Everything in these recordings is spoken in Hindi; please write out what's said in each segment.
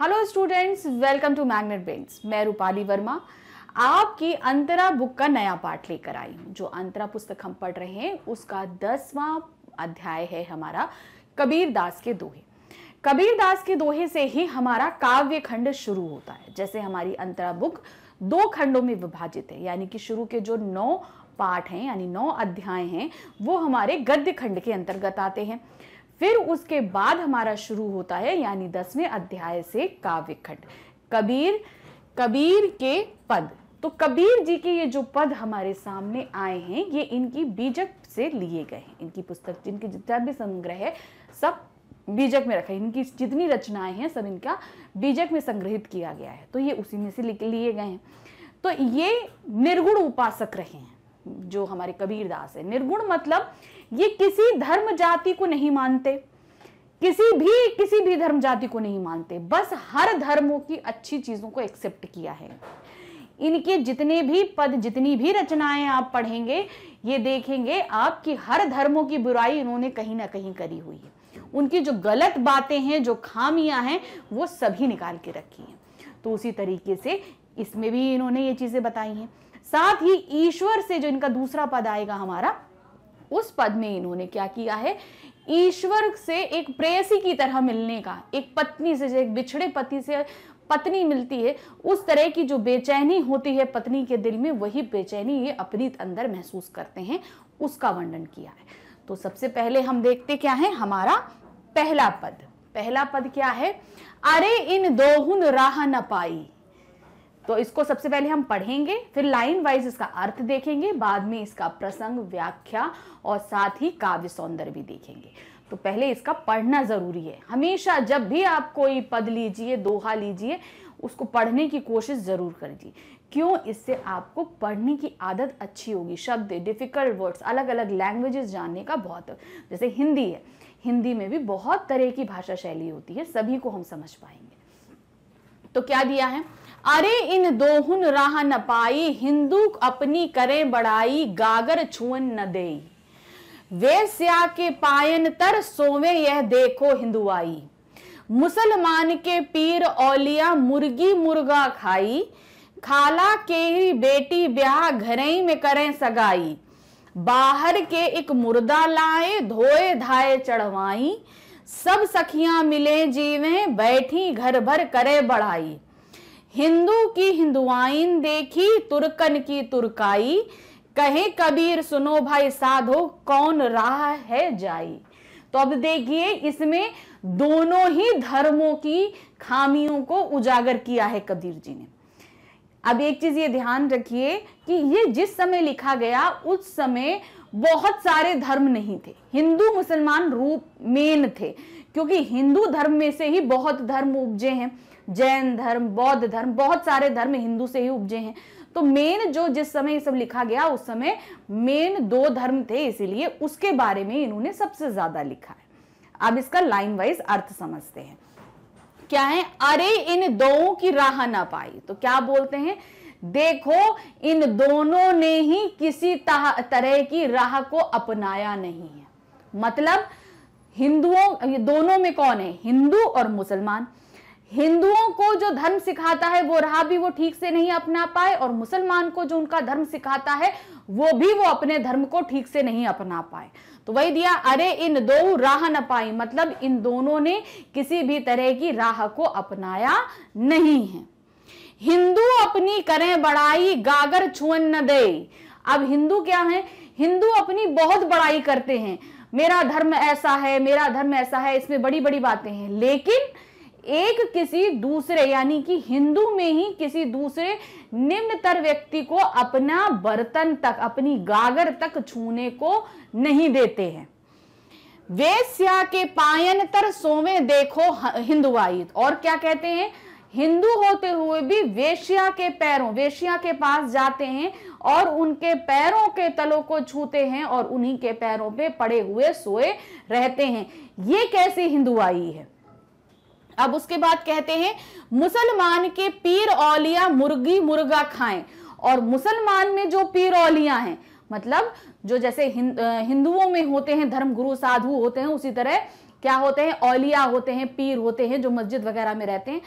Hello students welcome to magnet brains मैं रूपाली वर्मा आपकी अंतरा बुक का नया पार्ट लेकर आई हूँ जो अंतरा पुस्तक हम पढ़ रहे हैं उसका दसवां अध्याय है हमारा कबीर दास के दोहे कबीर दास के दोहे से ही हमारा काव्य खंड शुरू होता है जैसे हमारी अंतरा बुक दो खंडों में विभाजित है यानी कि शुरू के जो नौ पाठ हैं यानी नौ अध्याय हैं वो हमारे गद्य खंड के अंतर्गत आते हैं फिर उसके बाद हमारा शुरू होता है यानी दसवें अध्याय से काव्य खंड कबीर कबीर के पद तो कबीर जी के ये जो पद हमारे सामने आए हैं ये इनकी बीजक से लिए गए हैं इनकी पुस्तक इनके जितना भी संग्रह है सब बीजक में रखा है इनकी जितनी रचनाएं हैं सब इनका बीजक में संग्रहित किया गया है तो ये उसी में से लिए गए हैं तो ये निर्गुण उपासक रहे हैं जो हमारे कबीर दास है निर्गुण मतलब ये किसी धर्म जाति को नहीं मानते किसी भी किसी भी धर्म जाति को नहीं मानते बस हर धर्मों की अच्छी चीजों को एक्सेप्ट किया है इनके जितने भी पद जितनी भी रचनाएं आप पढ़ेंगे ये देखेंगे आप कि हर धर्मों की बुराई इन्होंने कहीं ना कहीं करी हुई है उनकी जो गलत बातें हैं जो खामियां हैं वो सभी निकाल के रखी हैं तो उसी तरीके से इसमें भी इन्होंने ये चीज़ें बताई हैं साथ ही ईश्वर से जो इनका दूसरा पद आएगा हमारा उस पद में इन्होंने क्या किया है ईश्वर से एक प्रेयसी की तरह मिलने का एक पत्नी से एक बिछड़े पति से पत्नी मिलती है उस तरह की जो बेचैनी होती है पत्नी के दिल में वही बेचैनी ये अपनी अंदर महसूस करते हैं उसका वर्णन किया है तो सबसे पहले हम देखते क्या है हमारा पहला पद पहला पद क्या है अरे इन दोहुन राह न पाई तो इसको सबसे पहले हम पढ़ेंगे फिर लाइन वाइज इसका अर्थ देखेंगे बाद में इसका प्रसंग व्याख्या और साथ ही काव्य सौंदर्य भी देखेंगे तो पहले इसका पढ़ना ज़रूरी है हमेशा जब भी आप कोई पद लीजिए दोहा लीजिए उसको पढ़ने की कोशिश ज़रूर करिए क्यों इससे आपको पढ़ने की आदत अच्छी होगी शब्द डिफ़िकल्ट वर्ड्स अलग अलग लैंग्वेजेस जानने का बहुत जैसे हिंदी है हिंदी में भी बहुत तरह की भाषा शैली होती है सभी को हम समझ पाएंगे तो क्या दिया है अरे इन दोहुन राह न पाई हिंदू अपनी करे बड़ाई गागर छुअन न दे स्या के पायन तर सोवे यह देखो हिंदुआई मुसलमान के पीर औलिया मुर्गी मुर्गा खाई खाला के ही बेटी ब्याह घरे में करें सगाई बाहर के एक मुर्दा लाए धोए धाए चढ़वाई सब सखियां मिले जीवे बैठी घर भर करे बढ़ाई हिंदू की हिंदुआइन देखी तुर्कन की तुर्काई कहे कबीर सुनो भाई साधो कौन राह है जाई तो अब देखिए इसमें दोनों ही धर्मों की खामियों को उजागर किया है कबीर जी ने अब एक चीज ये ध्यान रखिए कि ये जिस समय लिखा गया उस समय बहुत सारे धर्म नहीं थे हिंदू मुसलमान रूप मेन थे क्योंकि हिंदू धर्म में से ही बहुत धर्म उपजे हैं जैन धर्म बौद्ध धर्म बहुत सारे धर्म हिंदू से ही उपजे हैं तो मेन जो जिस समय ये सब लिखा गया उस समय मेन दो धर्म थे इसीलिए उसके बारे में इन्होंने सबसे ज्यादा लिखा है अब इसका लाइन वाइज अर्थ समझते हैं क्या है अरे इन दो की राह ना पाई तो क्या बोलते हैं देखो इन दोनों ने ही किसी तरह की राह को अपनाया नहीं है मतलब हिंदुओं दोनों में कौन है हिंदू और मुसलमान हिंदुओं को जो धर्म सिखाता है वो रहा भी वो ठीक से नहीं अपना पाए और मुसलमान को जो उनका धर्म सिखाता है वो भी वो अपने धर्म को ठीक से नहीं अपना पाए तो वही दिया अरे इन दो राह न पाई मतलब इन दोनों ने किसी भी तरह की राह को अपनाया नहीं है हिंदू अपनी करें बड़ाई गागर छुअन न दे अब हिंदू क्या है हिंदू अपनी बहुत बड़ाई करते हैं मेरा धर्म ऐसा है मेरा धर्म ऐसा है इसमें बड़ी बड़ी बातें हैं लेकिन एक किसी दूसरे यानी कि हिंदू में ही किसी दूसरे निम्नतर व्यक्ति को अपना बर्तन तक अपनी गागर तक छूने को नहीं देते हैं वेश्या के पायन तर सोवे देखो हिंदुवाइत और क्या कहते हैं हिंदू होते हुए भी वेश्या के पैरों वेश्या के पास जाते हैं और उनके पैरों के तलों को छूते हैं और उन्हीं के पैरों पे पड़े हुए सोए रहते हैं ये कैसी हिंदुआई है अब उसके बाद कहते हैं मुसलमान के पीर औलिया मुर्गी मुर्गा खाएं और मुसलमान में जो पीर औलिया हैं मतलब जो जैसे हिंदुओं में होते हैं धर्म गुरु साधु होते हैं उसी तरह क्या होते हैं औलिया होते हैं पीर होते हैं जो मस्जिद वगैरह में रहते हैं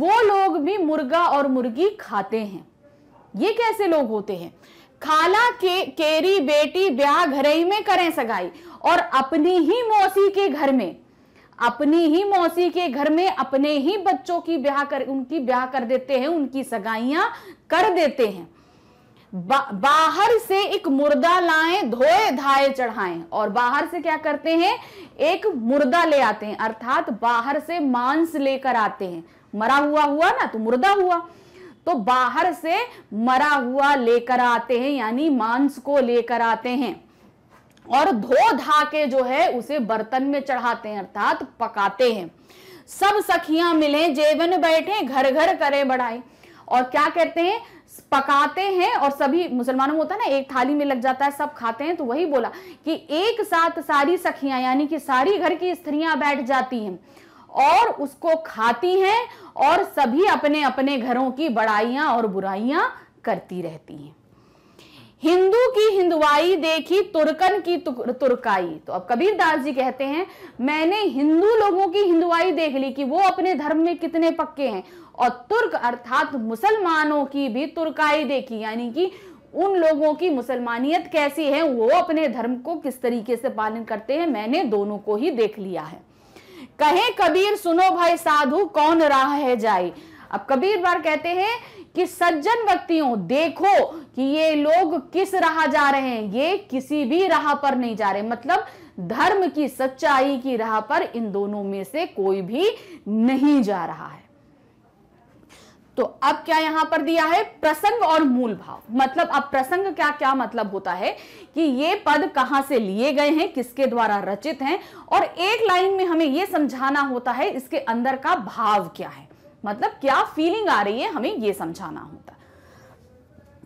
वो लोग भी मुर्गा और मुर्गी खाते हैं ये कैसे लोग होते हैं खाला के केरी बेटी ब्याह घरे में करें सगाई और अपनी ही मौसी के घर में अपनी ही मौसी के घर में अपने ही बच्चों की ब्याह कर उनकी ब्याह कर देते हैं उनकी सगाइयां कर देते हैं बा, बाहर से एक मुर्दा लाएं धोए धाए चढ़ाएं और बाहर से क्या करते हैं एक मुर्दा ले आते हैं अर्थात बाहर से मांस लेकर आते हैं मरा हुआ हुआ ना तो मुर्दा हुआ तो बाहर से मरा हुआ लेकर आते हैं यानी मांस को लेकर आते हैं और धो धा के जो है उसे बर्तन में चढ़ाते हैं अर्थात पकाते हैं सब सखियां मिले जेवन बैठे घर घर करे बढ़ाए और क्या कहते हैं पकाते हैं और सभी मुसलमानों में होता है ना एक थाली में लग जाता है सब खाते हैं तो वही बोला कि एक साथ सारी सखियां यानी कि सारी घर की स्त्रियां बैठ जाती हैं और उसको खाती हैं और सभी अपने अपने घरों की बड़ाइयां और बुराइयां करती रहती हैं हिंदू की हिंदुआई देखी तुर्कन की तुर्काई तो अब कबीर दास जी कहते हैं मैंने हिंदू लोगों की हिंदुआई देख ली कि वो अपने धर्म में कितने पक्के हैं और तुर्क अर्थात मुसलमानों की भी तुर्काई देखी यानी कि उन लोगों की मुसलमानियत कैसी है वो अपने धर्म को किस तरीके से पालन करते हैं मैंने दोनों को ही देख लिया है कहे कबीर सुनो भाई साधु कौन राह है जाए अब कबीर बार कहते हैं कि सज्जन व्यक्तियों देखो कि ये लोग किस राह जा रहे हैं ये किसी भी राह पर नहीं जा रहे मतलब धर्म की सच्चाई की राह पर इन दोनों में से कोई भी नहीं जा रहा है तो अब क्या यहां पर दिया है प्रसंग और मूल भाव मतलब अब प्रसंग क्या क्या मतलब होता है कि ये पद कहां से लिए गए हैं किसके द्वारा रचित हैं और एक लाइन में हमें यह समझाना होता है इसके अंदर का भाव क्या है मतलब क्या फीलिंग आ रही है हमें यह समझाना होता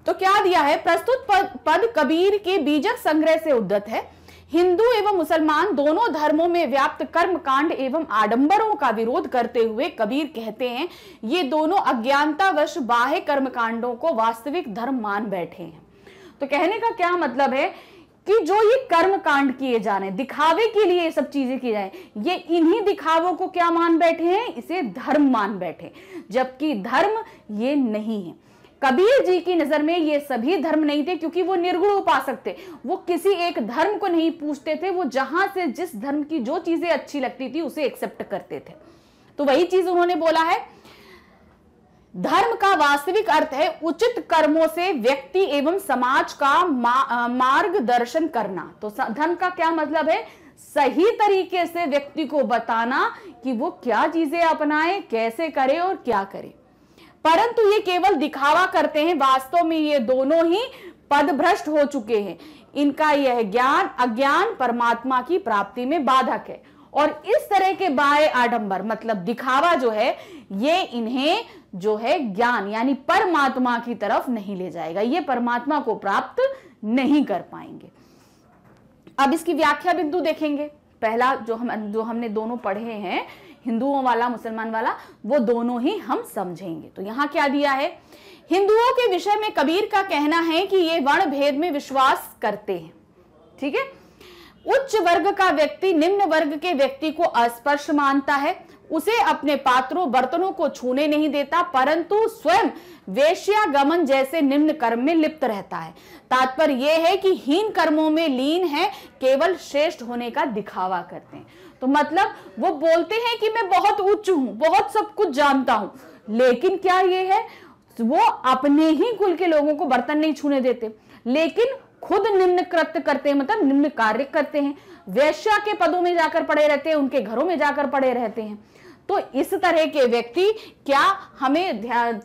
तो क्या दिया है प्रस्तुत पद, पद कबीर के बीजक संग्रह से उद्धत है हिंदू एवं मुसलमान दोनों धर्मों में व्याप्त कर्म कांड एवं आडंबरों का विरोध करते हुए कबीर कहते हैं ये दोनों अज्ञानतावश बाह्य कांडों को वास्तविक धर्म मान बैठे हैं तो कहने का क्या मतलब है कि जो ये कर्म कांड किए जा रहे हैं दिखावे के लिए ये सब चीजें की जाए ये इन्हीं दिखावों को क्या मान बैठे हैं इसे धर्म मान बैठे जबकि धर्म ये नहीं है कबीर जी की नजर में ये सभी धर्म नहीं थे क्योंकि वो निर्गुण उपासक थे वो किसी एक धर्म को नहीं पूछते थे वो जहां से जिस धर्म की जो चीजें अच्छी लगती थी उसे एक्सेप्ट करते थे तो वही चीज उन्होंने बोला है धर्म का वास्तविक अर्थ है उचित कर्मों से व्यक्ति एवं समाज का मा, मार्गदर्शन करना तो धर्म का क्या मतलब है सही तरीके से व्यक्ति को बताना कि वो क्या चीजें अपनाए कैसे करे और क्या करे परंतु ये केवल दिखावा करते हैं वास्तव में ये दोनों ही पद भ्रष्ट हो चुके हैं इनका यह ज्ञान अज्ञान परमात्मा की प्राप्ति में बाधक है और इस तरह के बाय आडंबर मतलब दिखावा जो है ये इन्हें जो है ज्ञान यानी परमात्मा की तरफ नहीं ले जाएगा ये परमात्मा को प्राप्त नहीं कर पाएंगे अब इसकी व्याख्या बिंदु देखेंगे पहला जो हम जो हमने दोनों पढ़े हैं हिंदुओं वाला मुसलमान वाला वो दोनों ही हम समझेंगे तो यहाँ क्या दिया है हिंदुओं के विषय में कबीर का कहना है कि ये वर्ण भेद में विश्वास करते हैं ठीक है उच्च वर्ग का व्यक्ति निम्न वर्ग के व्यक्ति को अस्पर्श मानता है उसे अपने पात्रों बर्तनों को छूने नहीं देता परंतु स्वयं वेश्यागमन जैसे निम्न कर्म में लिप्त रहता है तात्पर्य यह है कि हीन कर्मों में लीन है केवल श्रेष्ठ होने का दिखावा करते हैं तो मतलब वो बोलते हैं कि मैं बहुत उच्च हूं बहुत सब कुछ जानता हूं लेकिन क्या ये है वो अपने ही कुल के लोगों को बर्तन नहीं छूने देते लेकिन खुद निम्न कृत्य करते हैं मतलब निम्न कार्य करते हैं वैश्या के पदों में जाकर पड़े रहते हैं उनके घरों में जाकर पड़े रहते हैं तो इस तरह के व्यक्ति क्या हमें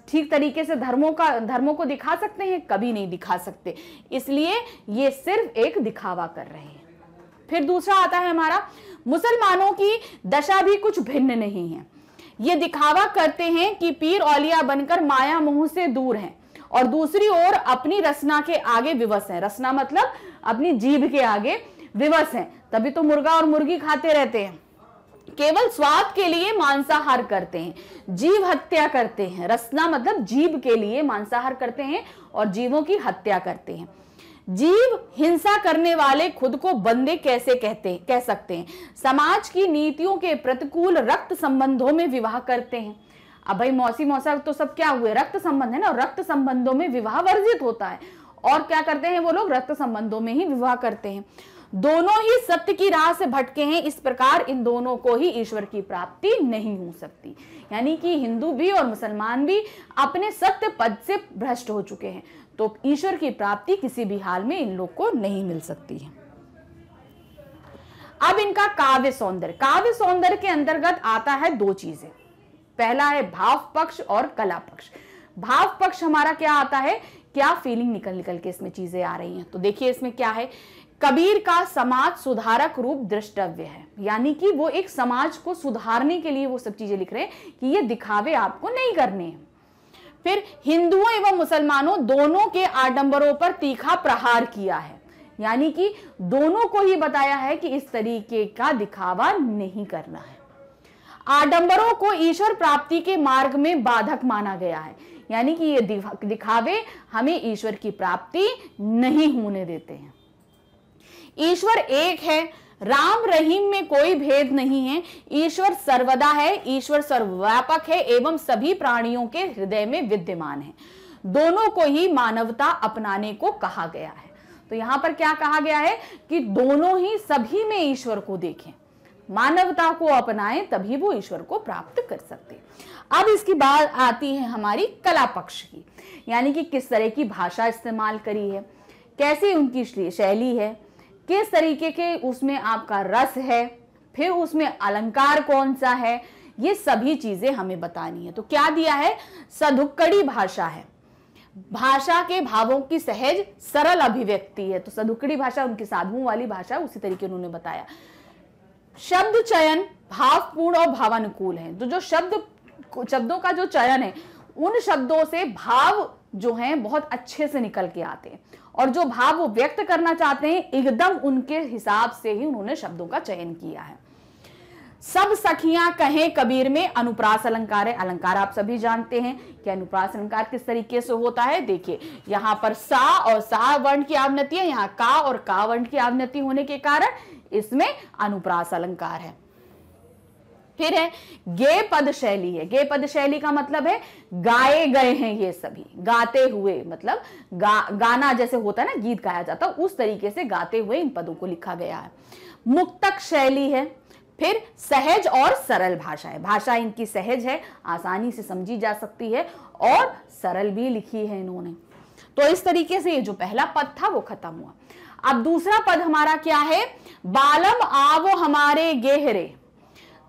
ठीक तरीके से धर्मों का धर्मों को दिखा सकते हैं कभी नहीं दिखा सकते इसलिए ये सिर्फ एक दिखावा कर रहे हैं फिर दूसरा आता है हमारा मुसलमानों की दशा भी कुछ भिन्न नहीं है ये दिखावा करते हैं कि पीर औलिया बनकर माया मोह से दूर हैं और दूसरी ओर अपनी रसना के आगे विवश हैं रसना मतलब अपनी जीभ के आगे विवश हैं तभी तो मुर्गा और मुर्गी खाते रहते हैं केवल स्वाद के लिए मांसाहार करते हैं जीव हत्या करते हैं रसना मतलब जीव के लिए मांसाहार करते हैं और जीवों की हत्या करते हैं जीव हिंसा करने वाले खुद को बंदे कैसे कहते कह सकते हैं समाज की नीतियों के प्रतिकूल रक्त संबंधों में विवाह करते हैं अब भाई मौसी मौसा तो सब क्या हुए रक्त संबंध है ना और रक्त संबंधों में विवाह वर्जित होता है और क्या करते हैं वो लोग रक्त संबंधों में ही विवाह करते हैं दोनों ही सत्य की राह से भटके हैं इस प्रकार इन दोनों को ही ईश्वर की प्राप्ति नहीं हो सकती यानी कि हिंदू भी और मुसलमान भी अपने सत्य पद से भ्रष्ट हो चुके हैं तो ईश्वर की प्राप्ति किसी भी हाल में इन लोग को नहीं मिल सकती है अब इनका काव्य सौंदर्य काव्य सौंदर्य के अंतर्गत आता है दो चीजें पहला है भाव पक्ष और कला पक्ष भाव पक्ष हमारा क्या आता है क्या फीलिंग निकल निकल के इसमें चीजें आ रही हैं तो देखिए इसमें क्या है कबीर का समाज सुधारक रूप दृष्टव्य है यानी कि वो एक समाज को सुधारने के लिए वो सब चीजें लिख रहे हैं कि ये दिखावे आपको नहीं करने हैं फिर हिंदुओं एवं मुसलमानों दोनों के आडंबरों पर तीखा प्रहार किया है यानी कि दोनों को ही बताया है कि इस तरीके का दिखावा नहीं करना है आडंबरों को ईश्वर प्राप्ति के मार्ग में बाधक माना गया है यानी कि ये दिखावे हमें ईश्वर की प्राप्ति नहीं होने देते हैं ईश्वर एक है राम रहीम में कोई भेद नहीं है ईश्वर सर्वदा है ईश्वर सर्वव्यापक है एवं सभी प्राणियों के हृदय में विद्यमान है दोनों को ही मानवता अपनाने को कहा गया है तो यहां पर क्या कहा गया है कि दोनों ही सभी में ईश्वर को देखें मानवता को अपनाएं तभी वो ईश्वर को प्राप्त कर सकते अब इसकी बात आती है हमारी कला पक्ष की यानी कि किस तरह की भाषा इस्तेमाल करी है कैसी उनकी शैली है किस तरीके के उसमें आपका रस है फिर उसमें अलंकार कौन सा है ये सभी चीजें हमें बतानी है तो क्या दिया है सधुक्कड़ी भाषा है भाषा के भावों की सहज सरल अभिव्यक्ति है तो सधुकड़ी भाषा उनकी साधुओं वाली भाषा उसी तरीके उन्होंने बताया शब्द चयन भावपूर्ण और भावानुकूल है तो जो शब्द शब्दों का जो चयन है उन शब्दों से भाव जो है बहुत अच्छे से निकल के आते हैं और जो भाव वो व्यक्त करना चाहते हैं एकदम उनके हिसाब से ही उन्होंने शब्दों का चयन किया है सब सखियां कहें कबीर में अनुप्रास अलंकार है अलंकार आप सभी जानते हैं कि अनुप्रास अलंकार किस तरीके से होता है देखिए यहां पर सा और सा वर्ण की आवनति है यहाँ का और का वर्ण की आवनति होने के कारण इसमें अनुप्रास अलंकार है फिर है गे पद शैली है गे पद शैली का मतलब है गाए गए हैं ये सभी गाते हुए मतलब गा, गाना जैसे होता है ना गीत गाया जाता है उस तरीके से गाते हुए इन पदों को लिखा गया है मुक्तक शैली है फिर सहज और सरल भाषा है भाषा इनकी सहज है आसानी से समझी जा सकती है और सरल भी लिखी है इन्होंने तो इस तरीके से ये जो पहला पद था वो खत्म हुआ अब दूसरा पद हमारा क्या है बालम आवो हमारे गेहरे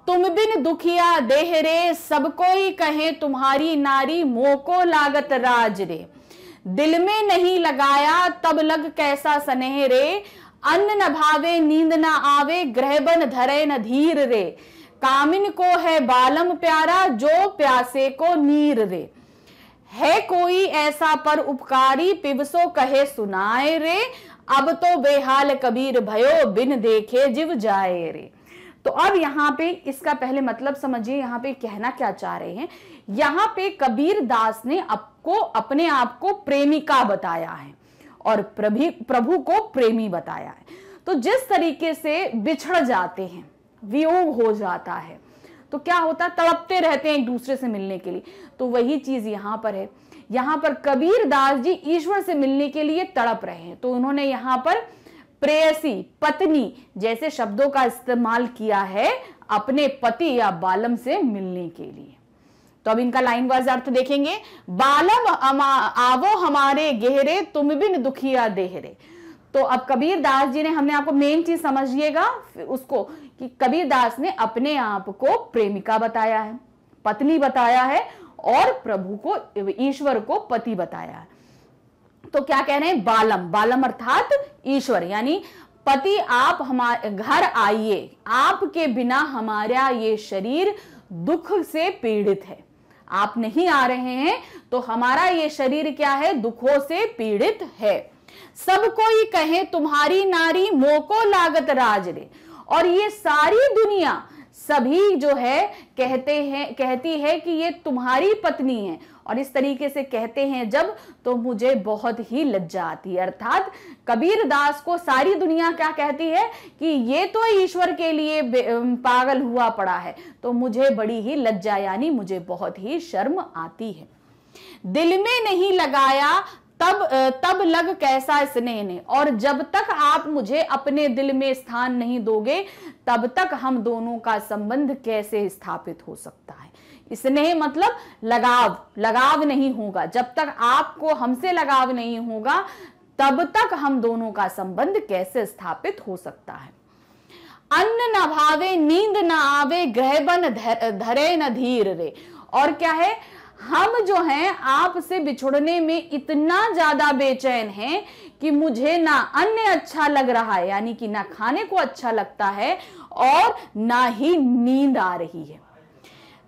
तुम बिन दुखिया देहरे सब कोई कहे तुम्हारी नारी मोको लागत राज रे दिल में नहीं लगाया तब लग कैसा स्नेह रे अन्न न भावे नींद न आवे ग्रह बन धरे न धीर रे कामिन को है बालम प्यारा जो प्यासे को नीर रे है कोई ऐसा पर उपकारी पिबसो कहे सुनाए रे अब तो बेहाल कबीर भयो बिन देखे जीव जाए रे तो अब यहाँ पे इसका पहले मतलब समझिए यहाँ पे कहना क्या चाह रहे हैं यहाँ पे कबीर दास ने आपको अपने आप को प्रेमिका बताया है और प्रभु प्रभु को प्रेमी बताया है तो जिस तरीके से बिछड़ जाते हैं वियोग हो जाता है तो क्या होता है तड़पते रहते हैं एक दूसरे से मिलने के लिए तो वही चीज यहाँ पर है यहाँ पर कबीर दास जी ईश्वर से मिलने के लिए तड़प रहे हैं तो उन्होंने यहाँ पर प्रेयसी पत्नी जैसे शब्दों का इस्तेमाल किया है अपने पति या बालम से मिलने के लिए तो अब इनका लाइन वाज अर्थ देखेंगे बालम आवो हमारे गहरे तुम बिन दुखिया देहरे तो अब कबीर दास जी ने हमने आपको मेन चीज समझिएगा उसको कि कबीर दास ने अपने आप को प्रेमिका बताया है पत्नी बताया है और प्रभु को ईश्वर को पति बताया है तो क्या कह रहे हैं बालम बालम अर्थात ईश्वर यानी पति आप हमारे घर आइए आपके बिना हमारा ये शरीर दुख से पीड़ित है आप नहीं आ रहे हैं तो हमारा ये शरीर क्या है दुखों से पीड़ित है सब कोई कहे तुम्हारी नारी मोको लागत राज रे और ये सारी दुनिया सभी जो है कहते हैं कहती है कि ये तुम्हारी पत्नी है और इस तरीके से कहते हैं जब तो मुझे बहुत ही लज्जा आती है अर्थात कबीर दास को सारी दुनिया क्या कहती है कि ये तो ईश्वर के लिए पागल हुआ पड़ा है तो मुझे बड़ी ही लज्जा यानी मुझे बहुत ही शर्म आती है दिल में नहीं लगाया तब तब लग कैसा स्नेह ने और जब तक आप मुझे अपने दिल में स्थान नहीं दोगे तब तक हम दोनों का संबंध कैसे स्थापित हो सकता है स्नेह मतलब लगाव लगाव नहीं होगा जब तक आपको हमसे लगाव नहीं होगा तब तक हम दोनों का संबंध कैसे स्थापित हो सकता है अन्न न भावे नींद न आवे ग्रहबन धरे न धीर रे और क्या है हम जो है आपसे बिछुड़ने में इतना ज्यादा बेचैन है कि मुझे ना अन्न अच्छा लग रहा है यानी कि ना खाने को अच्छा लगता है और ना ही नींद आ रही है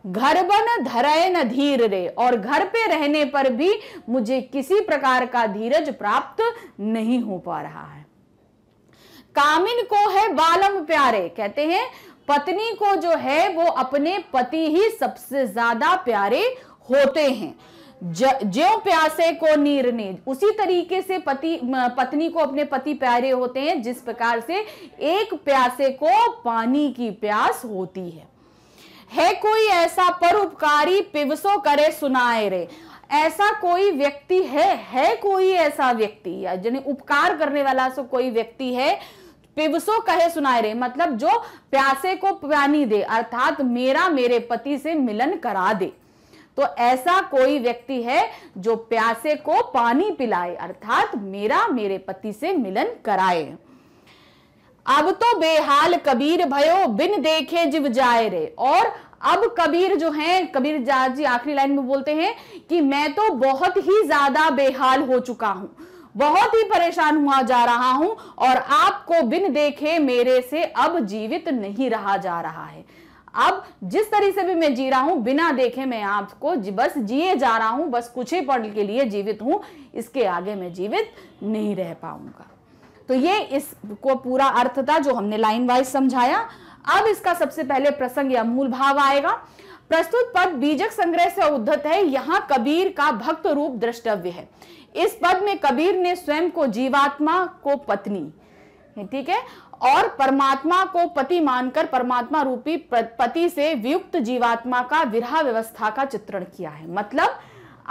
घर बन धरय न धीर रे और घर पे रहने पर भी मुझे किसी प्रकार का धीरज प्राप्त नहीं हो पा रहा है कामिन को है बालम प्यारे कहते हैं पत्नी को जो है वो अपने पति ही सबसे ज्यादा प्यारे होते हैं ज्यो प्यासे को नीर ने उसी तरीके से पति पत्नी को अपने पति प्यारे होते हैं जिस प्रकार से एक प्यासे को पानी की प्यास होती है है कोई ऐसा पर उपकारी पिवसो करे सुनाए रे ऐसा कोई व्यक्ति है है कोई ऐसा व्यक्ति जिन्हें उपकार करने वाला सो कोई व्यक्ति है पिवसो कहे सुनाए रे मतलब जो प्यासे को पानी दे अर्थात मेरा मेरे पति से मिलन करा दे तो ऐसा कोई व्यक्ति है जो प्यासे को पानी पिलाए अर्थात मेरा मेरे पति से मिलन कराए अब तो बेहाल कबीर भयो बिन देखे जिव जाए रे और अब कबीर जो हैं कबीर जी आखिरी लाइन में बोलते हैं कि मैं तो बहुत ही ज्यादा बेहाल हो चुका हूं बहुत ही परेशान हुआ जा रहा हूं और आपको बिन देखे मेरे से अब जीवित नहीं रहा जा रहा है अब जिस तरह से भी मैं जी रहा हूं बिना देखे मैं आपको बस जिए जा रहा हूं बस कुछ ही पल के लिए जीवित हूं इसके आगे मैं जीवित नहीं रह पाऊंगा तो ये इसको पूरा अर्थ था जो हमने लाइन वाइज समझाया अब इसका सबसे पहले प्रसंग या मूल भाव आएगा प्रस्तुत पद बीजक संग्रह से उद्धत है यहाँ कबीर का भक्त रूप द्रष्टव्य है इस पद में कबीर ने स्वयं को जीवात्मा को पत्नी ठीक है और परमात्मा को पति मानकर परमात्मा रूपी पति से वियुक्त जीवात्मा का विरह व्यवस्था का चित्रण किया है मतलब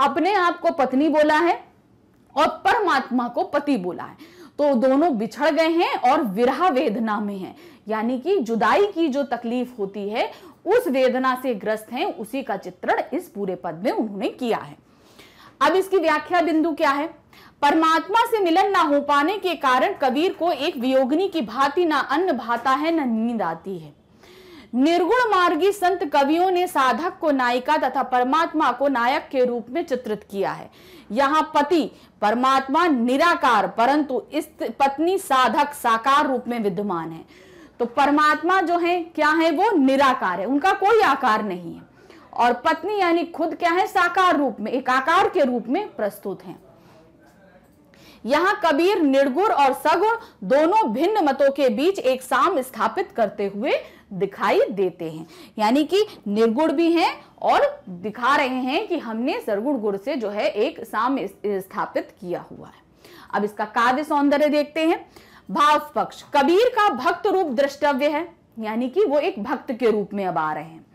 अपने आप को पत्नी बोला है और परमात्मा को पति बोला है तो दोनों बिछड़ गए हैं और विरह वेदना में हैं यानी कि जुदाई की जो तकलीफ होती है उस वेदना से ग्रस्त हैं उसी का चित्रण इस पूरे पद में उन्होंने किया है अब इसकी व्याख्या बिंदु क्या है परमात्मा से मिलन ना हो पाने के कारण कबीर को एक वियोगनी की भांति ना अन्न भाता है न नींद आती है निर्गुण मार्गी संत कवियों ने साधक को नायिका तथा परमात्मा को नायक के रूप में चित्रित किया है यहाँ पति परमात्मा निराकार परंतु इस पत्नी साधक साकार रूप में विद्यमान है तो परमात्मा जो है क्या है वो निराकार है उनका कोई आकार नहीं है और पत्नी यानी खुद क्या है साकार रूप में एक आकार के रूप में प्रस्तुत है यहाँ कबीर निर्गुण और सगुण दोनों भिन्न मतों के बीच एक साम स्थापित करते हुए दिखाई देते हैं यानी कि निर्गुण भी हैं और दिखा रहे हैं कि हमने सरगुण गुड़ से जो है एक साम्य स्थापित किया हुआ है अब इसका काव्य सौंदर्य देखते हैं भाव पक्ष कबीर का भक्त रूप द्रष्टव्य है यानी कि वो एक भक्त के रूप में अब आ रहे हैं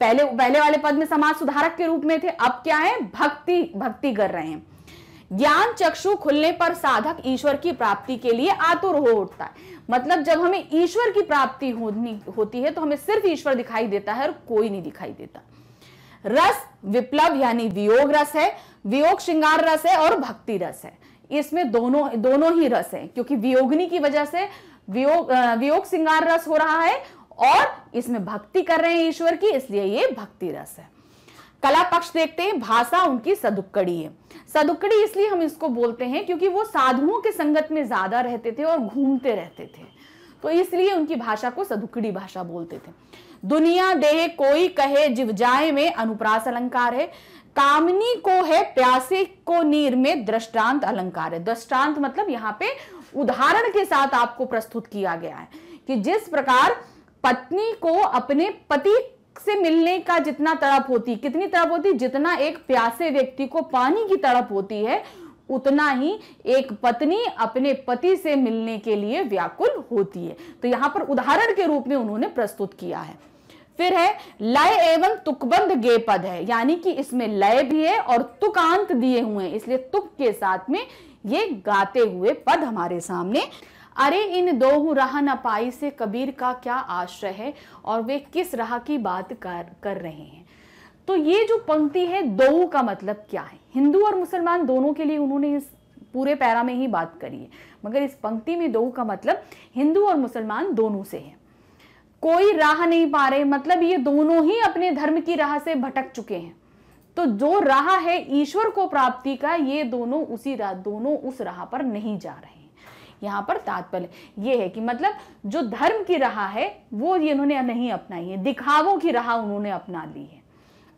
पहले पहले वाले पद में समाज सुधारक के रूप में थे अब क्या है भक्ति भक्ति कर रहे हैं ज्ञान चक्षु खुलने पर साधक ईश्वर की प्राप्ति के लिए आतुर हो उठता है मतलब जब हमें ईश्वर की प्राप्ति होनी होती है तो हमें सिर्फ ईश्वर दिखाई देता है और कोई नहीं दिखाई देता रस विप्लव यानी वियोग रस है वियोग श्रृंगार रस है और भक्ति रस है इसमें दोनों दोनों ही रस है क्योंकि वियोगनी की वजह से वियोग वियोग श्रृंगार रस हो रहा है और इसमें भक्ति कर रहे हैं ईश्वर की इसलिए ये भक्ति रस है कला पक्ष देखते हैं भाषा उनकी सदुक्कड़ी है सदुक्कड़ी इसलिए हम इसको बोलते हैं क्योंकि वो साधुओं के संगत में ज्यादा रहते थे और घूमते रहते थे तो इसलिए उनकी भाषा को सदुक्कड़ी भाषा बोलते थे दुनिया देह कोई कहे जीव जाए में अनुप्रास अलंकार है कामनी को है प्यासे को नीर में दृष्टांत अलंकार है दृष्टांत मतलब यहाँ पे उदाहरण के साथ आपको प्रस्तुत किया गया है कि जिस प्रकार पत्नी को अपने पति से मिलने का जितना तड़प होती कितनी तड़प होती जितना एक प्यासे व्यक्ति को पानी की तड़प होती है उतना ही एक पत्नी अपने पति से मिलने के लिए व्याकुल होती है तो यहां पर उदाहरण के रूप में उन्होंने प्रस्तुत किया है फिर है लय एवं तुकबंध गे पद है यानी कि इसमें लय भी है और तुकांत दिए हुए हैं इसलिए तुक के साथ में ये गाते हुए पद हमारे सामने अरे इन दो राह न पाई से कबीर का क्या आश्रय है और वे किस राह की बात कर कर रहे हैं तो ये जो पंक्ति है दो का मतलब क्या है हिंदू और मुसलमान दोनों के लिए उन्होंने इस पूरे पैरा में ही बात करी है मगर इस पंक्ति में दो का मतलब हिंदू और मुसलमान दोनों से है कोई राह नहीं पा रहे मतलब ये दोनों ही अपने धर्म की राह से भटक चुके हैं तो जो राह है ईश्वर को प्राप्ति का ये दोनों उसी राह दोनों उस राह पर नहीं जा रहे हैं यहाँ पर तात्पर्य ये है कि मतलब जो धर्म की राह है वो ये इन्होंने नहीं अपनाई है दिखावों की राह उन्होंने अपना ली है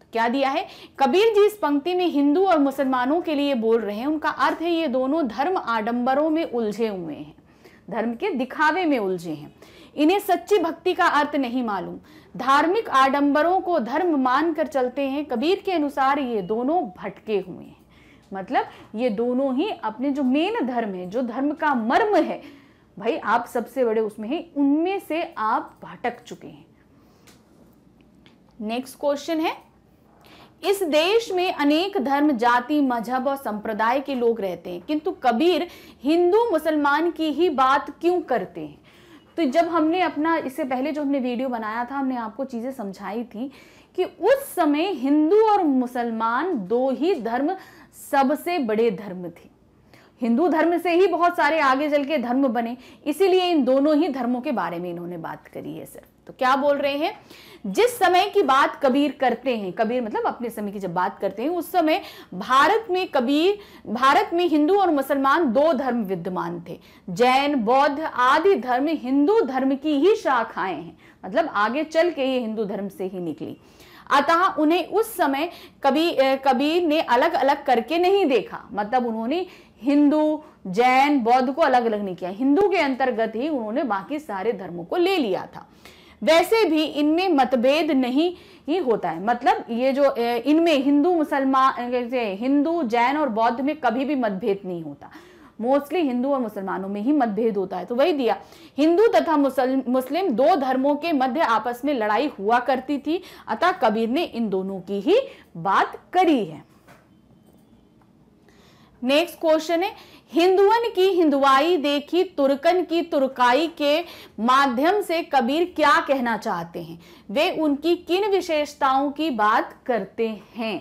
तो क्या दिया है कबीर जी इस पंक्ति में हिंदू और मुसलमानों के लिए बोल रहे हैं उनका अर्थ है ये दोनों धर्म आडंबरों में उलझे हुए हैं धर्म के दिखावे में उलझे हैं इन्हें सच्ची भक्ति का अर्थ नहीं मालूम धार्मिक आडंबरों को धर्म मानकर चलते हैं कबीर के अनुसार ये दोनों भटके हुए हैं मतलब ये दोनों ही अपने जो मेन धर्म है जो धर्म का मर्म है भाई आप सबसे बड़े उसमें हैं उनमें से आप भटक चुके हैं नेक्स्ट क्वेश्चन है इस देश में अनेक धर्म जाति मजहब और संप्रदाय के लोग रहते हैं किंतु कबीर हिंदू मुसलमान की ही बात क्यों करते हैं तो जब हमने अपना इससे पहले जो हमने वीडियो बनाया था हमने आपको चीज़ें समझाई थी कि उस समय हिंदू और मुसलमान दो ही धर्म सबसे बड़े धर्म थे हिंदू धर्म से ही बहुत सारे आगे चल के धर्म बने इसीलिए इन दोनों ही धर्मों के बारे में इन्होंने बात करी है सिर्फ तो क्या बोल रहे हैं जिस समय की बात कबीर करते हैं कबीर मतलब अपने समय की जब बात करते हैं उस समय भारत में कबीर भारत में हिंदू और मुसलमान दो धर्म विद्यमान थे जैन बौद्ध आदि धर्म हिंदू धर्म की ही शाखाएं हैं मतलब आगे चल के ये हिंदू धर्म से ही निकली अतः उन्हें उस समय कबीर कबीर ने अलग अलग करके नहीं देखा मतलब उन्होंने हिंदू जैन बौद्ध को अलग अलग नहीं किया हिंदू के अंतर्गत ही उन्होंने बाकी सारे धर्मों को ले लिया था वैसे भी इनमें मतभेद नहीं ही होता है मतलब ये जो इनमें हिंदू मुसलमान हिंदू जैन और बौद्ध में कभी भी मतभेद नहीं होता मोस्टली हिंदू और मुसलमानों में ही मतभेद होता है तो वही दिया हिंदू तथा मुस्लिम दो धर्मों के मध्य आपस में लड़ाई हुआ करती थी अतः कबीर ने इन दोनों की ही बात करी है नेक्स्ट क्वेश्चन है हिंदुअन की हिंदुआई देखी तुर्कन की तुर्काई के माध्यम से कबीर क्या कहना चाहते हैं वे उनकी किन विशेषताओं की बात करते हैं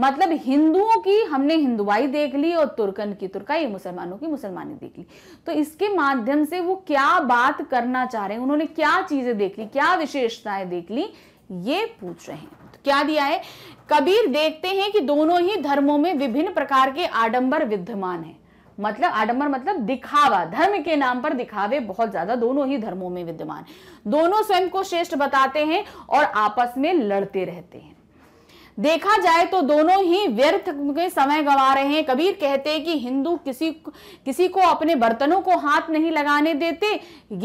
मतलब हिंदुओं की हमने हिंदुआई देख ली और तुर्कन की तुर्काई मुसलमानों की मुसलमानी देख ली तो इसके माध्यम से वो क्या बात करना चाह रहे हैं उन्होंने क्या चीजें देख ली क्या विशेषताएं देख ली ये पूछ रहे हैं तो क्या दिया है कबीर देखते हैं कि दोनों ही धर्मों में विभिन्न प्रकार के आडंबर विद्यमान हैं मतलब आडंबर मतलब दिखावा धर्म के नाम पर दिखावे बहुत ज्यादा दोनों ही धर्मों में विद्यमान दोनों स्वयं को श्रेष्ठ बताते हैं और आपस में लड़ते रहते हैं देखा जाए तो दोनों ही व्यर्थ में समय गंवा रहे हैं कबीर कहते हैं कि हिंदू किसी किसी को अपने बर्तनों को हाथ नहीं लगाने देते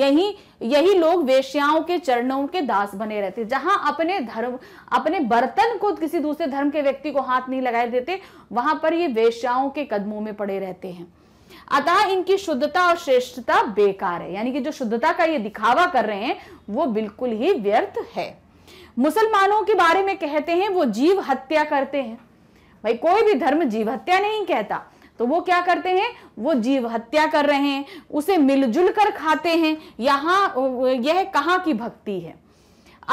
यही यही लोग वेश्याओं के चरणों के दास बने रहते जहां अपने धर्म अपने बर्तन को किसी दूसरे धर्म के व्यक्ति को हाथ नहीं लगाए देते वहां पर ये वेश्याओं के कदमों में पड़े रहते हैं अतः इनकी शुद्धता और श्रेष्ठता बेकार है यानी कि जो शुद्धता का ये दिखावा कर रहे हैं वो बिल्कुल ही व्यर्थ है मुसलमानों के बारे में कहते हैं वो जीव हत्या करते हैं भाई कोई भी धर्म जीव हत्या नहीं कहता तो वो क्या करते हैं वो जीव हत्या कर रहे हैं उसे मिलजुल कर खाते हैं यहां यह कहां की भक्ति है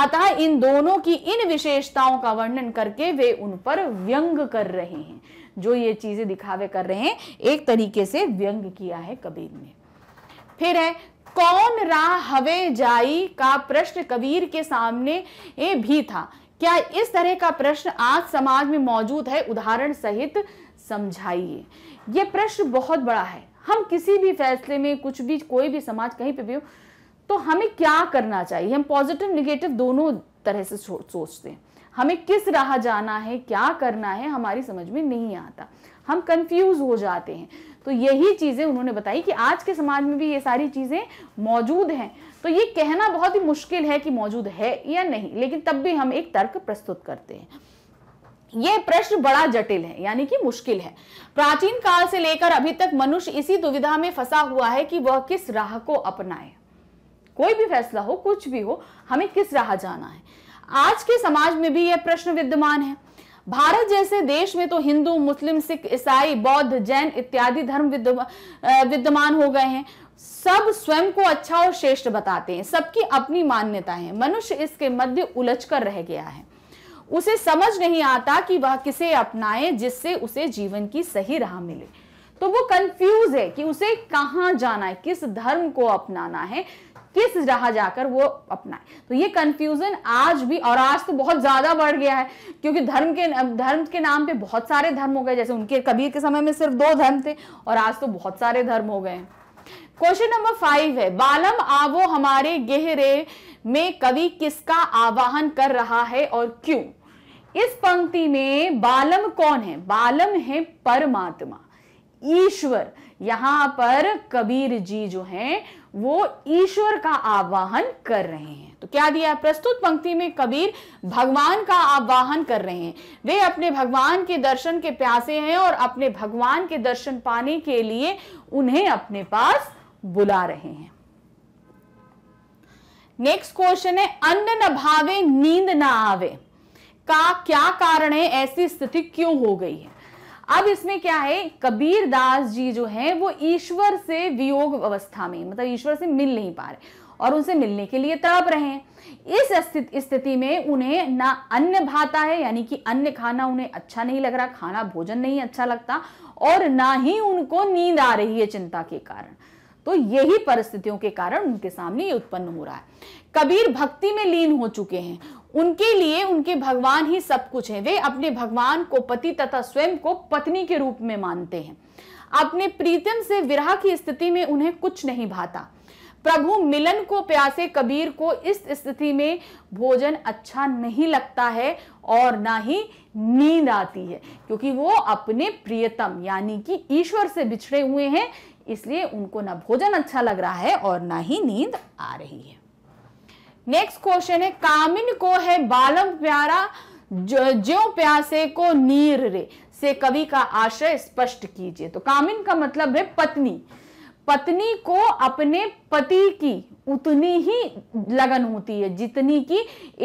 अतः इन दोनों की इन विशेषताओं का वर्णन करके वे उन पर व्यंग कर रहे हैं जो ये चीज़ें दिखावे कर रहे हैं एक तरीके से व्यंग किया है कबीर ने फिर है कौन राह हवे जाई का प्रश्न कबीर के सामने ये भी था क्या इस तरह का प्रश्न आज समाज में मौजूद है उदाहरण सहित समझाइए ये प्रश्न बहुत बड़ा है हम किसी भी फैसले में कुछ भी कोई भी समाज कहीं पे भी हो तो हमें क्या करना चाहिए हम पॉजिटिव निगेटिव दोनों तरह से सोचते हैं हमें किस राह जाना है क्या करना है हमारी समझ में नहीं आता हम कंफ्यूज हो जाते हैं तो यही चीज़ें उन्होंने बताई कि आज के समाज में भी ये सारी चीज़ें मौजूद हैं तो ये कहना बहुत ही मुश्किल है कि मौजूद है या नहीं लेकिन तब भी हम एक तर्क प्रस्तुत करते हैं यह प्रश्न बड़ा जटिल है यानी कि मुश्किल है प्राचीन काल से लेकर अभी तक मनुष्य इसी दुविधा में फंसा हुआ है कि वह किस राह को अपनाए कोई भी फैसला हो कुछ भी हो हमें किस राह जाना है आज के समाज में भी यह प्रश्न विद्यमान है भारत जैसे देश में तो हिंदू मुस्लिम सिख ईसाई बौद्ध जैन इत्यादि धर्म विद्यमान हो गए हैं सब स्वयं को अच्छा और श्रेष्ठ बताते हैं सबकी अपनी मान्यता है मनुष्य इसके मध्य उलझकर रह गया है उसे समझ नहीं आता कि वह किसे अपनाए जिससे उसे जीवन की सही राह मिले तो वो कंफ्यूज है कि उसे कहाँ जाना है किस धर्म को अपनाना है किस राह जाकर वो अपनाए तो ये कंफ्यूजन आज भी और आज तो बहुत ज्यादा बढ़ गया है क्योंकि धर्म के धर्म के नाम पे बहुत सारे धर्म हो गए जैसे उनके कबीर के समय में सिर्फ दो धर्म थे और आज तो बहुत सारे धर्म हो गए हैं क्वेश्चन नंबर फाइव है बालम आवो हमारे गहरे में कवि किसका आवाहन कर रहा है और क्यों इस पंक्ति में बालम कौन है बालम है परमात्मा ईश्वर यहां पर कबीर जी जो हैं वो ईश्वर का आवाहन कर रहे हैं तो क्या दिया है प्रस्तुत पंक्ति में कबीर भगवान का आवाहन कर रहे हैं वे अपने भगवान के दर्शन के प्यासे हैं और अपने भगवान के दर्शन पाने के लिए उन्हें अपने पास बुला रहे हैं नेक्स्ट क्वेश्चन है अन्न न भावे नींद ना आवे का क्या कारण है ऐसी स्थिति क्यों हो गई है अब इसमें क्या है कबीर दास जी जो है वो ईश्वर से वियोग अवस्था में मतलब ईश्वर से मिल नहीं पा रहे और उनसे मिलने के लिए तड़प रहे हैं इस स्थिति में उन्हें ना अन्य भाता है यानी कि अन्य खाना उन्हें अच्छा नहीं लग रहा खाना भोजन नहीं अच्छा लगता और ना ही उनको नींद आ रही है चिंता के कारण तो यही परिस्थितियों के कारण उनके सामने ये उत्पन्न हो रहा है कबीर भक्ति में लीन हो चुके हैं उनके लिए उनके भगवान ही सब कुछ है वे अपने भगवान को पति तथा स्वयं को पत्नी के रूप में मानते हैं अपने प्रीतम से विरह की स्थिति में उन्हें कुछ नहीं भाता प्रभु मिलन को प्यासे कबीर को इस स्थिति में भोजन अच्छा नहीं लगता है और ना ही नींद आती है क्योंकि वो अपने प्रियतम यानी कि ईश्वर से बिछड़े हुए हैं इसलिए उनको ना भोजन अच्छा लग रहा है और ना ही नींद आ रही है नेक्स्ट क्वेश्चन है कामिन को है बालम प्यारा ज्यो प्यासे को नीर रे से कवि का आशय स्पष्ट कीजिए तो कामिन का मतलब है पत्नी पत्नी को अपने पति की उतनी ही लगन होती है जितनी कि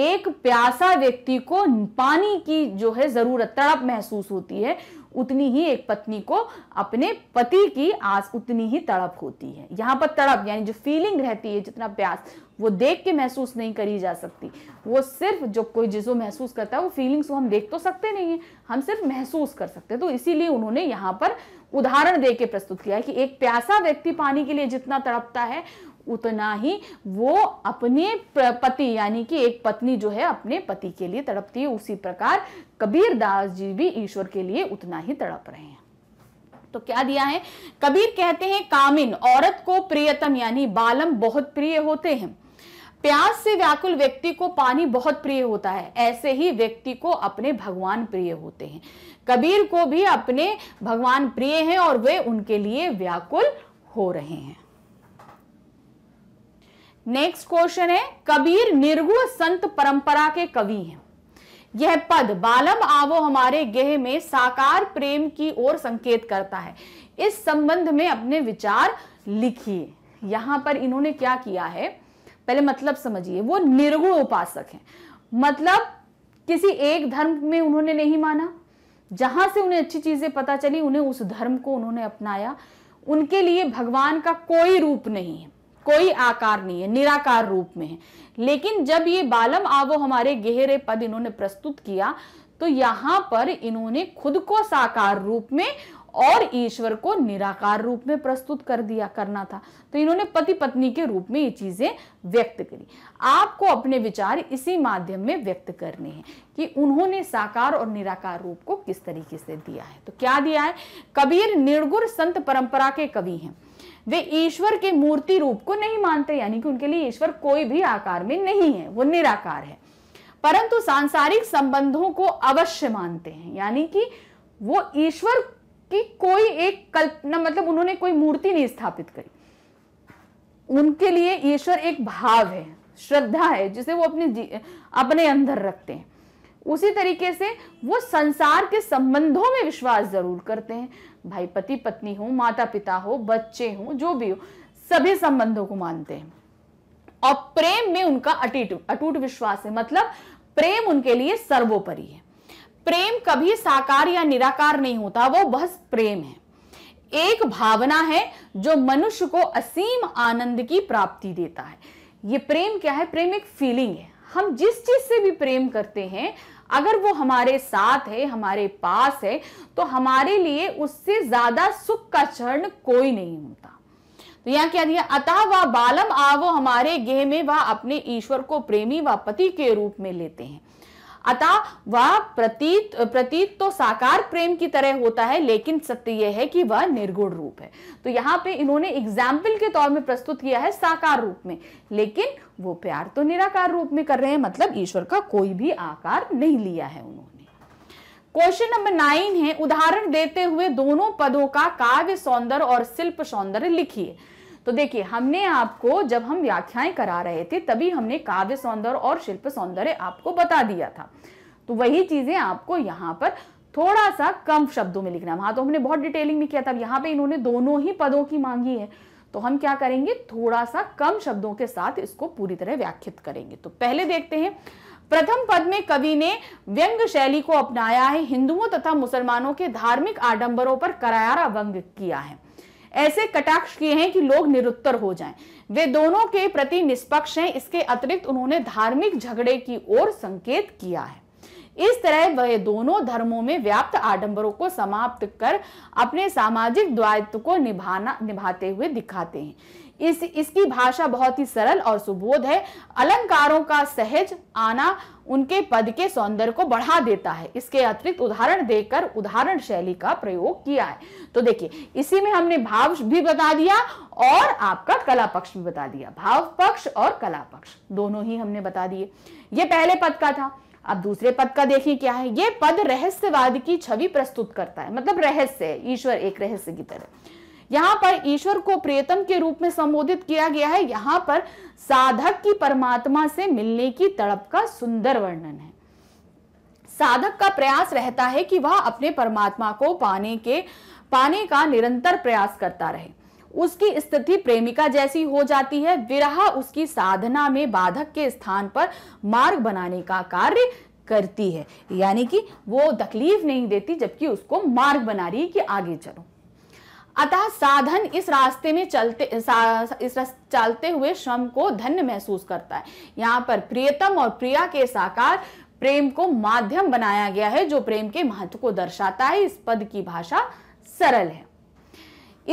एक प्यासा व्यक्ति को पानी की जो है जरूरत तड़प महसूस होती है उतनी ही एक पत्नी को अपने पति की आस उतनी ही तड़प होती है यहाँ पर तड़प यानी जो फीलिंग रहती है जितना प्यास वो देख के महसूस नहीं करी जा सकती वो सिर्फ जो कोई जिसो महसूस करता है वो फीलिंग्स को हम देख तो सकते नहीं है हम सिर्फ महसूस कर सकते हैं तो इसीलिए उन्होंने यहाँ पर उदाहरण दे के प्रस्तुत किया कि एक प्यासा व्यक्ति पानी के लिए जितना तड़पता है उतना ही वो अपने पति यानी कि एक पत्नी जो है अपने पति के लिए तड़पती है उसी प्रकार कबीर दास जी भी ईश्वर के लिए उतना ही तड़प रहे हैं तो क्या दिया है कबीर कहते हैं कामिन औरत को प्रियतम यानी बालम बहुत प्रिय होते हैं प्यास से व्याकुल व्यक्ति को पानी बहुत प्रिय होता है ऐसे ही व्यक्ति को अपने भगवान प्रिय होते हैं कबीर को भी अपने भगवान प्रिय हैं और वे उनके लिए व्याकुल हो रहे हैं नेक्स्ट क्वेश्चन है कबीर निर्गुण संत परंपरा के कवि हैं यह पद बालम आवो हमारे गेह में साकार प्रेम की ओर संकेत करता है इस संबंध में अपने विचार लिखिए यहां पर इन्होंने क्या किया है पहले मतलब समझिए वो निर्गुण उपासक हैं मतलब किसी एक धर्म में उन्होंने नहीं माना जहां से उन्हें अच्छी चीजें पता चली उन्हें उस धर्म को उन्होंने अपनाया उनके लिए भगवान का कोई रूप नहीं है कोई आकार नहीं है निराकार रूप में है लेकिन जब ये बालम आवो हमारे गहरे पद इन्होंने प्रस्तुत किया तो यहां पर इन्होंने खुद को साकार रूप में और ईश्वर को निराकार रूप में प्रस्तुत कर दिया करना था तो इन्होंने पति पत्नी के रूप में ये चीजें व्यक्त करी आपको अपने विचार इसी माध्यम में व्यक्त करने हैं कि उन्होंने साकार और निराकार रूप को किस तरीके से दिया है तो क्या दिया है कबीर निर्गुण संत परंपरा के कवि हैं वे ईश्वर के मूर्ति रूप को नहीं मानते यानी कि उनके लिए ईश्वर कोई भी आकार में नहीं है वो निराकार है परंतु सांसारिक संबंधों को अवश्य मानते हैं यानी कि वो ईश्वर कि कोई एक कल्पना मतलब उन्होंने कोई मूर्ति नहीं स्थापित करी उनके लिए ईश्वर एक भाव है श्रद्धा है जिसे वो अपने अपने अंदर रखते हैं उसी तरीके से वो संसार के संबंधों में विश्वास जरूर करते हैं भाई पति पत्नी हो माता पिता हो बच्चे हो जो भी हो सभी संबंधों को मानते हैं और प्रेम में उनका अटूट अटूट विश्वास है मतलब प्रेम उनके लिए सर्वोपरि है प्रेम कभी साकार या निराकार नहीं होता वो बस प्रेम है एक भावना है जो मनुष्य को असीम आनंद की प्राप्ति देता है ये प्रेम क्या है प्रेम एक फीलिंग है हम जिस चीज से भी प्रेम करते हैं अगर वो हमारे साथ है हमारे पास है तो हमारे लिए उससे ज्यादा सुख का क्षण कोई नहीं होता तो यहाँ क्या दिया अतः वह बालम वो हमारे गेह में वह अपने ईश्वर को प्रेमी व पति के रूप में लेते हैं अतः वह प्रतीत प्रतीत तो साकार प्रेम की तरह होता है लेकिन सत्य यह है कि वह निर्गुण रूप है तो यहाँ पे इन्होंने एग्जाम्पल के तौर में प्रस्तुत किया है साकार रूप में लेकिन वो प्यार तो निराकार रूप में कर रहे हैं मतलब ईश्वर का कोई भी आकार नहीं लिया है उन्होंने क्वेश्चन नंबर नाइन है उदाहरण देते हुए दोनों पदों का काव्य सौंदर्य और शिल्प सौंदर्य लिखिए तो देखिए हमने आपको जब हम व्याख्याएं करा रहे थे तभी हमने काव्य सौंदर्य और शिल्प सौंदर्य आपको बता दिया था तो वही चीज़ें आपको यहाँ पर थोड़ा सा कम शब्दों में लिखना है वहां तो हमने बहुत डिटेलिंग में किया था यहाँ पे इन्होंने दोनों ही पदों की मांगी है तो हम क्या करेंगे थोड़ा सा कम शब्दों के साथ इसको पूरी तरह व्याख्यात करेंगे तो पहले देखते हैं प्रथम पद में कवि ने व्यंग शैली को अपनाया है हिंदुओं तथा मुसलमानों के धार्मिक आडंबरों पर करारा व्यंग किया है ऐसे कटाक्ष किए हैं कि लोग निरुत्तर हो जाएं वे दोनों के प्रति निष्पक्ष हैं इसके अतिरिक्त उन्होंने धार्मिक झगड़े की ओर संकेत किया है इस तरह वह दोनों धर्मों में व्याप्त आडंबरों को समाप्त कर अपने सामाजिक द्वायित्व को निभाना निभाते हुए दिखाते हैं इस इसकी भाषा बहुत ही सरल और सुबोध है अलंकारों का सहज आना उनके पद के सौंदर्य को बढ़ा देता है इसके अतिरिक्त उदाहरण देकर उदाहरण शैली का प्रयोग किया है तो देखिए इसी में हमने भाव भी बता दिया और आपका कला पक्ष भी बता दिया भाव पक्ष और कला पक्ष दोनों ही हमने बता दिए ये पहले पद का था अब दूसरे पद का देखिए क्या है ये पद रहस्यवाद की छवि प्रस्तुत करता है मतलब रहस्य है ईश्वर एक रहस्य की तरह यहाँ पर ईश्वर को प्रियतम के रूप में संबोधित किया गया है यहाँ पर साधक की परमात्मा से मिलने की तड़प का सुंदर वर्णन है साधक का प्रयास रहता है कि वह अपने परमात्मा को पाने के पाने का निरंतर प्रयास करता रहे उसकी स्थिति प्रेमिका जैसी हो जाती है विरह उसकी साधना में बाधक के स्थान पर मार्ग बनाने का कार्य करती है यानी कि वो तकलीफ नहीं देती जबकि उसको मार्ग बना रही है कि आगे चलो अतः साधन इस रास्ते में चलते इस चलते हुए श्रम को धन्य महसूस करता है यहाँ पर प्रियतम और प्रिया के साकार प्रेम को माध्यम बनाया गया है जो प्रेम के महत्व को दर्शाता है इस पद की भाषा सरल है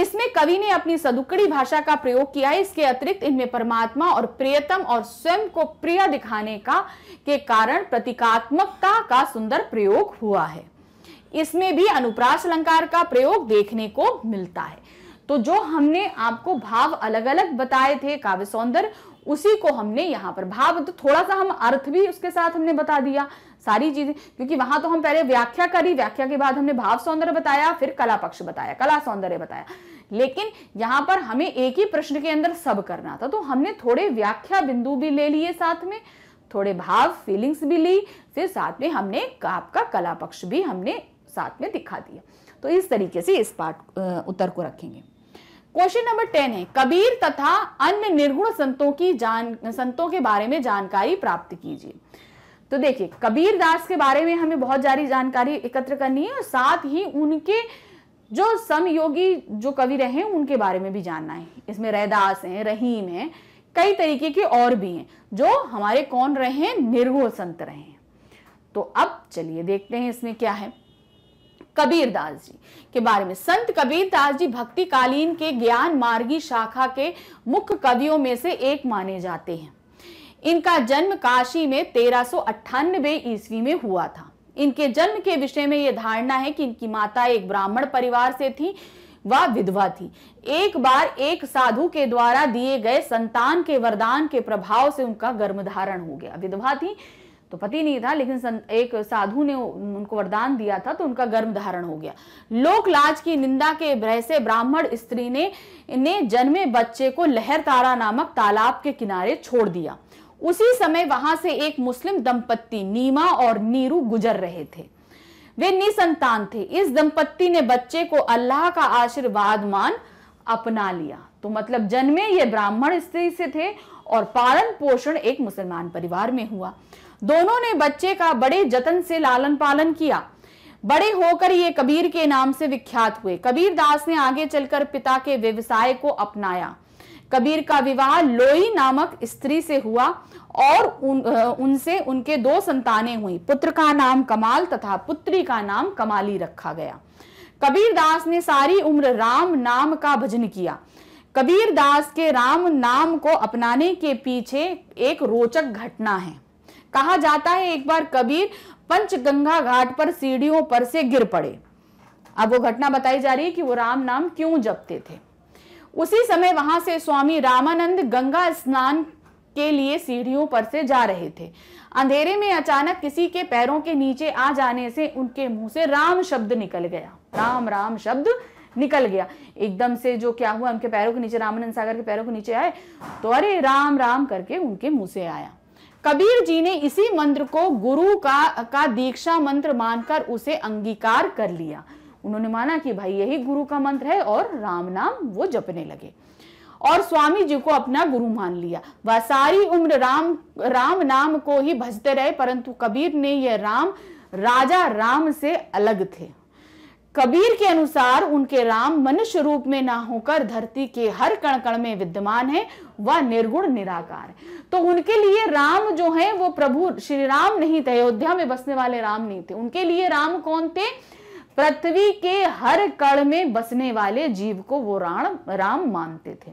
इसमें कवि ने अपनी सदुकड़ी भाषा का प्रयोग किया है इसके अतिरिक्त इनमें परमात्मा और प्रियतम और स्वयं को प्रिय दिखाने का के कारण प्रतीकात्मकता का सुंदर प्रयोग हुआ है इसमें भी अनुप्रास अलंकार का प्रयोग देखने को मिलता है तो जो हमने आपको भाव अलग अलग बताए थे काव्य सौंदर्य उसी को हमने यहाँ पर भाव तो थोड़ा सा हम अर्थ भी उसके साथ हमने बता दिया सारी चीजें क्योंकि वहां तो हम पहले व्याख्या करी व्याख्या के बाद हमने भाव सौंदर्य बताया फिर कला पक्ष बताया कला सौंदर्य बताया लेकिन यहाँ पर हमें एक ही प्रश्न के अंदर सब करना था तो हमने थोड़े व्याख्या बिंदु भी ले लिए साथ में थोड़े भाव फीलिंग्स भी ली फिर साथ में हमने आपका कला पक्ष भी हमने साथ में दिखा दिया तो इस तरीके से इस पार्ट उत्तर को रखेंगे क्वेश्चन नंबर टेन है कबीर तथा अन्य निर्गुण संतों की जान संतों के बारे में जानकारी प्राप्त कीजिए तो देखिए कबीर दास के बारे में हमें बहुत सारी जानकारी एकत्र करनी है और साथ ही उनके जो समयोगी जो कवि रहे हैं उनके बारे में भी जानना है इसमें रैदास हैं रहीम हैं कई तरीके के और भी हैं जो हमारे कौन रहे हैं निर्गुण संत रहे हैं तो अब चलिए देखते हैं इसमें क्या है कबीर दास जी के बारे में संत कबीर दास जी भक्ति कालीन के ज्ञान मार्गी शाखा के मुख्य कवियों में से एक माने जाते हैं इनका जन्म काशी में तेरह सौ ईस्वी में हुआ था इनके जन्म के विषय में यह धारणा है कि इनकी माता एक ब्राह्मण परिवार से थी वह विधवा थी एक बार एक साधु के द्वारा दिए गए संतान के वरदान के प्रभाव से उनका गर्भधारण हो गया विधवा थी तो पति नहीं था लेकिन एक साधु ने उनको वरदान दिया था तो उनका गर्भ धारण हो गया लोक लाज की निंदा के भय से ब्राह्मण स्त्री ने ने जन्मे बच्चे को लहर तारा नामक तालाब के किनारे छोड़ दिया उसी समय वहां से एक मुस्लिम दंपत्ति नीमा और नीरू गुजर रहे थे वे निसंतान थे इस दंपत्ति ने बच्चे को अल्लाह का आशीर्वाद मान अपना लिया तो मतलब जन्मे ये ब्राह्मण स्त्री से थे और पालन पोषण एक मुसलमान परिवार में हुआ दोनों ने बच्चे का बड़े जतन से लालन पालन किया बड़े होकर ये कबीर के नाम से विख्यात हुए कबीर दास ने आगे चलकर पिता के व्यवसाय को अपनाया कबीर का विवाह लोई नामक स्त्री से हुआ और उन, उनसे उनके दो संतानें हुई पुत्र का नाम कमाल तथा पुत्री का नाम कमाली रखा गया कबीर दास ने सारी उम्र राम नाम का भजन किया कबीर दास के राम नाम को अपनाने के पीछे एक रोचक घटना है कहा जाता है एक बार कबीर पंचगंगा घाट पर सीढ़ियों पर से गिर पड़े अब वो घटना बताई जा रही है कि वो राम नाम क्यों जपते थे उसी समय वहां से स्वामी रामानंद गंगा स्नान के लिए सीढ़ियों पर से जा रहे थे अंधेरे में अचानक किसी के पैरों के नीचे आ जाने से उनके मुंह से राम शब्द निकल गया राम राम शब्द निकल गया एकदम से जो क्या हुआ उनके पैरों के नीचे रामानंद सागर के पैरों के नीचे आए तो अरे राम राम करके उनके मुंह से आया कबीर जी ने इसी मंत्र को गुरु का का दीक्षा मंत्र मानकर उसे अंगीकार कर लिया उन्होंने माना कि भाई यही गुरु का मंत्र है और राम नाम वो जपने लगे और स्वामी जी को अपना गुरु मान लिया वह सारी उम्र राम राम नाम को ही भजते रहे परंतु कबीर ने यह राम राजा राम से अलग थे कबीर के अनुसार उनके राम मनुष्य रूप में ना होकर धरती के हर कण कण में विद्यमान है वह निर्गुण निराकार तो उनके लिए राम जो है वो प्रभु श्री राम नहीं थे अयोध्या में बसने वाले राम नहीं थे उनके लिए राम कौन थे पृथ्वी के हर कण में बसने वाले जीव को वो राण राम मानते थे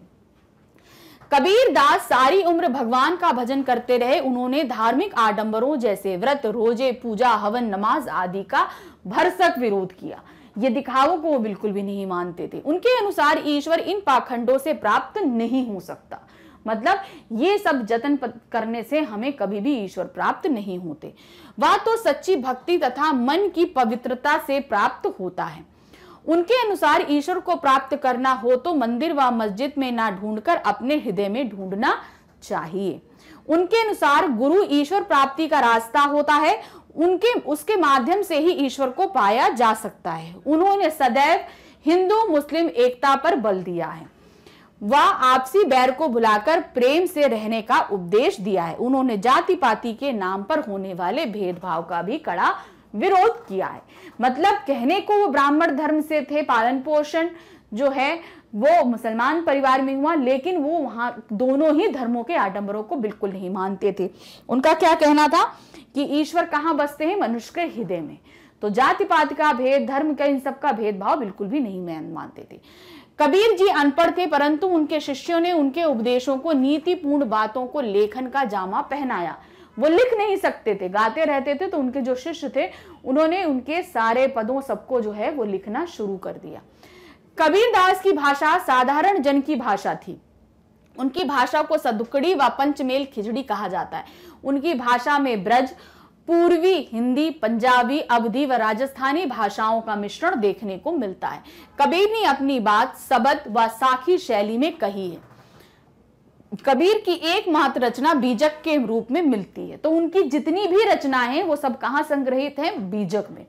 कबीर दास सारी उम्र भगवान का भजन करते रहे उन्होंने धार्मिक आडंबरों जैसे व्रत रोजे पूजा हवन नमाज आदि का भरसक विरोध किया ये दिखावों को वो बिल्कुल भी नहीं मानते थे उनके अनुसार ईश्वर इन पाखंडों से प्राप्त नहीं हो सकता मतलब ये सब जतन करने से हमें कभी भी ईश्वर प्राप्त नहीं होते वह तो सच्ची भक्ति तथा मन की पवित्रता से प्राप्त होता है उनके अनुसार ईश्वर को प्राप्त करना हो तो मंदिर व मस्जिद में ना ढूंढकर अपने हृदय में ढूंढना चाहिए उनके अनुसार गुरु ईश्वर प्राप्ति का रास्ता होता है उनके उसके माध्यम से ही ईश्वर को पाया जा सकता है उन्होंने सदैव हिंदू मुस्लिम एकता पर बल दिया है वह आपसी बैर को भुलाकर प्रेम से रहने का उपदेश दिया है उन्होंने जाति पाति के नाम पर होने वाले भेदभाव का भी कड़ा विरोध किया है मतलब कहने को वो ब्राह्मण धर्म से थे पालन पोषण जो है वो मुसलमान परिवार में हुआ लेकिन वो वहां दोनों ही धर्मों के आडंबरों को बिल्कुल नहीं मानते थे उनका क्या कहना था कि ईश्वर कहाँ बसते हैं मनुष्य के हृदय में तो जाति पात का भेद धर्म का इन सब का भेदभाव बिल्कुल भी नहीं मैं मानते थे कबीर जी अनपढ़ थे परंतु उनके शिष्यों ने उनके उपदेशों को नीतिपूर्ण बातों को लेखन का जामा पहनाया वो लिख नहीं सकते थे गाते रहते थे तो उनके जो शिष्य थे उन्होंने उनके सारे पदों सबको जो है वो लिखना शुरू कर दिया कबीर दास की भाषा साधारण जन की भाषा थी उनकी भाषा को सदुकड़ी व पंचमेल खिचड़ी कहा जाता है उनकी भाषा में ब्रज पूर्वी हिंदी पंजाबी अवधि व राजस्थानी भाषाओं का मिश्रण देखने को मिलता है कबीर ने अपनी बात सबद व साखी शैली में कही है कबीर की एकमात्र रचना बीजक के रूप में मिलती है तो उनकी जितनी भी रचना है वो सब कहाँ संग्रहित है बीजक में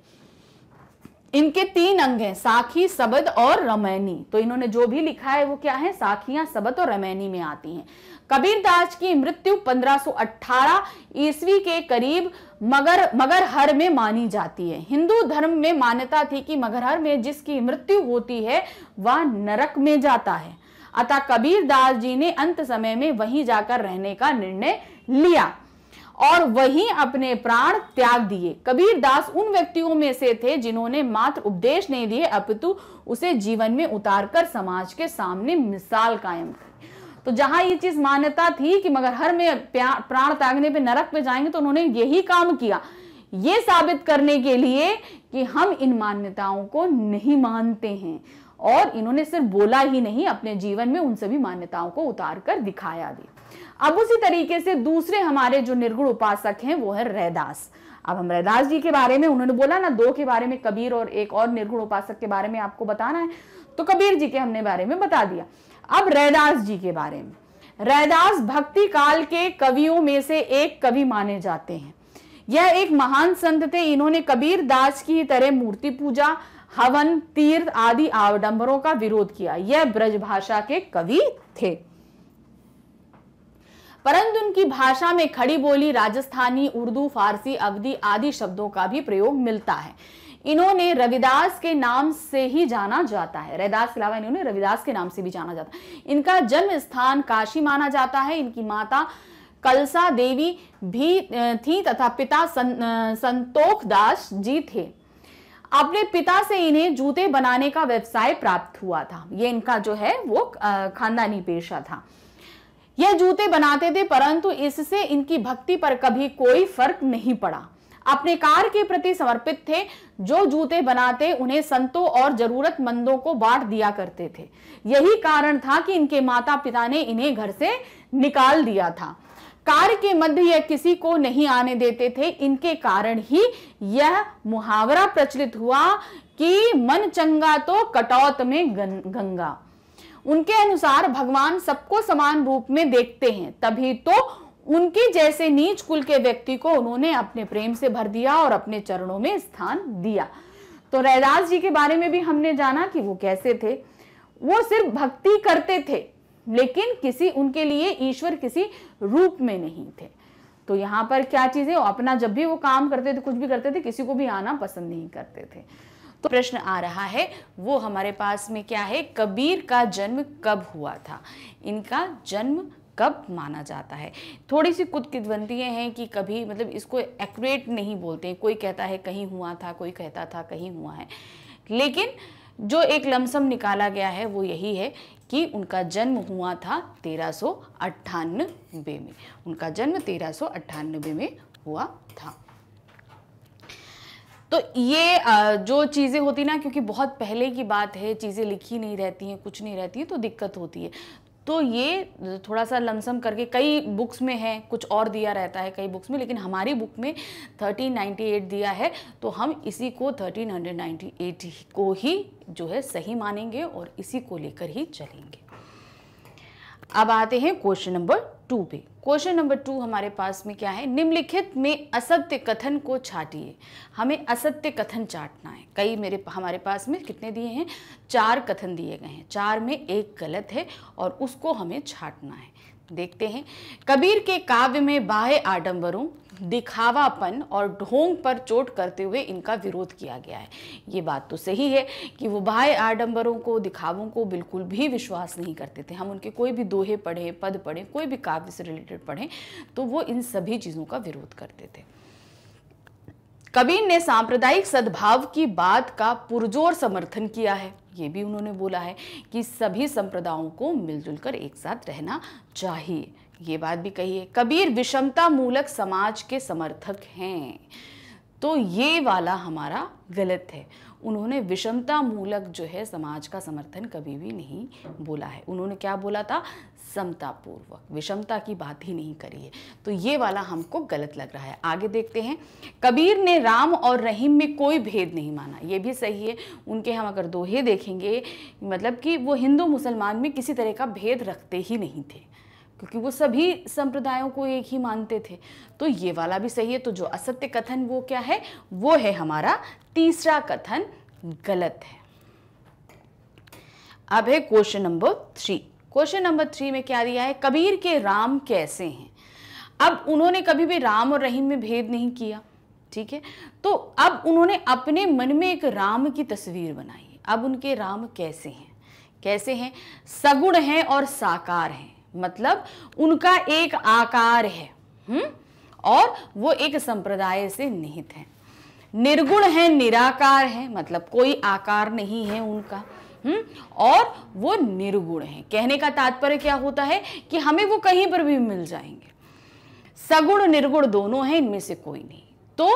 इनके तीन अंग हैं साखी सबद और रमैनी तो इन्होंने जो भी लिखा है वो क्या है साखियां सबद और रमैनी में आती हैं दास की मृत्यु 1518 ईसवी के करीब मगर मगरहर में मानी जाती है हिंदू धर्म में मान्यता थी कि मगरहर में जिसकी मृत्यु होती है वह नरक में जाता है अतः कबीर दास जी ने अंत समय में वहीं जाकर रहने का निर्णय लिया और वहीं अपने प्राण त्याग दिए कबीर दास उन व्यक्तियों में से थे जिन्होंने मात्र उपदेश नहीं दिए अपितु उसे जीवन में उतारकर समाज के सामने मिसाल कायम की तो जहां ये चीज मान्यता थी कि मगर हर में प्राण त्यागने पे नरक पे जाएंगे तो उन्होंने यही काम किया ये साबित करने के लिए कि हम इन मान्यताओं को नहीं मानते हैं और इन्होंने सिर्फ बोला ही नहीं अपने जीवन में उन सभी मान्यताओं को उतार कर दिखाया भी अब उसी तरीके से दूसरे हमारे जो निर्गुण उपासक हैं वो है रैदास अब हम रैदास जी के बारे में उन्होंने बोला ना दो के बारे में कबीर और एक और निर्गुण उपासक के बारे में आपको बताना है तो कबीर जी के हमने बारे में बता दिया अब रैदास जी के बारे में रैदास भक्ति काल के कवियों में से एक कवि माने जाते हैं यह एक महान संत थे इन्होंने कबीर दास की तरह मूर्ति पूजा हवन तीर्थ आदि आवडंबरों का विरोध किया यह ब्रजभाषा के कवि थे परंतु उनकी भाषा में खड़ी बोली राजस्थानी उर्दू फारसी अवधि आदि शब्दों का भी प्रयोग मिलता है इन्होंने रविदास के नाम से ही जाना जाता है रविदास के अलावा इन्होंने रविदास के नाम से भी जाना जाता है इनका जन्म स्थान काशी माना जाता है इनकी माता कलसा देवी भी थी तथा पिता सं, संतोख दास जी थे अपने पिता से इन्हें जूते बनाने का व्यवसाय प्राप्त हुआ था ये इनका जो है वो खानदानी पेशा था यह जूते बनाते थे परंतु इससे इनकी भक्ति पर कभी कोई फर्क नहीं पड़ा अपने कार के प्रति समर्पित थे जो जूते बनाते उन्हें संतों और जरूरतमंदों को बांट दिया करते थे यही कारण था कि इनके माता पिता ने इन्हें घर से निकाल दिया था कार्य के मध्य यह किसी को नहीं आने देते थे इनके कारण ही यह मुहावरा प्रचलित हुआ कि मन चंगा तो कटौत में गंगा उनके अनुसार भगवान सबको समान रूप में देखते हैं तभी तो उनके जैसे नीच कुल के व्यक्ति को उन्होंने अपने प्रेम से भर दिया और अपने चरणों में स्थान दिया तो रैदास जी के बारे में भी हमने जाना कि वो कैसे थे वो सिर्फ भक्ति करते थे लेकिन किसी उनके लिए ईश्वर किसी रूप में नहीं थे तो यहाँ पर क्या चीज है अपना जब भी वो काम करते थे कुछ भी करते थे किसी को भी आना पसंद नहीं करते थे तो प्रश्न आ रहा है वो हमारे पास में क्या है कबीर का जन्म कब हुआ था इनका जन्म कब माना जाता है थोड़ी सी कुछ किदवंतियाँ हैं कि कभी मतलब इसको एक्यूरेट नहीं बोलते कोई कहता है कहीं हुआ था कोई कहता था कहीं हुआ है लेकिन जो एक लमसम निकाला गया है वो यही है कि उनका जन्म हुआ था तेरह में उनका जन्म तेरह में हुआ था तो ये जो चीज़ें होती ना क्योंकि बहुत पहले की बात है चीज़ें लिखी नहीं रहती हैं कुछ नहीं रहती है तो दिक्कत होती है तो ये थोड़ा सा लमसम करके कई बुक्स में है कुछ और दिया रहता है कई बुक्स में लेकिन हमारी बुक में 1398 दिया है तो हम इसी को 1398 को ही जो है सही मानेंगे और इसी को लेकर ही चलेंगे अब आते हैं क्वेश्चन नंबर टू पे क्वेश्चन नंबर टू हमारे पास में क्या है निम्नलिखित में असत्य कथन को छाटिए हमें असत्य कथन चाटना है कई मेरे हमारे पास में कितने दिए हैं चार कथन दिए गए हैं चार में एक गलत है और उसको हमें छाटना है देखते हैं कबीर के काव्य में बाह्य आडंबरों दिखावापन और ढोंग पर चोट करते हुए इनका विरोध किया गया है ये बात तो सही है कि वो बाह्य आडंबरों को दिखावों को बिल्कुल भी विश्वास नहीं करते थे हम उनके कोई भी दोहे पढ़े पद पढ़े कोई भी काव्य से रिलेटेड पढ़ें तो वो इन सभी चीज़ों का विरोध करते थे कबीर ने सांप्रदायिक सद्भाव की बात का पुरजोर समर्थन किया है ये भी उन्होंने बोला है कि सभी संप्रदायों को मिलजुल कर एक साथ रहना चाहिए ये बात भी कही है कबीर विषमता मूलक समाज के समर्थक हैं तो ये वाला हमारा गलत है उन्होंने विषमता मूलक जो है समाज का समर्थन कभी भी नहीं बोला है उन्होंने क्या बोला था समतापूर्वक विषमता की बात ही नहीं करी है तो ये वाला हमको गलत लग रहा है आगे देखते हैं कबीर ने राम और रहीम में कोई भेद नहीं माना ये भी सही है उनके हम अगर दोहे देखेंगे मतलब कि वो हिंदू मुसलमान में किसी तरह का भेद रखते ही नहीं थे क्योंकि वो सभी संप्रदायों को एक ही मानते थे तो ये वाला भी सही है तो जो असत्य कथन वो क्या है वो है हमारा तीसरा कथन गलत है अब है question number three question number three में क्या दिया है कबीर के राम कैसे हैं अब उन्होंने कभी भी राम और रहीम में भेद नहीं किया ठीक है तो अब उन्होंने अपने मन में एक राम की तस्वीर बनाई अब उनके राम कैसे हैं कैसे हैं सगुण हैं और साकार हैं मतलब उनका एक आकार है हुँ? हम्म? और वो एक संप्रदाय से निहित है निर्गुण है निराकार है मतलब कोई आकार नहीं है उनका हुँ? हम्म? और वो निर्गुण हैं कहने का तात्पर्य क्या होता है कि हमें वो कहीं पर भी मिल जाएंगे सगुण निर्गुण दोनों हैं इनमें से कोई नहीं तो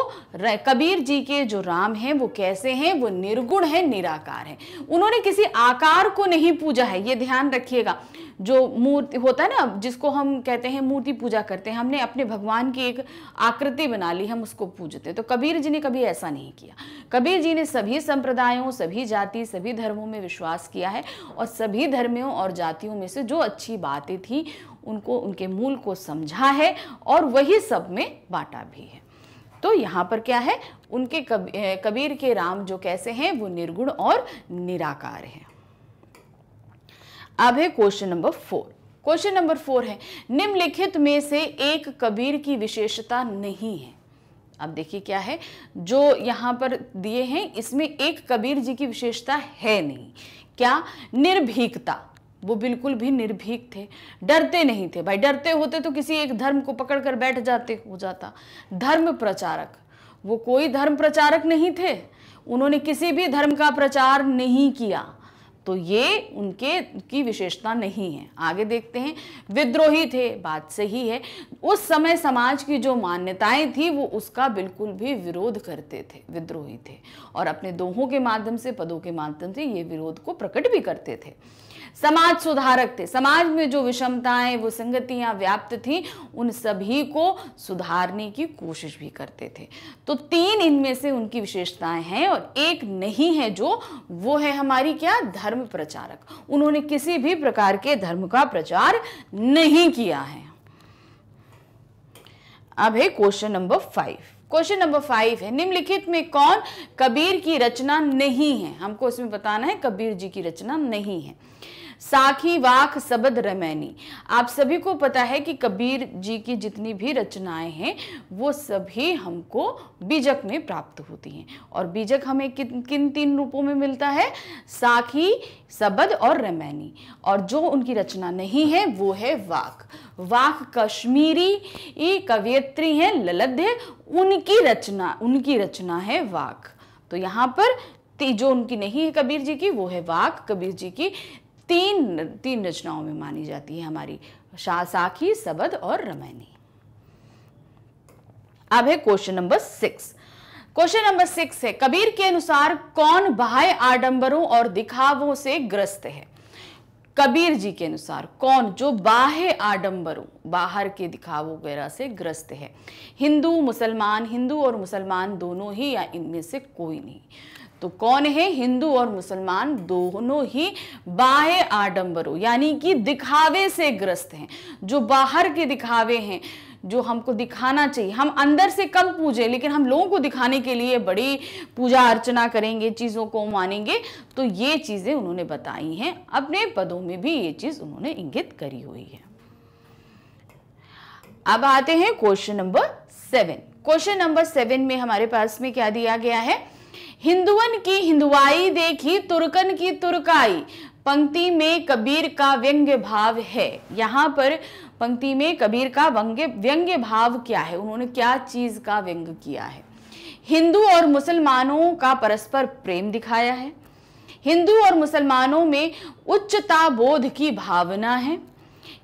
कबीर जी के जो राम हैं वो कैसे हैं वो निर्गुण हैं निराकार है उन्होंने किसी आकार को नहीं पूजा है ये ध्यान रखिएगा जो मूर्ति होता है ना जिसको हम कहते हैं मूर्ति पूजा करते हैं हमने अपने भगवान की एक आकृति बना ली हम उसको पूजते हैं तो कबीर जी ने कभी ऐसा नहीं किया कबीर जी ने सभी संप्रदायों सभी जाति सभी धर्मों में विश्वास किया है और सभी धर्मों और जातियों में से जो अच्छी बातें थी उनको उनके मूल को समझा है और वही सब में बांटा भी है तो यहाँ पर क्या है उनके कब, कबीर के राम जो कैसे हैं वो निर्गुण और निराकार हैं अब है question number four question number four है निम्नलिखित में से एक कबीर की विशेषता नहीं है अब देखिए क्या है जो यहाँ पर दिए हैं इसमें एक कबीर जी की विशेषता है नहीं क्या निर्भीकता वो बिल्कुल भी निर्भीक थे डरते नहीं थे भाई डरते होते तो किसी एक धर्म को पकड़ कर बैठ जाते हो जाता धर्म प्रचारक वो कोई धर्म प्रचारक नहीं थे उन्होंने किसी भी धर्म का प्रचार नहीं किया तो ये उनके की विशेषता नहीं है आगे देखते हैं विद्रोही थे बात सही है उस समय समाज की जो मान्यताएं थी वो उसका बिल्कुल भी विरोध करते थे विद्रोही थे और अपने दोहों के माध्यम से पदों के माध्यम से ये विरोध को प्रकट भी करते थे समाज सुधारक थे समाज में जो विषमताएं वो संगतियां व्याप्त थी उन सभी को सुधारने की कोशिश भी करते थे तो तीन इनमें से उनकी विशेषताएं हैं और एक नहीं है जो वो है हमारी क्या धर्म प्रचारक उन्होंने किसी भी प्रकार के धर्म का प्रचार नहीं किया है अब है question number five question number five है निम्नलिखित में कौन कबीर की रचना नहीं है हमको इसमें बताना है कबीर जी की रचना नहीं है साखी वाख सबद रमैनी आप सभी को पता है कि कबीर जी की जितनी भी रचनाएं हैं वो सभी हमको बीजक में प्राप्त होती हैं और बीजक हमें किन किन तीन रूपों में मिलता है साखी सबद और रमैनी और जो उनकी रचना नहीं है वो है वाक वाक कश्मीरी कवियत्री हैं ललध्य उनकी रचना उनकी रचना है वाक तो यहाँ पर जो उनकी नहीं है कबीर जी की वो है वाक कबीर जी की तीन तीन रचनाओं में मानी जाती है हमारी साखी सबद और रमैनी अब है question number six question number six है कबीर के अनुसार कौन बाह्य आडंबरों और दिखावों से ग्रस्त है कबीर जी के अनुसार कौन जो बाह्य आडंबरों बाहर के दिखावों वगैरह से ग्रस्त है हिंदू मुसलमान हिंदू और मुसलमान दोनों ही या इनमें से कोई नहीं तो कौन है हिंदू और मुसलमान दोनों ही बाहे आडंबरों यानी कि दिखावे से ग्रस्त हैं जो बाहर के दिखावे हैं जो हमको दिखाना चाहिए हम अंदर से कम पूजे लेकिन हम लोगों को दिखाने के लिए बड़ी पूजा अर्चना करेंगे चीज़ों को मानेंगे तो ये चीज़ें उन्होंने बताई हैं अपने पदों में भी ये चीज़ उन्होंने इंगित करी हुई है अब आते हैं question number seven question number seven में हमारे पास में क्या दिया गया है हिंदुवन की हिंदुआई देखी तुर्कन की तुर्काई पंक्ति में कबीर का व्यंग्य भाव है यहाँ पर पंक्ति में कबीर का व्यंग्य व्यंग्य भाव क्या है उन्होंने क्या चीज़ का व्यंग किया है हिंदू और मुसलमानों का परस्पर प्रेम दिखाया है हिंदू और मुसलमानों में उच्चता बोध की भावना है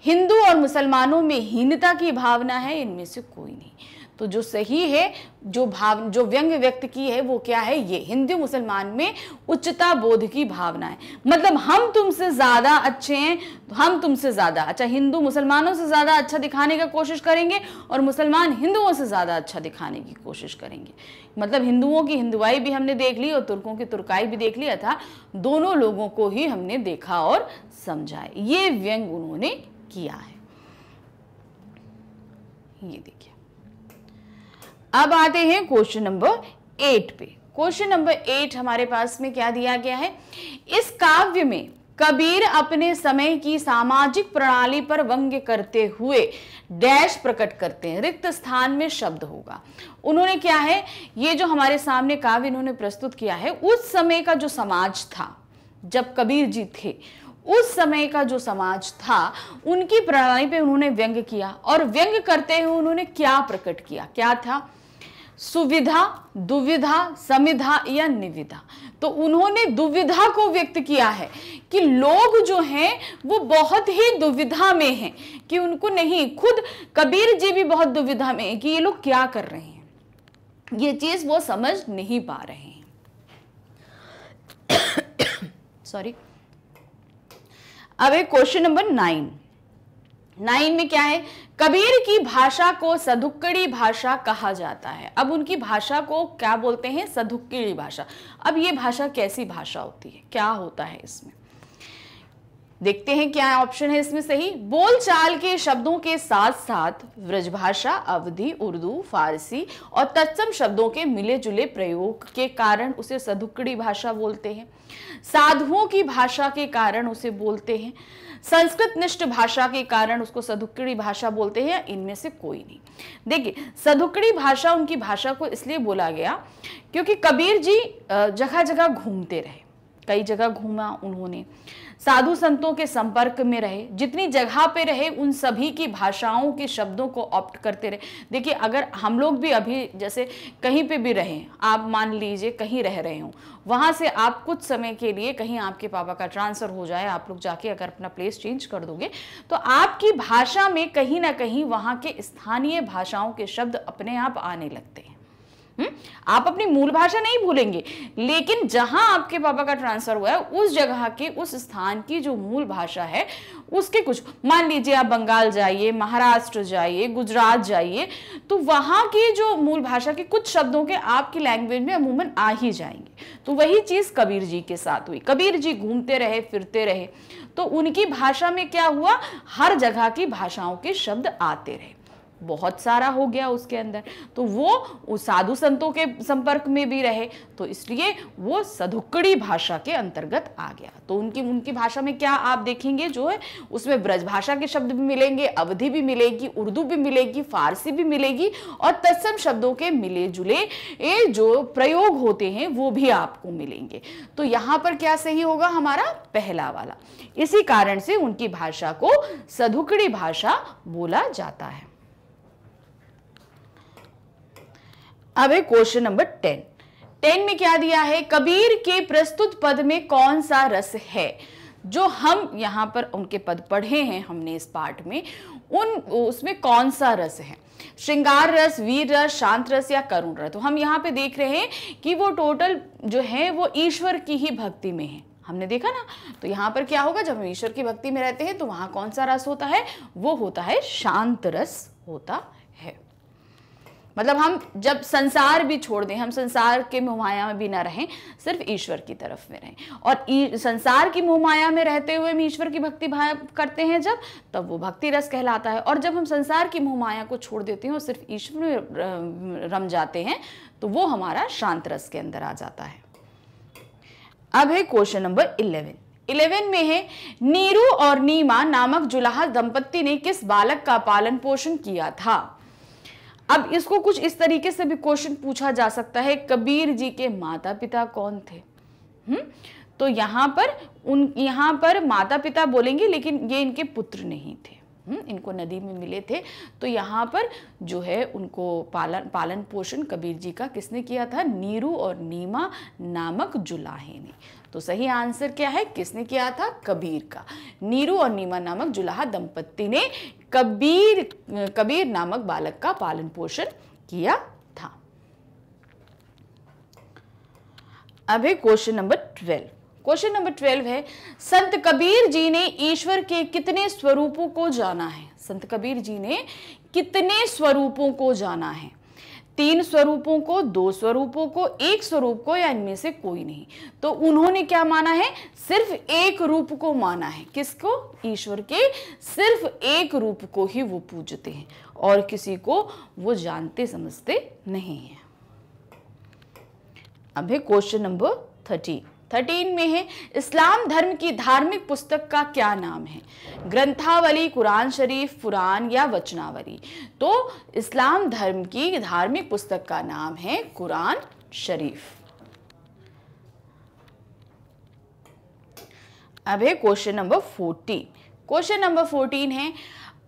हिंदू और मुसलमानों में हीनता की भावना है इनमें से कोई नहीं तो जो सही है जो भाव जो व्यंग व्यक्त की है वो क्या है ये हिंदू मुसलमान में उच्चता बोध की भावना है मतलब हम तुमसे ज़्यादा अच्छे हैं तो हम तुमसे ज़्यादा अच्छा हिंदू मुसलमानों से ज़्यादा अच्छा दिखाने का कोशिश करेंगे और मुसलमान हिंदुओं से ज़्यादा अच्छा दिखाने की कोशिश करेंगे मतलब हिंदुओं की हिंदुआई भी हमने देख ली और तुर्कों की तुर्काई भी देख ली अथा दोनों लोगों को ही हमने देखा और समझा ये व्यंग उन्होंने किया है ये देख अब आते हैं क्वेश्चन नंबर एट पे क्वेश्चन नंबर एट हमारे पास में क्या दिया गया है इस काव्य में कबीर अपने समय की सामाजिक प्रणाली पर व्यंग्य करते हुए डैश प्रकट करते हैं रिक्त स्थान में शब्द होगा उन्होंने क्या है ये जो हमारे सामने काव्य इन्होंने प्रस्तुत किया है उस समय का जो समाज था जब कबीर जी थे उस समय का जो समाज था उनकी प्रणाली पे उन्होंने व्यंग किया और व्यंग करते हुए उन्होंने क्या प्रकट किया क्या था सुविधा दुविधा समिधा या निविधा तो उन्होंने दुविधा को व्यक्त किया है कि लोग जो हैं वो बहुत ही दुविधा में हैं कि उनको नहीं खुद कबीर जी भी बहुत दुविधा में हैं कि ये लोग क्या कर रहे हैं ये चीज़ वो समझ नहीं पा रहे हैं सॉरी अब एक क्वेश्चन नंबर नाइन नाइन में क्या है कबीर की भाषा को सधुक्कड़ी भाषा कहा जाता है अब उनकी भाषा को क्या बोलते हैं सधुक्कड़ी भाषा अब ये भाषा कैसी भाषा होती है क्या होता है इसमें देखते हैं क्या ऑप्शन है इसमें सही बोल चाल के शब्दों के साथ साथ ब्रजभाषा अवधि उर्दू फारसी और तत्सम शब्दों के मिले जुले प्रयोग के कारण उसे सधुक्कड़ी भाषा बोलते हैं साधुओं की भाषा के कारण उसे बोलते हैं संस्कृत निष्ठ भाषा के कारण उसको सधुकड़ी भाषा बोलते हैं इनमें से कोई नहीं देखिए सधुकड़ी भाषा उनकी भाषा को इसलिए बोला गया क्योंकि कबीर जी जगह जगह घूमते रहे कई जगह घूमा उन्होंने साधु संतों के संपर्क में रहे जितनी जगह पे रहे उन सभी की भाषाओं के शब्दों को ऑप्ट करते रहे देखिए अगर हम लोग भी अभी जैसे कहीं पे भी रहें आप मान लीजिए कहीं रह रहे हों वहाँ से आप कुछ समय के लिए कहीं आपके पापा का ट्रांसफ़र हो जाए आप लोग जाके अगर अपना प्लेस चेंज कर दोगे तो आपकी भाषा में कहीं ना कहीं वहाँ के स्थानीय भाषाओं के शब्द अपने आप आने लगते हैं हुँ? हम्म? आप अपनी मूल भाषा नहीं भूलेंगे लेकिन जहां आपके पापा का ट्रांसफर हुआ है उस जगह के उस स्थान की जो मूल भाषा है उसके कुछ मान लीजिए आप बंगाल जाइए महाराष्ट्र जाइए गुजरात जाइए तो वहां की जो मूल भाषा के कुछ शब्दों के आपकी लैंग्वेज में अमूमन आ ही जाएंगे तो वही चीज कबीर जी के साथ हुई कबीर जी घूमते रहे फिरते रहे तो उनकी भाषा में क्या हुआ हर जगह की भाषाओं के शब्द आते रहे बहुत सारा हो गया उसके अंदर तो वो साधु संतों के संपर्क में भी रहे तो इसलिए वो सधुक्कड़ी भाषा के अंतर्गत आ गया तो उनकी उनकी भाषा में क्या आप देखेंगे जो है उसमें ब्रजभाषा के शब्द भी मिलेंगे अवधि भी मिलेगी उर्दू भी मिलेगी फारसी भी मिलेगी और तत्सम शब्दों के मिले जुले ए जो प्रयोग होते हैं वो भी आपको मिलेंगे तो यहाँ पर क्या सही होगा हमारा पहला वाला इसी कारण से उनकी भाषा को सधुकड़ी भाषा बोला जाता है अब है क्वेश्चन नंबर टेन टेन में क्या दिया है कबीर के प्रस्तुत पद में कौन सा रस है जो हम यहाँ पर उनके पद पढ़े हैं हमने इस पाठ में उन उसमें कौन सा रस है श्रृंगार रस वीर रस शांत रस या करुण रस तो हम यहाँ पे देख रहे हैं कि वो टोटल जो है वो ईश्वर की ही भक्ति में है हमने देखा ना तो यहाँ पर क्या होगा जब हम ईश्वर की भक्ति में रहते हैं तो वहाँ कौन सा रस होता है वो होता है शांत रस होता मतलब हम जब संसार भी छोड़ दें हम संसार के मोहमाया में भी ना रहें सिर्फ ईश्वर की तरफ में रहें और संसार की मोहमाया में रहते हुए हम ईश्वर की भक्ति भाव करते हैं जब तब वो भक्ति रस कहलाता है और जब हम संसार की मोहमाया को छोड़ देते हैं और सिर्फ ईश्वर में रम जाते हैं तो वो हमारा शांत रस के अंदर आ जाता है अब है क्वेश्चन नंबर इलेवन इलेवन में है नीरू और नीमा नामक जुलाहा दंपत्ति ने किस बालक का पालन पोषण किया था अब इसको कुछ इस तरीके से भी क्वेश्चन पूछा जा सकता है कबीर जी के माता पिता कौन थे हुँ? हम्म? तो यहाँ पर उन यहाँ पर माता पिता बोलेंगे लेकिन ये इनके पुत्र नहीं थे हुँ? हम्म? इनको नदी में मिले थे तो यहाँ पर जो है उनको पालन पालन पोषण कबीर जी का किसने किया था नीरू और नीमा नामक जुलाहे ने तो सही आंसर क्या है किसने किया था कबीर का नीरू और नीमा नामक जुलाहा दंपत्ति ने कबीर कबीर नामक बालक का पालन पोषण किया था अब है question number twelve question number twelve है संत कबीर जी ने ईश्वर के कितने स्वरूपों को जाना है संत कबीर जी ने कितने स्वरूपों को जाना है तीन स्वरूपों को दो स्वरूपों को एक स्वरूप को या इनमें से कोई नहीं तो उन्होंने क्या माना है सिर्फ एक रूप को माना है किसको ईश्वर के सिर्फ एक रूप को ही वो पूजते हैं और किसी को वो जानते समझते नहीं है अब है क्वेश्चन नंबर थर्टी थर्टीन में है इस्लाम धर्म की धार्मिक पुस्तक का क्या नाम है ग्रंथावली कुरान शरीफ कुरान या वचनावली तो इस्लाम धर्म की धार्मिक पुस्तक का नाम है कुरान शरीफ अब है question number fourteen question number fourteen है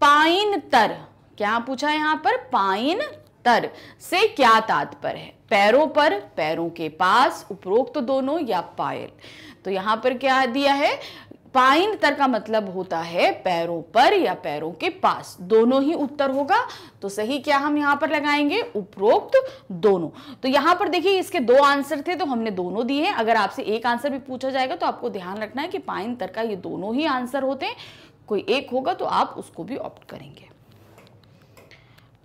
पाइन तर क्या पूछा है यहां पर पाइन तर से क्या तात्पर्य है पैरों पर पैरों के पास उपरोक्त तो दोनों या पायल तो यहां पर क्या दिया है पाइन तर का मतलब होता है पैरों पर या पैरों के पास दोनों ही उत्तर होगा तो सही क्या हम यहां पर लगाएंगे उपरोक्त दोनों तो यहां पर देखिए इसके दो आंसर थे तो हमने दोनों दिए हैं अगर आपसे एक आंसर भी पूछा जाएगा तो आपको ध्यान रखना है कि पाइन तर का ये दोनों ही आंसर होते हैं कोई एक होगा तो आप उसको भी ऑप्ट करेंगे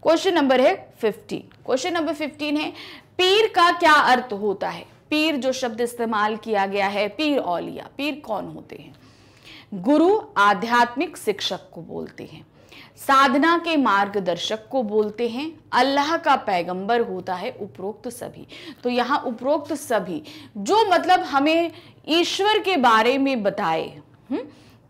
क्वेश्चन नंबर है फिफ्टीन क्वेश्चन नंबर फिफ्टीन है पीर का क्या अर्थ होता है पीर जो शब्द इस्तेमाल किया गया है पीर औलिया पीर कौन होते हैं गुरु आध्यात्मिक शिक्षक को बोलते हैं साधना के मार्गदर्शक को बोलते हैं अल्लाह का पैगंबर होता है उपरोक्त सभी तो यहाँ उपरोक्त सभी जो मतलब हमें ईश्वर के बारे में बताए हुँ? हम्म,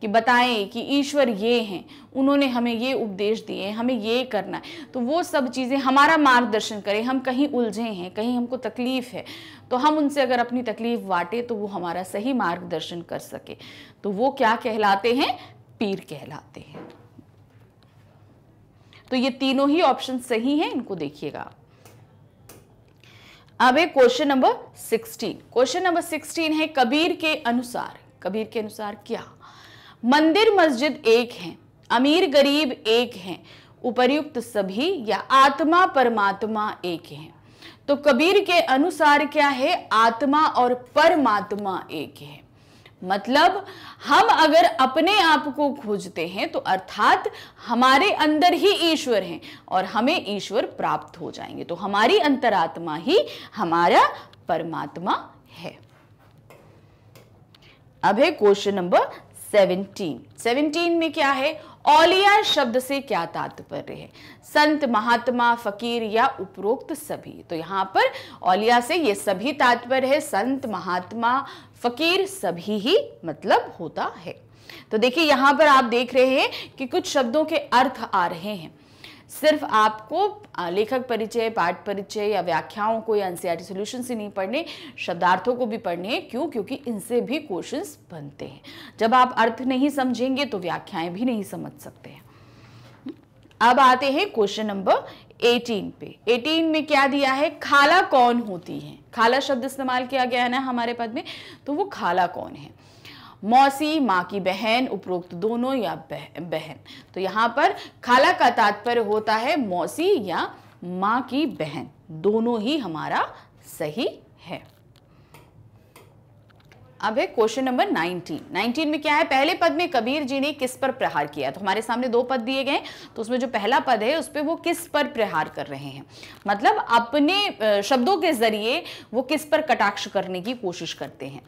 कि बताएं कि ईश्वर ये हैं उन्होंने हमें ये उपदेश दिए हमें ये करना है तो वो सब चीज़ें हमारा मार्गदर्शन करें हम कहीं उलझे हैं कहीं हमको तकलीफ़ है तो हम उनसे अगर अपनी तकलीफ़ बांटे तो वो हमारा सही मार्गदर्शन कर सके तो वो क्या कहलाते हैं पीर कहलाते हैं तो ये तीनों ही ऑप्शन सही हैं इनको देखिएगा अब है question number sixteen question number sixteen है कबीर के अनुसार कबीर के अनुसार क्या मंदिर मस्जिद एक है अमीर गरीब एक है उपर्युक्त सभी या आत्मा परमात्मा एक है तो कबीर के अनुसार क्या है आत्मा और परमात्मा एक है मतलब हम अगर अपने आप को खोजते हैं तो अर्थात हमारे अंदर ही ईश्वर हैं और हमें ईश्वर प्राप्त हो जाएंगे तो हमारी अंतरात्मा ही हमारा परमात्मा है अब है क्वेश्चन नंबर सेवनटीन सेवनटीन में क्या है औलिया शब्द से क्या तात्पर्य है संत महात्मा फकीर या उपरोक्त सभी तो यहाँ पर औलिया से ये सभी तात्पर्य है संत महात्मा फकीर सभी ही मतलब होता है तो देखिए यहाँ पर आप देख रहे हैं कि कुछ शब्दों के अर्थ आ रहे हैं सिर्फ आपको लेखक परिचय पाठ परिचय या व्याख्याओं को या एनसीईआरटी सॉल्यूशन e से नहीं पढ़ने शब्दार्थों को भी पढ़ने हैं क्यों क्योंकि इनसे भी क्वेश्चंस बनते हैं जब आप अर्थ नहीं समझेंगे तो व्याख्याएं भी नहीं समझ सकते हैं अब आते हैं क्वेश्चन नंबर 18 पे 18 में क्या दिया है खाला कौन होती है खाला शब्द इस्तेमाल किया गया है ना हमारे पद में तो वो खाला कौन है मौसी माँ की बहन उपरोक्त दोनों या बह बहन तो यहाँ पर खाला का तात्पर्य होता है मौसी या माँ की बहन दोनों ही हमारा सही है अब है क्वेश्चन नंबर 19 19 में क्या है पहले पद में कबीर जी ने किस पर प्रहार किया तो हमारे सामने दो पद दिए गए तो उसमें जो पहला पद है उस पर वो किस पर प्रहार कर रहे हैं मतलब अपने शब्दों के जरिए वो किस पर कटाक्ष करने की कोशिश करते हैं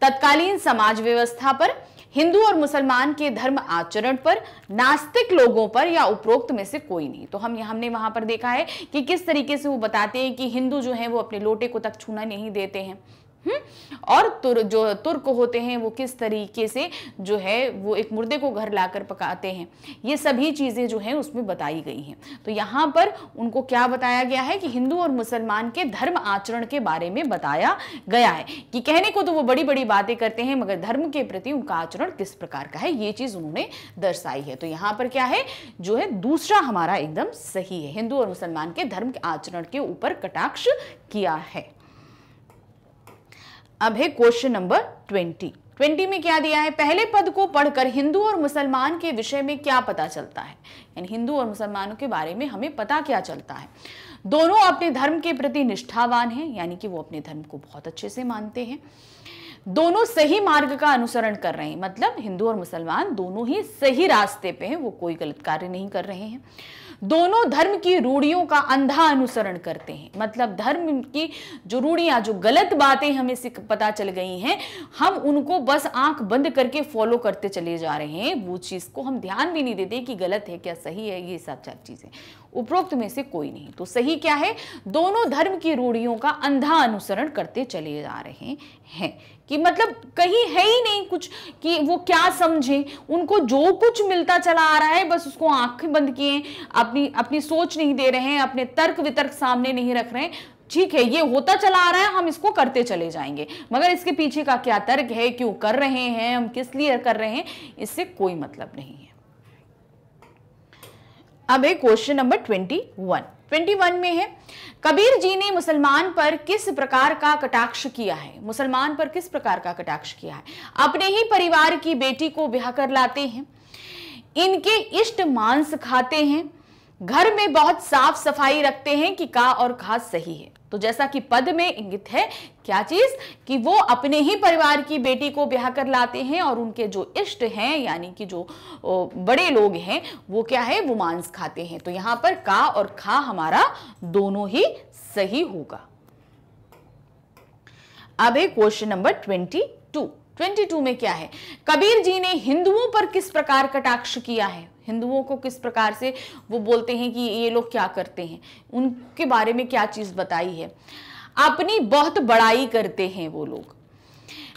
तत्कालीन समाज व्यवस्था पर हिंदू और मुसलमान के धर्म आचरण पर नास्तिक लोगों पर या उपरोक्त में से कोई नहीं तो हम हमने वहां पर देखा है कि किस तरीके से वो बताते हैं कि हिंदू जो है वो अपने लोटे को तक छूना नहीं देते हैं हुँ? हम्म? और तुर जो तुर्क होते हैं वो किस तरीके से जो है वो एक मुर्दे को घर लाकर पकाते हैं ये सभी चीज़ें जो है उसमें बताई गई हैं तो यहाँ पर उनको क्या बताया गया है कि हिंदू और मुसलमान के धर्म आचरण के बारे में बताया गया है कि कहने को तो वो बड़ी बड़ी बातें करते हैं मगर धर्म के प्रति उनका आचरण किस प्रकार का है ये चीज़ उन्होंने दर्शाई है तो यहाँ पर क्या है जो है दूसरा हमारा एकदम सही है हिंदू और मुसलमान के धर्म के आचरण के ऊपर कटाक्ष किया है अब है क्वेश्चन नंबर ट्वेंटी ट्वेंटी में क्या दिया है पहले पद को पढ़कर हिंदू और मुसलमान के विषय में क्या पता चलता है यानी हिंदू और मुसलमानों के बारे में हमें पता क्या चलता है दोनों अपने धर्म के प्रति निष्ठावान हैं यानी कि वो अपने धर्म को बहुत अच्छे से मानते हैं दोनों सही मार्ग का अनुसरण कर रहे हैं मतलब हिंदू और मुसलमान दोनों ही सही रास्ते पे हैं वो कोई गलत कार्य नहीं कर रहे हैं दोनों धर्म की रूढ़ियों का अंधा अनुसरण करते हैं मतलब धर्म की जो रूढ़ियां जो गलत बातें हमें पता चल गई हैं हम उनको बस आंख बंद करके फॉलो करते चले जा रहे हैं वो चीज़ को हम ध्यान भी नहीं देते कि गलत है क्या सही है ये सब सब चीज़ें उपरोक्त में से कोई नहीं तो सही क्या है दोनों धर्म की रूढ़ियों का अंधा अनुसरण करते चले जा रहे हैं कि मतलब कहीं है ही नहीं कुछ कि वो क्या समझें उनको जो कुछ मिलता चला आ रहा है बस उसको आंखें बंद किए अपनी अपनी सोच नहीं दे रहे हैं अपने तर्क वितर्क सामने नहीं रख रहे हैं ठीक है ये होता चला आ रहा है हम इसको करते चले जाएंगे मगर इसके पीछे का क्या तर्क है क्यों कर रहे हैं हम किस लिए कर रहे हैं इससे कोई मतलब नहीं है अब है question number twenty one twenty one में है कबीर जी ने मुसलमान पर किस प्रकार का कटाक्ष किया है मुसलमान पर किस प्रकार का कटाक्ष किया है अपने ही परिवार की बेटी को ब्याह कर लाते हैं इनके इष्ट मांस खाते हैं घर में बहुत साफ सफाई रखते हैं कि का और खा सही है तो जैसा कि पद में इंगित है क्या चीज कि वो अपने ही परिवार की बेटी को ब्याह कर लाते हैं और उनके जो इष्ट हैं यानी कि जो बड़े लोग हैं वो क्या है वो मांस खाते हैं तो यहां पर का और खा हमारा दोनों ही सही होगा अब है question number twenty two twenty two में क्या है कबीर जी ने हिंदुओं पर किस प्रकार कटाक्ष किया है हिंदुओं को किस प्रकार से वो बोलते हैं कि ये लोग क्या करते हैं उनके बारे में क्या चीज़ बताई है अपनी बहुत बड़ाई करते हैं वो लोग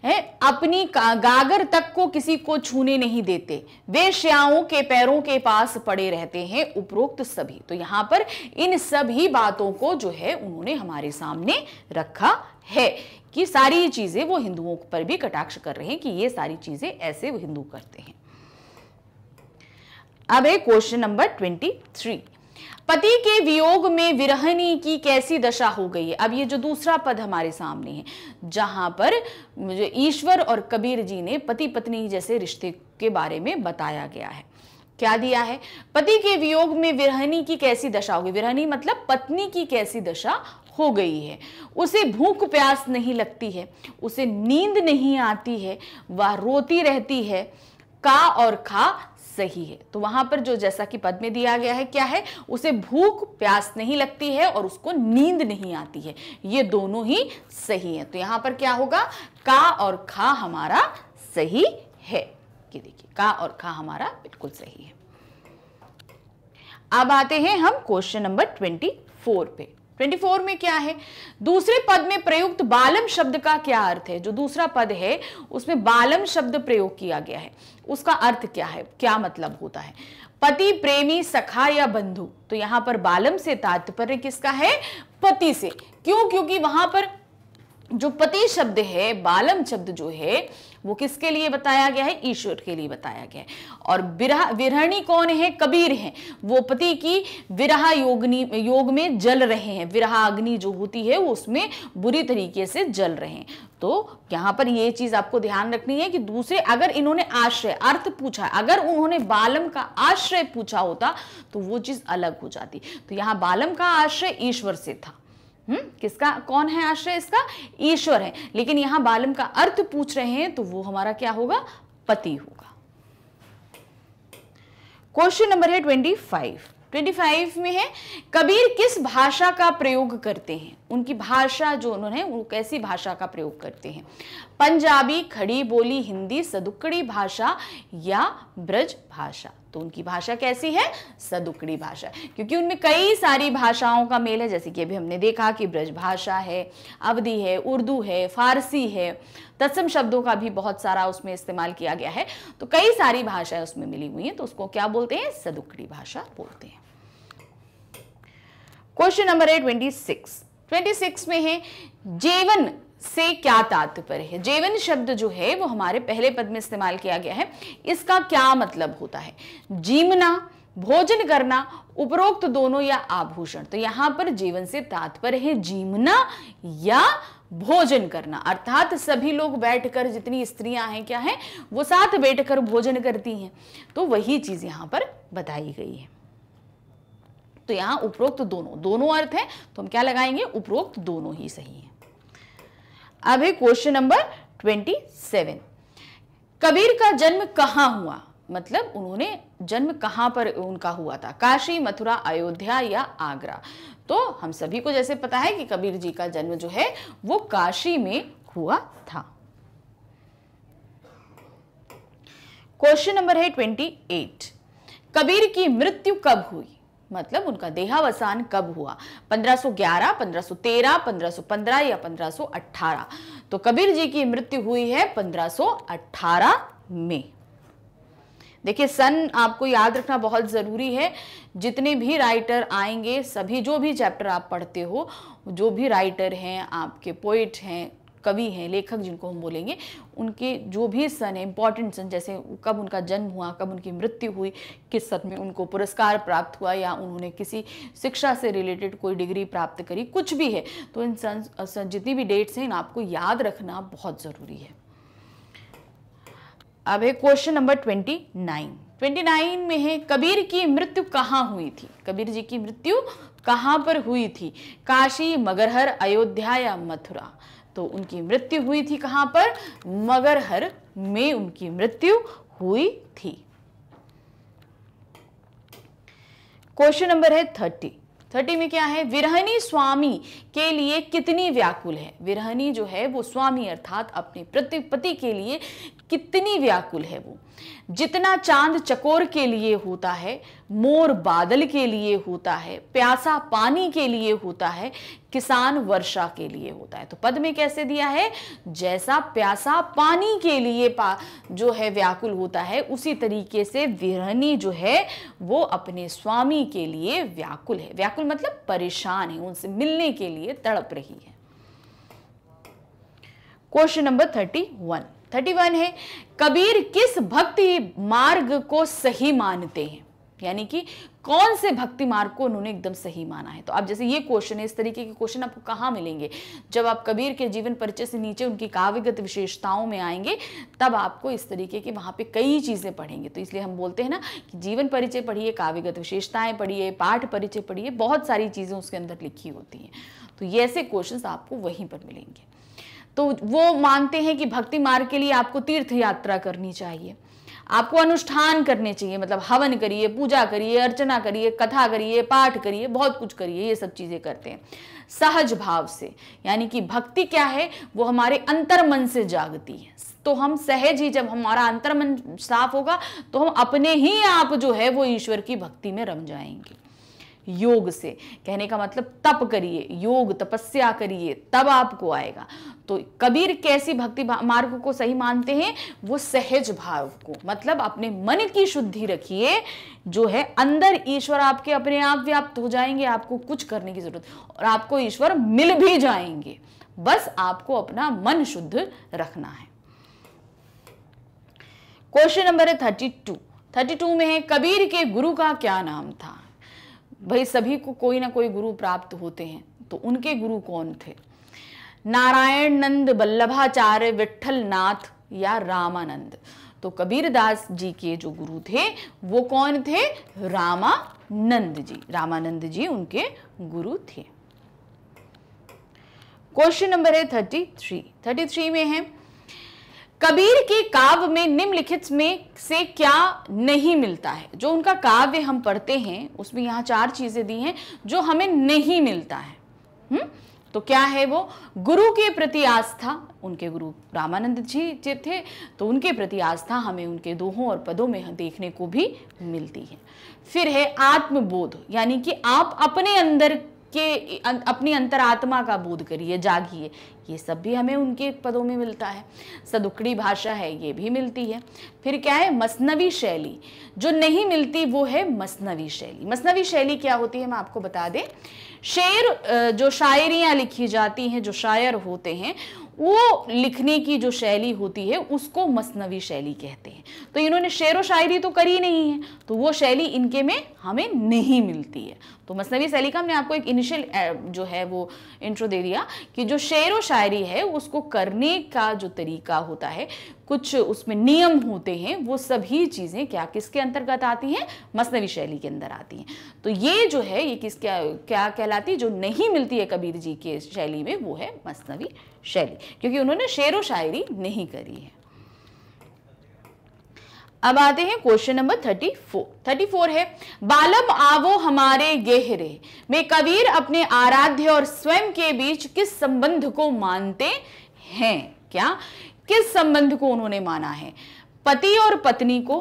है अपनी गागर तक को किसी को छूने नहीं देते वे श्याओं के पैरों के पास पड़े रहते हैं उपरोक्त सभी तो यहाँ पर इन सभी बातों को जो है उन्होंने हमारे सामने रखा है कि सारी चीज़ें वो हिंदुओं पर भी कटाक्ष कर रहे हैं कि ये सारी चीज़ें ऐसे हिंदू करते हैं अब है क्वेश्चन नंबर ट्वेंटी थ्री पति के वियोग में विरहनी की कैसी दशा हो गई है अब ये जो दूसरा पद हमारे सामने है जहां पर ईश्वर और कबीर जी ने पति पत्नी जैसे रिश्ते के बारे में बताया गया है क्या दिया है पति के वियोग में विरहनी की कैसी दशा हो गई विरहनी मतलब पत्नी की कैसी दशा हो गई है उसे भूख प्यास नहीं लगती है उसे नींद नहीं आती है वह रोती रहती है का और खा सही है तो वहां पर जो जैसा कि पद में दिया गया है क्या है उसे भूख प्यास नहीं लगती है और उसको नींद नहीं आती है ये दोनों ही सही है तो यहां पर क्या होगा का और खा हमारा सही है कि देखिए का और खा हमारा बिल्कुल सही है अब आते हैं हम क्वेश्चन नंबर ट्वेंटी फोर पे 24 में क्या है दूसरे पद में प्रयुक्त बालम शब्द का क्या अर्थ है जो दूसरा पद है उसमें बालम शब्द प्रयोग किया गया है उसका अर्थ क्या है क्या मतलब होता है पति प्रेमी सखा या बंधु तो यहाँ पर बालम से तात्पर्य किसका है पति से क्यों क्योंकि वहां पर जो पति शब्द है बालम शब्द जो है वो किसके लिए बताया गया है ईश्वर के लिए बताया गया है और विरह विरहणी कौन है कबीर है वो पति की विरह योगनी योग में जल रहे हैं विरह अग्नि जो होती है वो उसमें बुरी तरीके से जल रहे हैं तो यहाँ पर ये चीज आपको ध्यान रखनी है कि दूसरे अगर इन्होंने आश्रय अर्थ पूछा अगर उन्होंने बालम का आश्रय पूछा होता तो वो चीज अलग हो जाती तो यहाँ बालम का आश्रय ईश्वर से था हम्म किसका कौन है आश्रय इसका ईश्वर है लेकिन यहां बालम का अर्थ पूछ रहे हैं तो वो हमारा क्या होगा पति होगा क्वेश्चन नंबर है ट्वेंटी फाइव ट्वेंटी फाइव में है कबीर किस भाषा का प्रयोग करते हैं उनकी भाषा जो उन्होंने वो कैसी भाषा का प्रयोग करते हैं पंजाबी खड़ी बोली हिंदी सदुकड़ी भाषा या ब्रज भाषा तो उनकी भाषा कैसी है सदुकड़ी भाषा क्योंकि उनमें कई सारी भाषाओं का मेल है जैसे कि अभी हमने देखा कि ब्रज भाषा है अवधि है उर्दू है फारसी है तत्सम शब्दों का भी बहुत सारा उसमें इस्तेमाल किया गया है तो कई सारी भाषाएं उसमें मिली हुई हैं तो उसको क्या बोलते हैं सदुकड़ी भाषा बोलते हैं क्वेश्चन नंबर है ट्वेंटी सिक्स ट्वेंटी सिक्स में है जेवन से क्या तात्पर्य है जीवन शब्द जो है वो हमारे पहले पद में इस्तेमाल किया गया है इसका क्या मतलब होता है जीवना भोजन करना उपरोक्त दोनों या आभूषण तो यहां पर जीवन से तात्पर्य है जीवना या भोजन करना अर्थात सभी लोग बैठकर जितनी स्त्रियां हैं क्या है वो साथ बैठकर भोजन करती हैं तो वही चीज यहां पर बताई गई है तो यहां उपरोक्त दोनों दोनों अर्थ है तो हम क्या लगाएंगे उपरोक्त दोनों ही सही है अब है question number twenty seven Kabir का जन्म कहाँ हुआ मतलब उन्होंने जन्म कहाँ पर उनका हुआ था काशी मथुरा अयोध्या या आगरा तो हम सभी को जैसे पता है कि कबीर जी का जन्म जो है वो काशी में हुआ था क्वेश्चन नंबर है ट्वेंटी एट कबीर की मृत्यु कब हुई मतलब उनका देहावसान कब हुआ 1511, 1513, 1515 या 1518 तो कबीर जी की मृत्यु हुई है 1518 में देखिए सन आपको याद रखना बहुत ज़रूरी है जितने भी राइटर आएंगे सभी जो भी चैप्टर आप पढ़ते हो जो भी राइटर हैं आपके पोइट हैं कवि हैं लेखक जिनको हम बोलेंगे उनके जो भी सन है इंपॉर्टेंट सन जैसे कब उनका जन्म हुआ कब उनकी मृत्यु हुई किस सन में उनको पुरस्कार प्राप्त हुआ या उन्होंने किसी शिक्षा से रिलेटेड कोई डिग्री प्राप्त करी कुछ भी है तो इन सन, सन जितनी भी डेट्स हैं इन आपको याद रखना बहुत ज़रूरी है अब है question number twenty nine twenty nine में है कबीर की मृत्यु कहाँ हुई थी कबीर जी की मृत्यु कहाँ पर हुई थी काशी मगरहर अयोध्या या मथुरा तो उनकी मृत्यु हुई थी कहाँ पर मगरहर में उनकी मृत्यु हुई थी क्वेश्चन नंबर है थर्टी थर्टी में क्या है विरहनी स्वामी के लिए कितनी व्याकुल है विरहनी जो है वो स्वामी अर्थात अपने प्रति पति के लिए कितनी व्याकुल है वो जितना चांद चकोर के लिए होता है मोर बादल के लिए होता है प्यासा पानी के लिए होता है किसान वर्षा के लिए होता है तो पद में कैसे दिया है जैसा प्यासा पानी के लिए पा जो है व्याकुल होता है उसी तरीके से विरहनी जो है वो अपने स्वामी के लिए व्याकुल है व्याकुल मतलब परेशान है उनसे मिलने के लिए तड़प रही है question number thirty one thirty one है कबीर किस भक्ति मार्ग को सही मानते हैं यानी कि कौन से भक्ति मार्ग को उन्होंने एकदम सही माना है तो आप जैसे ये क्वेश्चन है इस तरीके के क्वेश्चन आपको कहाँ मिलेंगे जब आप कबीर के जीवन परिचय से नीचे उनकी काव्यगत विशेषताओं में आएंगे तब आपको इस तरीके के वहाँ पे कई चीज़ें पढ़ेंगे तो इसलिए हम बोलते हैं ना कि जीवन परिचय पढ़िए काव्यगत विशेषताएँ पढ़िए पाठ परिचय पढ़िए बहुत सारी चीज़ें उसके अंदर लिखी होती हैं तो ये ऐसे क्वेश्चन आपको वहीं पर मिलेंगे तो वो मानते हैं कि भक्ति मार्ग के लिए आपको तीर्थ यात्रा करनी चाहिए आपको अनुष्ठान करने चाहिए मतलब हवन करिए पूजा करिए अर्चना करिए कथा करिए पाठ करिए बहुत कुछ करिए ये सब चीज़ें करते हैं सहज भाव से यानी कि भक्ति क्या है वो हमारे अंतर मन से जागती है तो हम सहज ही जब हमारा अंतर मन साफ होगा तो हम अपने ही आप जो है वो ईश्वर की भक्ति में रम जाएंगे योग से कहने का मतलब तप करिए योग तपस्या करिए तब आपको आएगा तो कबीर कैसी भक्ति मार्ग को सही मानते हैं वो सहज भाव को मतलब अपने मन की शुद्धि रखिए जो है अंदर ईश्वर आपके अपने आप व्याप्त हो जाएंगे आपको कुछ करने की जरूरत और आपको ईश्वर मिल भी जाएंगे बस आपको अपना मन शुद्ध रखना है क्वेश्चन नंबर है थर्टी टू थर्टी टू में है कबीर के गुरु का क्या नाम था भाई सभी को कोई ना कोई गुरु प्राप्त होते हैं तो उनके गुरु कौन थे नारायण नंद वल्लभाचार्य विठल नाथ या रामानंद तो कबीरदास जी के जो गुरु थे वो कौन थे रामानंद जी रामानंद जी उनके गुरु थे क्वेश्चन नंबर है थर्टी थ्री थर्टी थ्री में है कबीर के काव्य में निम्नलिखित में से क्या नहीं मिलता है जो उनका काव्य हम पढ़ते हैं उसमें यहां चार चीज़ें दी हैं जो हमें नहीं मिलता है हुँ? हम्म? तो क्या है वो गुरु के प्रति आस्था उनके गुरु रामानंद जी जो थे तो उनके प्रति आस्था हमें उनके दोहों और पदों में देखने को भी मिलती है फिर है आत्मबोध यानी कि आप अपने अंदर के अं, अपनी अंतरात्मा का बोध करिए जागिए ये सब भी हमें उनके पदों में मिलता है सदुकड़ी भाषा है ये भी मिलती है फिर क्या है मसनवी शैली जो नहीं मिलती वो है मसनवी शैली मसनवी शैली क्या होती है मैं आपको बता दें शेर जो शायरियाँ लिखी जाती हैं जो शायर होते हैं वो लिखने की जो शैली होती है उसको मसनवी शैली कहते हैं तो इन्होंने शेर व शायरी तो करी नहीं है तो वो शैली इनके में हमें नहीं मिलती है तो मसनवी सलीकम ने आपको एक इनिशियल जो है वो इंट्रो दे दिया कि जो शेर व शायरी है उसको करने का जो तरीका होता है कुछ उसमें नियम होते हैं वो सभी चीज़ें क्या किसके अंतर्गत आती हैं मसनवी शैली के अंदर आती हैं तो ये जो है ये किस क्या क्या कहलाती जो नहीं मिलती है कबीर जी के शैली में वो है मसनवी शैली क्योंकि उन्होंने शेर व शायरी नहीं करी है अब आते हैं question number thirty four thirty four है बालम आवो हमारे गेहरे में कबीर अपने आराध्य और स्वयं के बीच किस संबंध को मानते हैं क्या किस संबंध को उन्होंने माना है पति और पत्नी को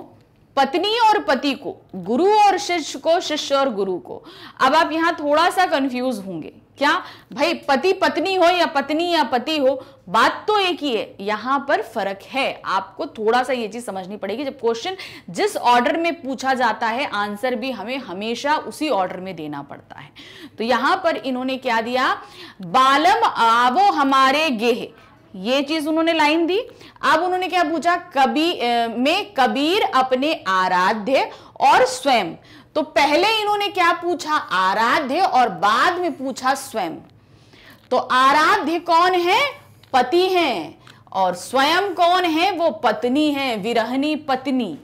पत्नी और पति को गुरु और शिष्य को शिष्य और गुरु को अब आप यहां थोड़ा सा कंफ्यूज होंगे क्या भाई पति पत्नी हो या पत्नी या पति हो बात तो एक ही है यहां पर फर्क है आपको थोड़ा सा ये चीज समझनी पड़ेगी जब क्वेश्चन जिस ऑर्डर में पूछा जाता है आंसर भी हमें हमेशा उसी ऑर्डर में देना पड़ता है तो यहां पर इन्होंने क्या दिया बालम आवो हमारे गेह ये चीज उन्होंने लाइन दी अब उन्होंने क्या पूछा कबीर में कबीर अपने आराध्य और स्वयं तो पहले इन्होंने क्या पूछा आराध्य और बाद में पूछा स्वयं तो आराध्य कौन है पति हैं और स्वयं कौन है वो पत्नी है विरहनी पत्नी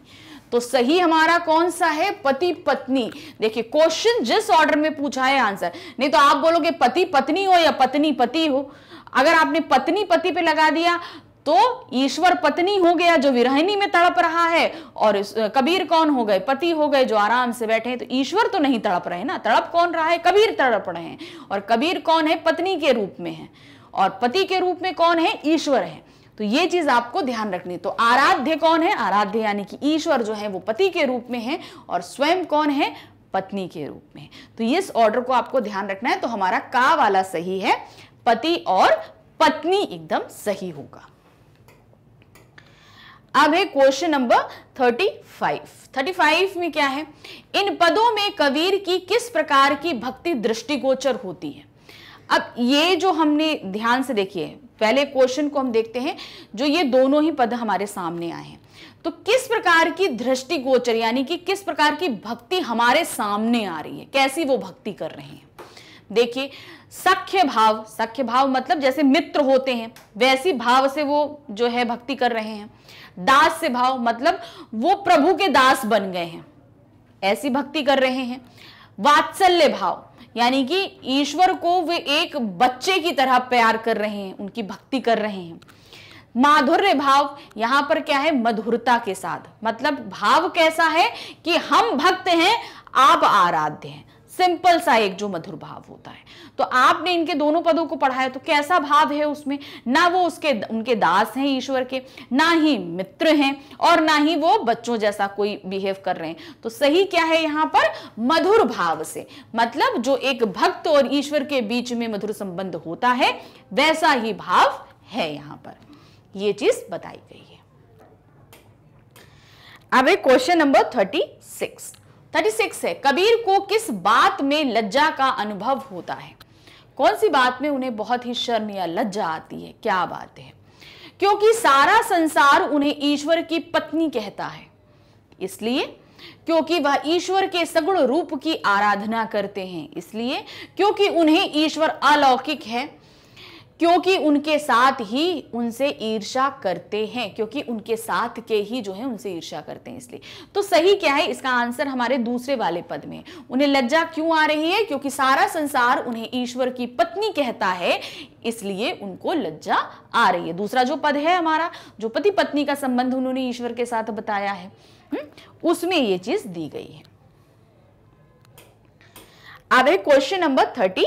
तो सही हमारा कौन सा है पति पत्नी देखिए क्वेश्चन जिस ऑर्डर में पूछा है आंसर नहीं तो आप बोलोगे पति पत्नी हो या पत्नी पति हो अगर आपने पत्नी पति पे लगा दिया तो ईश्वर पत्नी हो गया जो विरहिणी में तड़प रहा है और कबीर कौन हो गए पति हो गए जो आराम से बैठे हैं तो ईश्वर तो नहीं तड़प रहे ना तड़प कौन रहा है कबीर तड़प रहे हैं और कबीर कौन है पत्नी के रूप में है और पति के रूप में कौन है ईश्वर है तो ये चीज आपको ध्यान रखनी तो आराध्य कौन है आराध्य यानी कि ईश्वर जो है वो पति के रूप में है और स्वयं कौन है पत्नी के रूप में तो इस ऑर्डर को आपको ध्यान रखना है तो हमारा का वाला सही है पति और पत्नी एकदम सही होगा अब है क्वेश्चन नंबर थर्टी फाइव में क्या है इन पदों में कबीर की किस प्रकार की भक्ति दृष्टिगोचर होती है अब ये जो हमने ध्यान से देखिए पहले क्वेश्चन को हम देखते हैं जो ये दोनों ही पद हमारे सामने आए हैं तो किस प्रकार की दृष्टिगोचर यानी कि किस प्रकार की भक्ति हमारे सामने आ रही है कैसी वो भक्ति कर रहे हैं देखिए सख्य भाव सख्य भाव मतलब जैसे मित्र होते हैं वैसी भाव से वो जो है भक्ति कर रहे हैं दास से भाव मतलब वो प्रभु के दास बन गए हैं ऐसी भक्ति कर रहे हैं वात्सल्य भाव यानी कि ईश्वर को वे एक बच्चे की तरह प्यार कर रहे हैं उनकी भक्ति कर रहे हैं माधुर्य भाव यहां पर क्या है मधुरता के साथ मतलब भाव कैसा है कि हम भक्त हैं आप आराध्य हैं सिंपल सा एक जो मधुर भाव होता है तो आपने इनके दोनों पदों को पढ़ाया तो कैसा भाव है उसमें ना वो उसके उनके दास हैं ईश्वर के ना ही मित्र हैं और ना ही वो बच्चों जैसा कोई बिहेव कर रहे हैं तो सही क्या है यहाँ पर मधुर भाव से मतलब जो एक भक्त और ईश्वर के बीच में मधुर संबंध होता है वैसा ही भाव है यहाँ पर ये चीज बताई गई है अब एक question number thirty six thirty six है कबीर को किस बात में लज्जा का अनुभव होता है कौन सी बात में उन्हें बहुत ही शर्म या लज्जा आती है क्या बात है क्योंकि सारा संसार उन्हें ईश्वर की पत्नी कहता है इसलिए क्योंकि वह ईश्वर के सगुण रूप की आराधना करते हैं इसलिए क्योंकि उन्हें ईश्वर अलौकिक है क्योंकि उनके साथ ही उनसे ईर्षा करते हैं क्योंकि उनके साथ के ही जो है उनसे ईर्षा करते हैं इसलिए तो सही क्या है इसका आंसर हमारे दूसरे वाले पद में उन्हें लज्जा क्यों आ रही है क्योंकि सारा संसार उन्हें ईश्वर की पत्नी कहता है इसलिए उनको लज्जा आ रही है दूसरा जो पद है हमारा जो पति पत्नी का संबंध उन्होंने ईश्वर के साथ बताया है हम्म, उसमें ये चीज दी गई है अब है क्वेश्चन नंबर थर्टी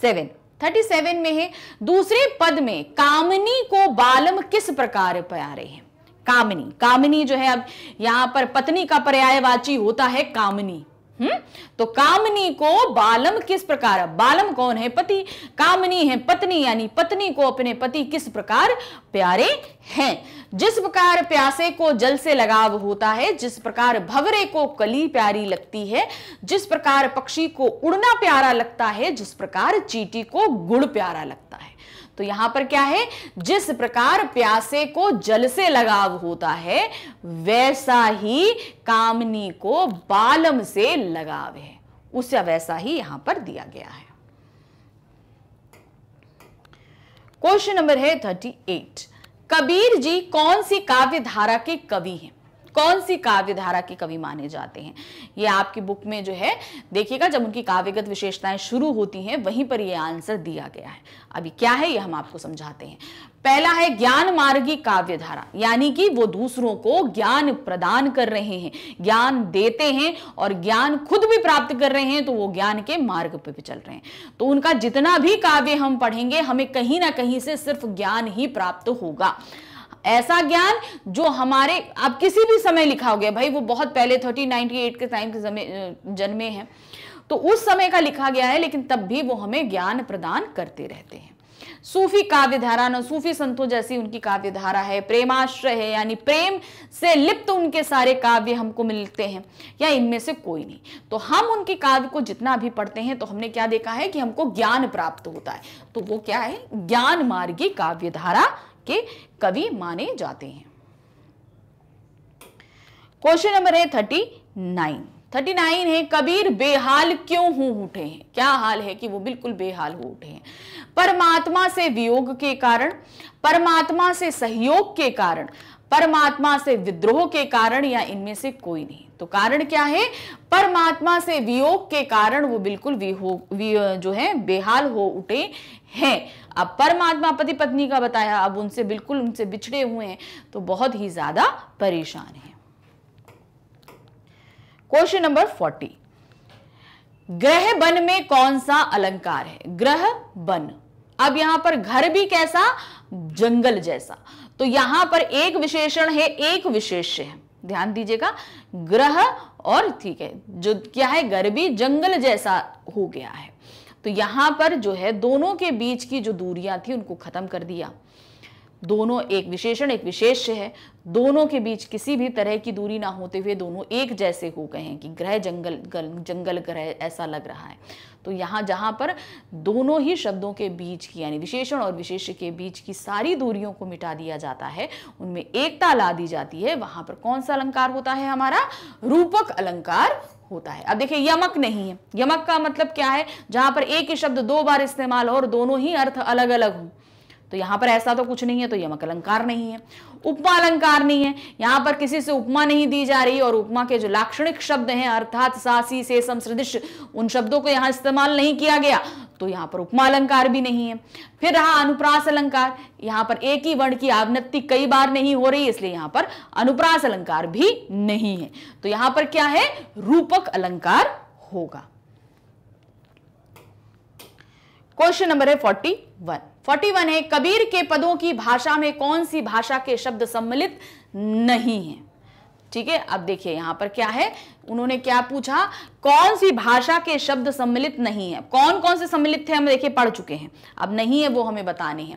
सेवन 37 में है दूसरे पद में कामनी को बालम किस प्रकार प्यारे हैं कामनी कामनी जो है अब यहां पर पत्नी का पर्यायवाची होता है कामनी हम्म तो कामनी को बालम किस प्रकार बालम कौन है पति कामनी है पत्नी यानी पत्नी को अपने पति किस प्रकार प्यारे हैं जिस प्रकार प्यासे को जल से लगाव होता है जिस प्रकार भवरे को कली प्यारी लगती है जिस प्रकार पक्षी को उड़ना प्यारा लगता है जिस प्रकार चीटी को गुड़ प्यारा लगता है तो यहां पर क्या है जिस प्रकार प्यासे को जल से लगाव होता है वैसा ही कामनी को बालम से लगाव है उसे वैसा ही यहां पर दिया गया है क्वेश्चन नंबर है थर्टी एट कबीर जी कौन सी काव्य धारा के कवि हैं कौन सी काव्य धारा के कवि माने जाते हैं ये आपकी बुक में जो है देखिएगा जब उनकी काव्यगत विशेषताएं शुरू होती हैं वहीं पर ये आंसर दिया गया है अभी क्या है ये हम आपको समझाते हैं पहला है ज्ञान मार्गी काव्य धारा यानी कि वो दूसरों को ज्ञान प्रदान कर रहे हैं ज्ञान देते हैं और ज्ञान खुद भी प्राप्त कर रहे हैं तो वो ज्ञान के मार्ग पर भी चल रहे हैं तो उनका जितना भी काव्य हम पढ़ेंगे हमें कहीं ना कहीं से सिर्फ ज्ञान ही प्राप्त होगा ऐसा ज्ञान जो हमारे आप किसी भी समय लिखा हो गया भाई वो बहुत पहले थर्टी नाइनटी एट के टाइम के जन्मे हैं तो उस समय का लिखा गया है लेकिन तब भी वो हमें ज्ञान प्रदान करते रहते हैं सूफी काव्य धारा न सूफी संतों जैसी उनकी काव्य धारा है प्रेमाश्रय है यानी प्रेम से लिप्त उनके सारे काव्य हमको मिलते हैं या इनमें से कोई नहीं तो हम उनके काव्य को जितना भी पढ़ते हैं तो हमने क्या देखा है कि हमको ज्ञान प्राप्त होता है तो वो क्या है ज्ञान मार्गी काव्य धारा के कवि माने जाते हैं क्वेश्चन नंबर है थर्टी नाइन थर्टी नाइन है कबीर बेहाल क्यों हो उठे हैं क्या हाल है कि वो बिल्कुल बेहाल हो उठे हैं परमात्मा से वियोग के कारण परमात्मा से सहयोग के कारण परमात्मा से विद्रोह के कारण या इनमें से कोई नहीं तो कारण क्या है परमात्मा से वियोग के कारण वो बिल्कुल जो है बेहाल हो उठे हैं अब परमात्मा पति पत्नी का बताया अब उनसे बिल्कुल उनसे बिछड़े हुए हैं तो बहुत ही ज्यादा परेशान है क्वेश्चन नंबर फोर्टी ग्रह बन में कौन सा अलंकार है ग्रह बन अब यहां पर घर भी कैसा जंगल जैसा तो यहां पर एक विशेषण है एक विशेष्य है ध्यान दीजिएगा ग्रह और ठीक है जो क्या है गर्भी जंगल जैसा हो गया है तो यहां पर जो है दोनों के बीच की जो दूरियां थी उनको खत्म कर दिया दोनों एक विशेषण एक विशेष्य है दोनों के बीच किसी भी तरह की दूरी ना होते हुए दोनों एक जैसे हो गए हैं कि ग्रह जंगल गल, जंगल ग्रह ऐसा लग रहा है तो यहाँ जहाँ पर दोनों ही शब्दों के बीच की यानी विशेषण और विशेष्य के बीच की सारी दूरियों को मिटा दिया जाता है उनमें एकता ला दी जाती है वहाँ पर कौन सा अलंकार होता है हमारा रूपक अलंकार होता है अब देखिए यमक नहीं है यमक का मतलब क्या है जहां पर एक ही शब्द दो बार इस्तेमाल हो और दोनों ही अर्थ अलग अलग हो तो यहाँ पर ऐसा तो कुछ नहीं है तो यमक अलंकार नहीं है उपमा अलंकार नहीं है यहां पर किसी से उपमा नहीं दी जा रही और उपमा के जो लाक्षणिक शब्द हैं अर्थात सासी से संसदिश उन शब्दों को यहां इस्तेमाल नहीं किया गया तो यहां पर उपमा अलंकार भी नहीं है फिर रहा अनुप्रास अलंकार यहां पर एक ही वर्ण की आवनत्ति कई बार नहीं हो रही इसलिए यहां पर अनुप्रास अलंकार भी नहीं है तो यहां पर क्या है रूपक अलंकार होगा क्वेश्चन नंबर है फोर्टी वन 41 है कबीर के पदों की भाषा में कौन सी भाषा के शब्द सम्मिलित नहीं है ठीक है अब देखिए यहाँ पर क्या है उन्होंने क्या पूछा कौन सी भाषा के शब्द सम्मिलित नहीं है कौन कौन से सम्मिलित थे हम देखिए पढ़ चुके हैं अब नहीं है वो हमें बताने हैं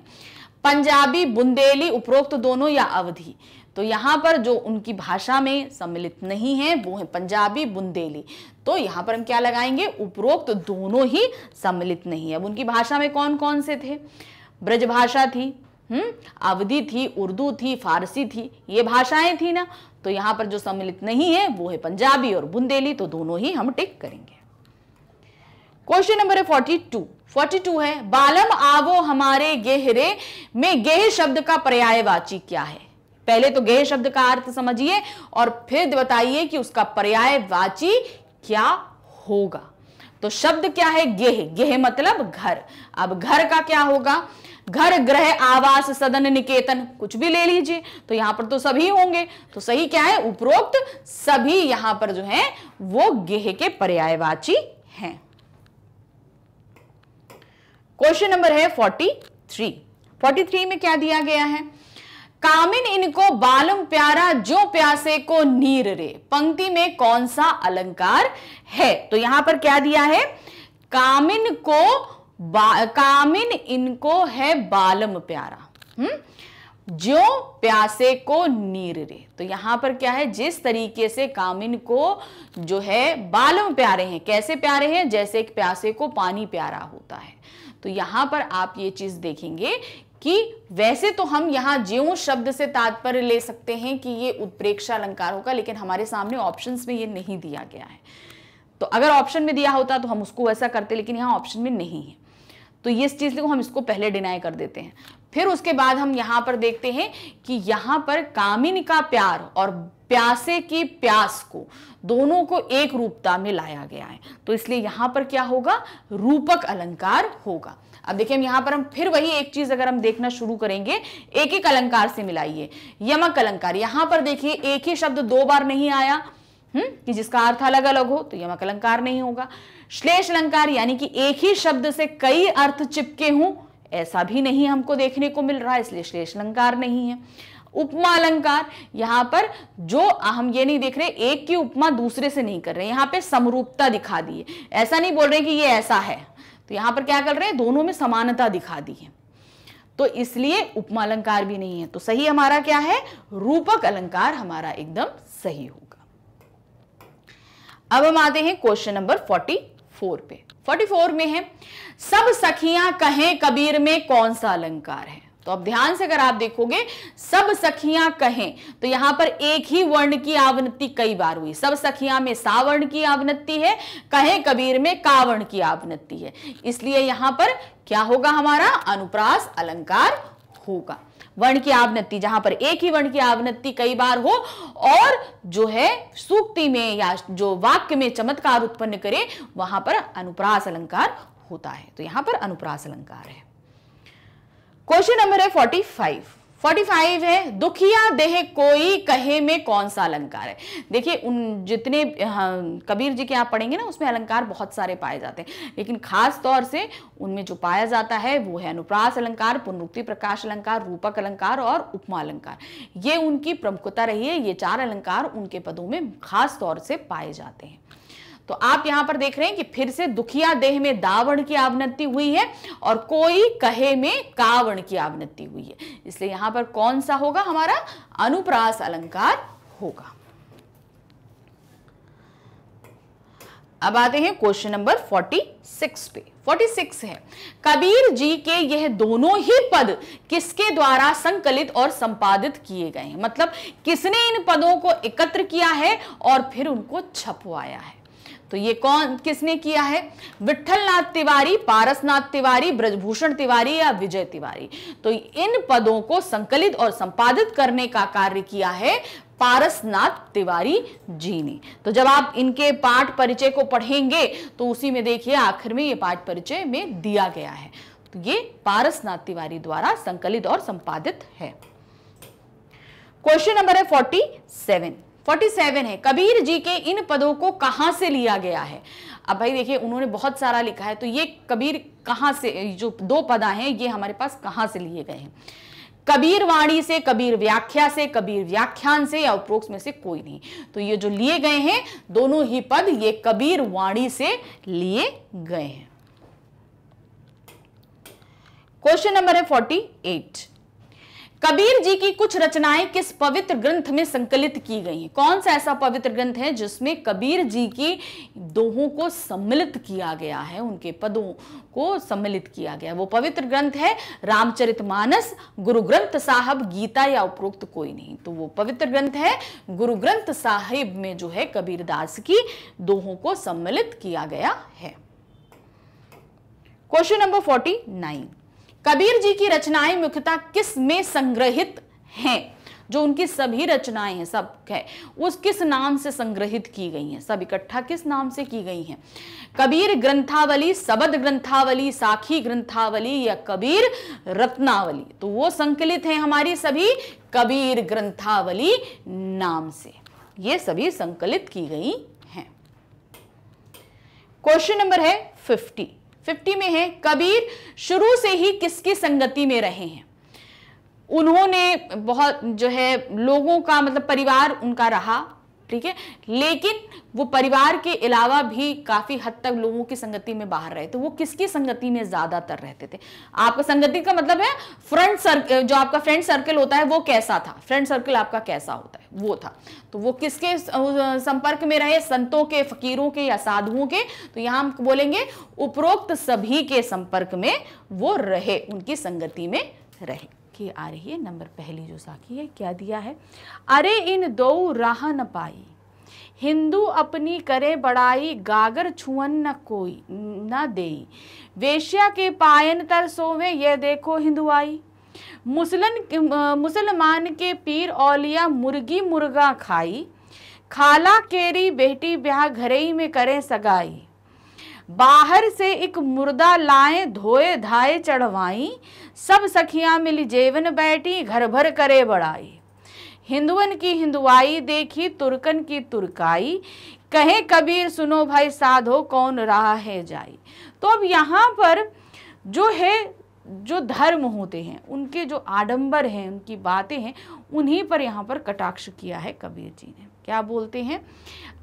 पंजाबी बुंदेली उपरोक्त दोनों या अवधि तो यहां पर जो उनकी भाषा में सम्मिलित नहीं है वो है पंजाबी बुंदेली तो यहां पर हम क्या लगाएंगे उपरोक्त दोनों ही सम्मिलित नहीं है अब उनकी भाषा में कौन कौन से थे ब्रजभाषा थी हम्म अवधि थी उर्दू थी फारसी थी ये भाषाएं थी ना तो यहां पर जो सम्मिलित नहीं है वो है पंजाबी और बुंदेली तो दोनों ही हम टिक करेंगे क्वेश्चन नंबर है फोर्टी टू फोर्टी टू है बालम आवो हमारे गेहरे में गेह शब्द का पर्यायवाची क्या है पहले तो गेह शब्द का अर्थ समझिए और फिर बताइए कि उसका पर्यायवाची क्या होगा तो शब्द क्या है गेह गेह मतलब घर अब घर का क्या होगा घर ग्रह आवास सदन निकेतन कुछ भी ले लीजिए तो यहां पर तो सभी होंगे तो सही क्या है उपरोक्त सभी यहां पर जो है वो गेह के पर्यायवाची हैं क्वेश्चन नंबर है फोर्टी थ्री फोर्टी थ्री में क्या दिया गया है कामिन इनको बालम प्यारा जो प्यासे को नीर रे पंक्ति में कौन सा अलंकार है तो यहां पर क्या दिया है कामिन को कामिन इनको है बालम प्यारा हम्म जो प्यासे को नीर रे तो यहां पर क्या है जिस तरीके से कामिन को जो है बालम प्यारे हैं कैसे प्यारे हैं जैसे एक प्यासे को पानी प्यारा होता है तो यहां पर आप ये चीज़ देखेंगे कि वैसे तो हम यहाँ ज्यो शब्द से तात्पर्य ले सकते हैं कि ये उत्प्रेक्षा अलंकार होगा लेकिन हमारे सामने ऑप्शंस में ये नहीं दिया गया है तो अगर ऑप्शन में दिया होता तो हम उसको वैसा करते लेकिन यहाँ ऑप्शन में नहीं है तो ये इस चीज़ को हम इसको पहले डिनाई कर देते हैं फिर उसके बाद हम यहां पर देखते हैं कि यहां पर कामिन का प्यार और प्यासे की प्यास को दोनों को एक रूपता में लाया गया है तो इसलिए यहां पर क्या होगा रूपक अलंकार होगा अब देखिए हम यहां पर हम फिर वही एक चीज अगर हम देखना शुरू करेंगे एक एक अलंकार से मिलाइए यमक अलंकार यहां पर देखिए एक ही शब्द दो बार नहीं आया हम्म कि जिसका अर्थ अलग अलग हो तो यमक अलंकार नहीं होगा श्लेष अलंकार यानी कि एक ही शब्द से कई अर्थ चिपके हूं ऐसा भी नहीं हमको देखने को मिल रहा है इसलिए श्लेष अलंकार नहीं है उपमा अलंकार यहां पर जो हम ये नहीं देख रहे एक की उपमा दूसरे से नहीं कर रहे यहां पे समरूपता दिखा दी है ऐसा नहीं बोल रहे कि ये ऐसा है तो यहां पर क्या कर रहे हैं दोनों में समानता दिखा दी है तो इसलिए उपमा अलंकार भी नहीं है तो सही हमारा क्या है रूपक अलंकार हमारा एकदम सही होगा अब हम आते हैं क्वेश्चन नंबर फोर्टी फोर पे फोर्टी फोर में है सब सखियां कहें कबीर में कौन सा अलंकार है तो अब ध्यान से अगर आप देखोगे सब सखियां कहें तो यहां पर एक ही वर्ण की आवनति कई बार हुई सब सखियां में सावर्ण की आवनति है कहें कबीर में कावर्ण की आवनति है इसलिए यहां पर क्या होगा हमारा अनुप्रास अलंकार होगा वर्ण की आवनति जहां पर एक ही वर्ण की आवनति कई बार हो और जो है सूक्ति में या जो वाक्य में चमत्कार उत्पन्न करे वहां पर अनुप्रास अलंकार होता है तो यहां पर अनुप्रास अलंकार है क्वेश्चन नंबर है फोर्टी फाइव फोर्टी फाइव है दुखिया देह कोई कहे में कौन सा अलंकार है देखिए उन जितने हाँ, कबीर जी के आप पढ़ेंगे ना उसमें अलंकार बहुत सारे पाए जाते हैं लेकिन खास तौर से उनमें जो पाया जाता है वो है अनुप्रास अलंकार पुनरुक्ति प्रकाश अलंकार रूपक अलंकार और उपमा अलंकार ये उनकी प्रमुखता रही है ये चार अलंकार उनके पदों में खास तौर से पाए जाते हैं तो आप यहां पर देख रहे हैं कि फिर से दुखिया देह में दावण की आवनति हुई है और कोई कहे में कावण की आवनति हुई है इसलिए यहां पर कौन सा होगा हमारा अनुप्रास अलंकार होगा अब आते हैं क्वेश्चन नंबर 46 पे 46 है कबीर जी के यह दोनों ही पद किसके द्वारा संकलित और संपादित किए गए हैं मतलब किसने इन पदों को एकत्र किया है और फिर उनको छपवाया है तो ये कौन किसने किया है विठल नाथ तिवारी पारसनाथ तिवारी ब्रजभूषण तिवारी या विजय तिवारी तो इन पदों को संकलित और संपादित करने का कार्य किया है पारसनाथ तिवारी जी ने तो जब आप इनके पाठ परिचय को पढ़ेंगे तो उसी में देखिए आखिर में ये पाठ परिचय में दिया गया है तो ये पारसनाथ तिवारी द्वारा संकलित और संपादित है क्वेश्चन नंबर है फोर्टी सेवन 47 है कबीर जी के इन पदों को कहां से लिया गया है अब भाई देखिए उन्होंने बहुत सारा लिखा है तो ये कबीर कहां से जो दो पदा हैं ये हमारे पास कहां से लिए गए हैं कबीर वाणी से कबीर व्याख्या से कबीर व्याख्यान से या उपरोक्स में से कोई नहीं तो ये जो लिए गए हैं दोनों ही पद ये कबीर वाणी से लिए गए हैं क्वेश्चन नंबर है फोर्टी एट कबीर जी की कुछ रचनाएं किस पवित्र ग्रंथ में संकलित की गई हैं कौन सा ऐसा पवित्र ग्रंथ है जिसमें कबीर जी की दोहों को सम्मिलित किया गया है उनके पदों को सम्मिलित किया गया है वो पवित्र ग्रंथ है रामचरितमानस गुरु ग्रंथ साहब गीता या उपरोक्त कोई नहीं तो वो पवित्र ग्रंथ है गुरु ग्रंथ साहिब में जो है कबीरदास की दोहों को सम्मिलित किया गया है question number forty nine Kabir ji की रचनाएं मुख्यतः किस में संग्रहित हैं जो उनकी सभी रचनाएं हैं सब है उस किस नाम से संग्रहित की गई हैं सब इकट्ठा किस नाम से की गई हैं कबीर ग्रंथावली सबद ग्रंथावली साखी ग्रंथावली या कबीर रत्नावली तो वो संकलित हैं हमारी सभी कबीर ग्रंथावली नाम से ये सभी संकलित की गई हैं क्वेश्चन नंबर है फिफ्टी फिफ्टी में है कबीर शुरू से ही किसकी संगति में रहे हैं उन्होंने बहुत जो है लोगों का मतलब परिवार उनका रहा ठीक है लेकिन वो परिवार के अलावा भी काफ़ी हद तक लोगों की संगति में बाहर रहे तो वो किसकी संगति में ज़्यादातर रहते थे आपका संगति का मतलब है फ्रंट सर्कल जो आपका फ्रेंड सर्कल होता है वो कैसा था फ्रेंड सर्कल आपका कैसा होता है वो था तो वो किसके संपर्क में रहे संतों के फकीरों के या साधुओं के तो यहां हम बोलेंगे उपरोक्त सभी के संपर्क में वो रहे उनकी संगति में रहे साखी आ रही है नंबर पहली जो साखी है क्या दिया है अरे इन दो राह न पाई हिंदू अपनी करे बड़ाई गागर छुअन न कोई न दे वेश्या के पायन तल सोवे ये देखो हिंदू आई मुसलन मुसलमान के पीर औलिया मुर्गी मुर्गा खाई खाला केरी बेटी ब्याह घरे में करे सगाई बाहर से एक मुर्दा लाए धोए धाए चढ़वाई सब सखियाँ मिल जेवन बैठी घर भर करे बड़ाई हिंदुअन की हिंदुआई देखी तुर्कन की तुर्काई कहे कबीर सुनो भाई साधो कौन रहा है जाई तो अब यहाँ पर जो है जो धर्म होते हैं उनके जो आडंबर हैं उनकी बातें हैं उन्हीं पर यहाँ पर कटाक्ष किया है कबीर जी ने क्या बोलते हैं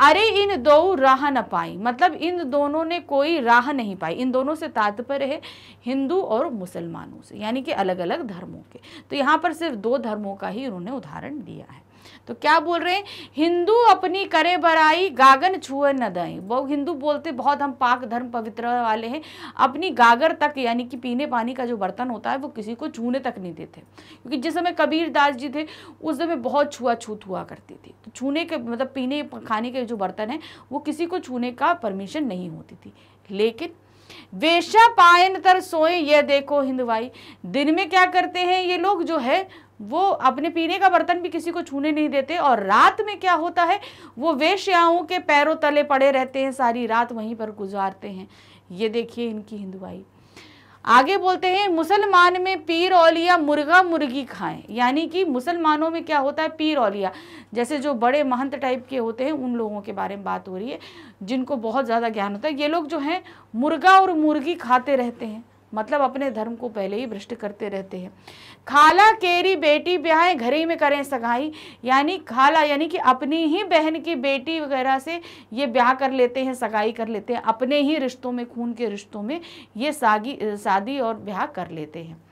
अरे इन दो राह न पाई मतलब इन दोनों ने कोई राह नहीं पाई इन दोनों से तात्पर्य है हिंदू और मुसलमानों से यानी कि अलग अलग धर्मों के तो यहाँ पर सिर्फ दो धर्मों का ही उन्होंने उदाहरण दिया है तो क्या बोल रहे हैं हिंदू अपनी करे बराई गागन छुए न दई वो हिंदू बोलते बहुत हम पाक धर्म पवित्र वाले हैं अपनी गागर तक यानी कि पीने पानी का जो बर्तन होता है वो किसी को छूने तक नहीं देते क्योंकि जिस समय कबीर दास जी थे उस समय बहुत छूत हुआ करती थी तो छूने के मतलब पीने खाने के जो बर्तन हैं वो किसी को छूने का परमिशन नहीं होती थी लेकिन वेशा पायन तर सोए ये देखो हिंदवाई दिन में क्या करते हैं ये लोग जो है वो अपने पीने का बर्तन भी किसी को छूने नहीं देते और रात में क्या होता है वो वेश्याओं के पैरों तले पड़े रहते हैं सारी रात वहीं पर गुजारते हैं ये देखिए इनकी हिंदुआई आगे बोलते हैं मुसलमान में पीर औलिया मुर्गा मुर्गी खाएं यानी कि मुसलमानों में क्या होता है पीर औलिया जैसे जो बड़े महंत टाइप के होते हैं उन लोगों के बारे में बात हो रही है जिनको बहुत ज़्यादा ज्ञान होता है ये लोग जो हैं मुर्गा और मुर्गी खाते रहते हैं मतलब अपने धर्म को पहले ही भ्रष्ट करते रहते हैं खाला केरी बेटी ब्याहें घर ही में करें सगाई यानी खाला यानी कि अपनी ही बहन की बेटी वगैरह से ये ब्याह कर लेते हैं सगाई कर लेते हैं अपने ही रिश्तों में खून के रिश्तों में ये सागी शादी और ब्याह कर लेते हैं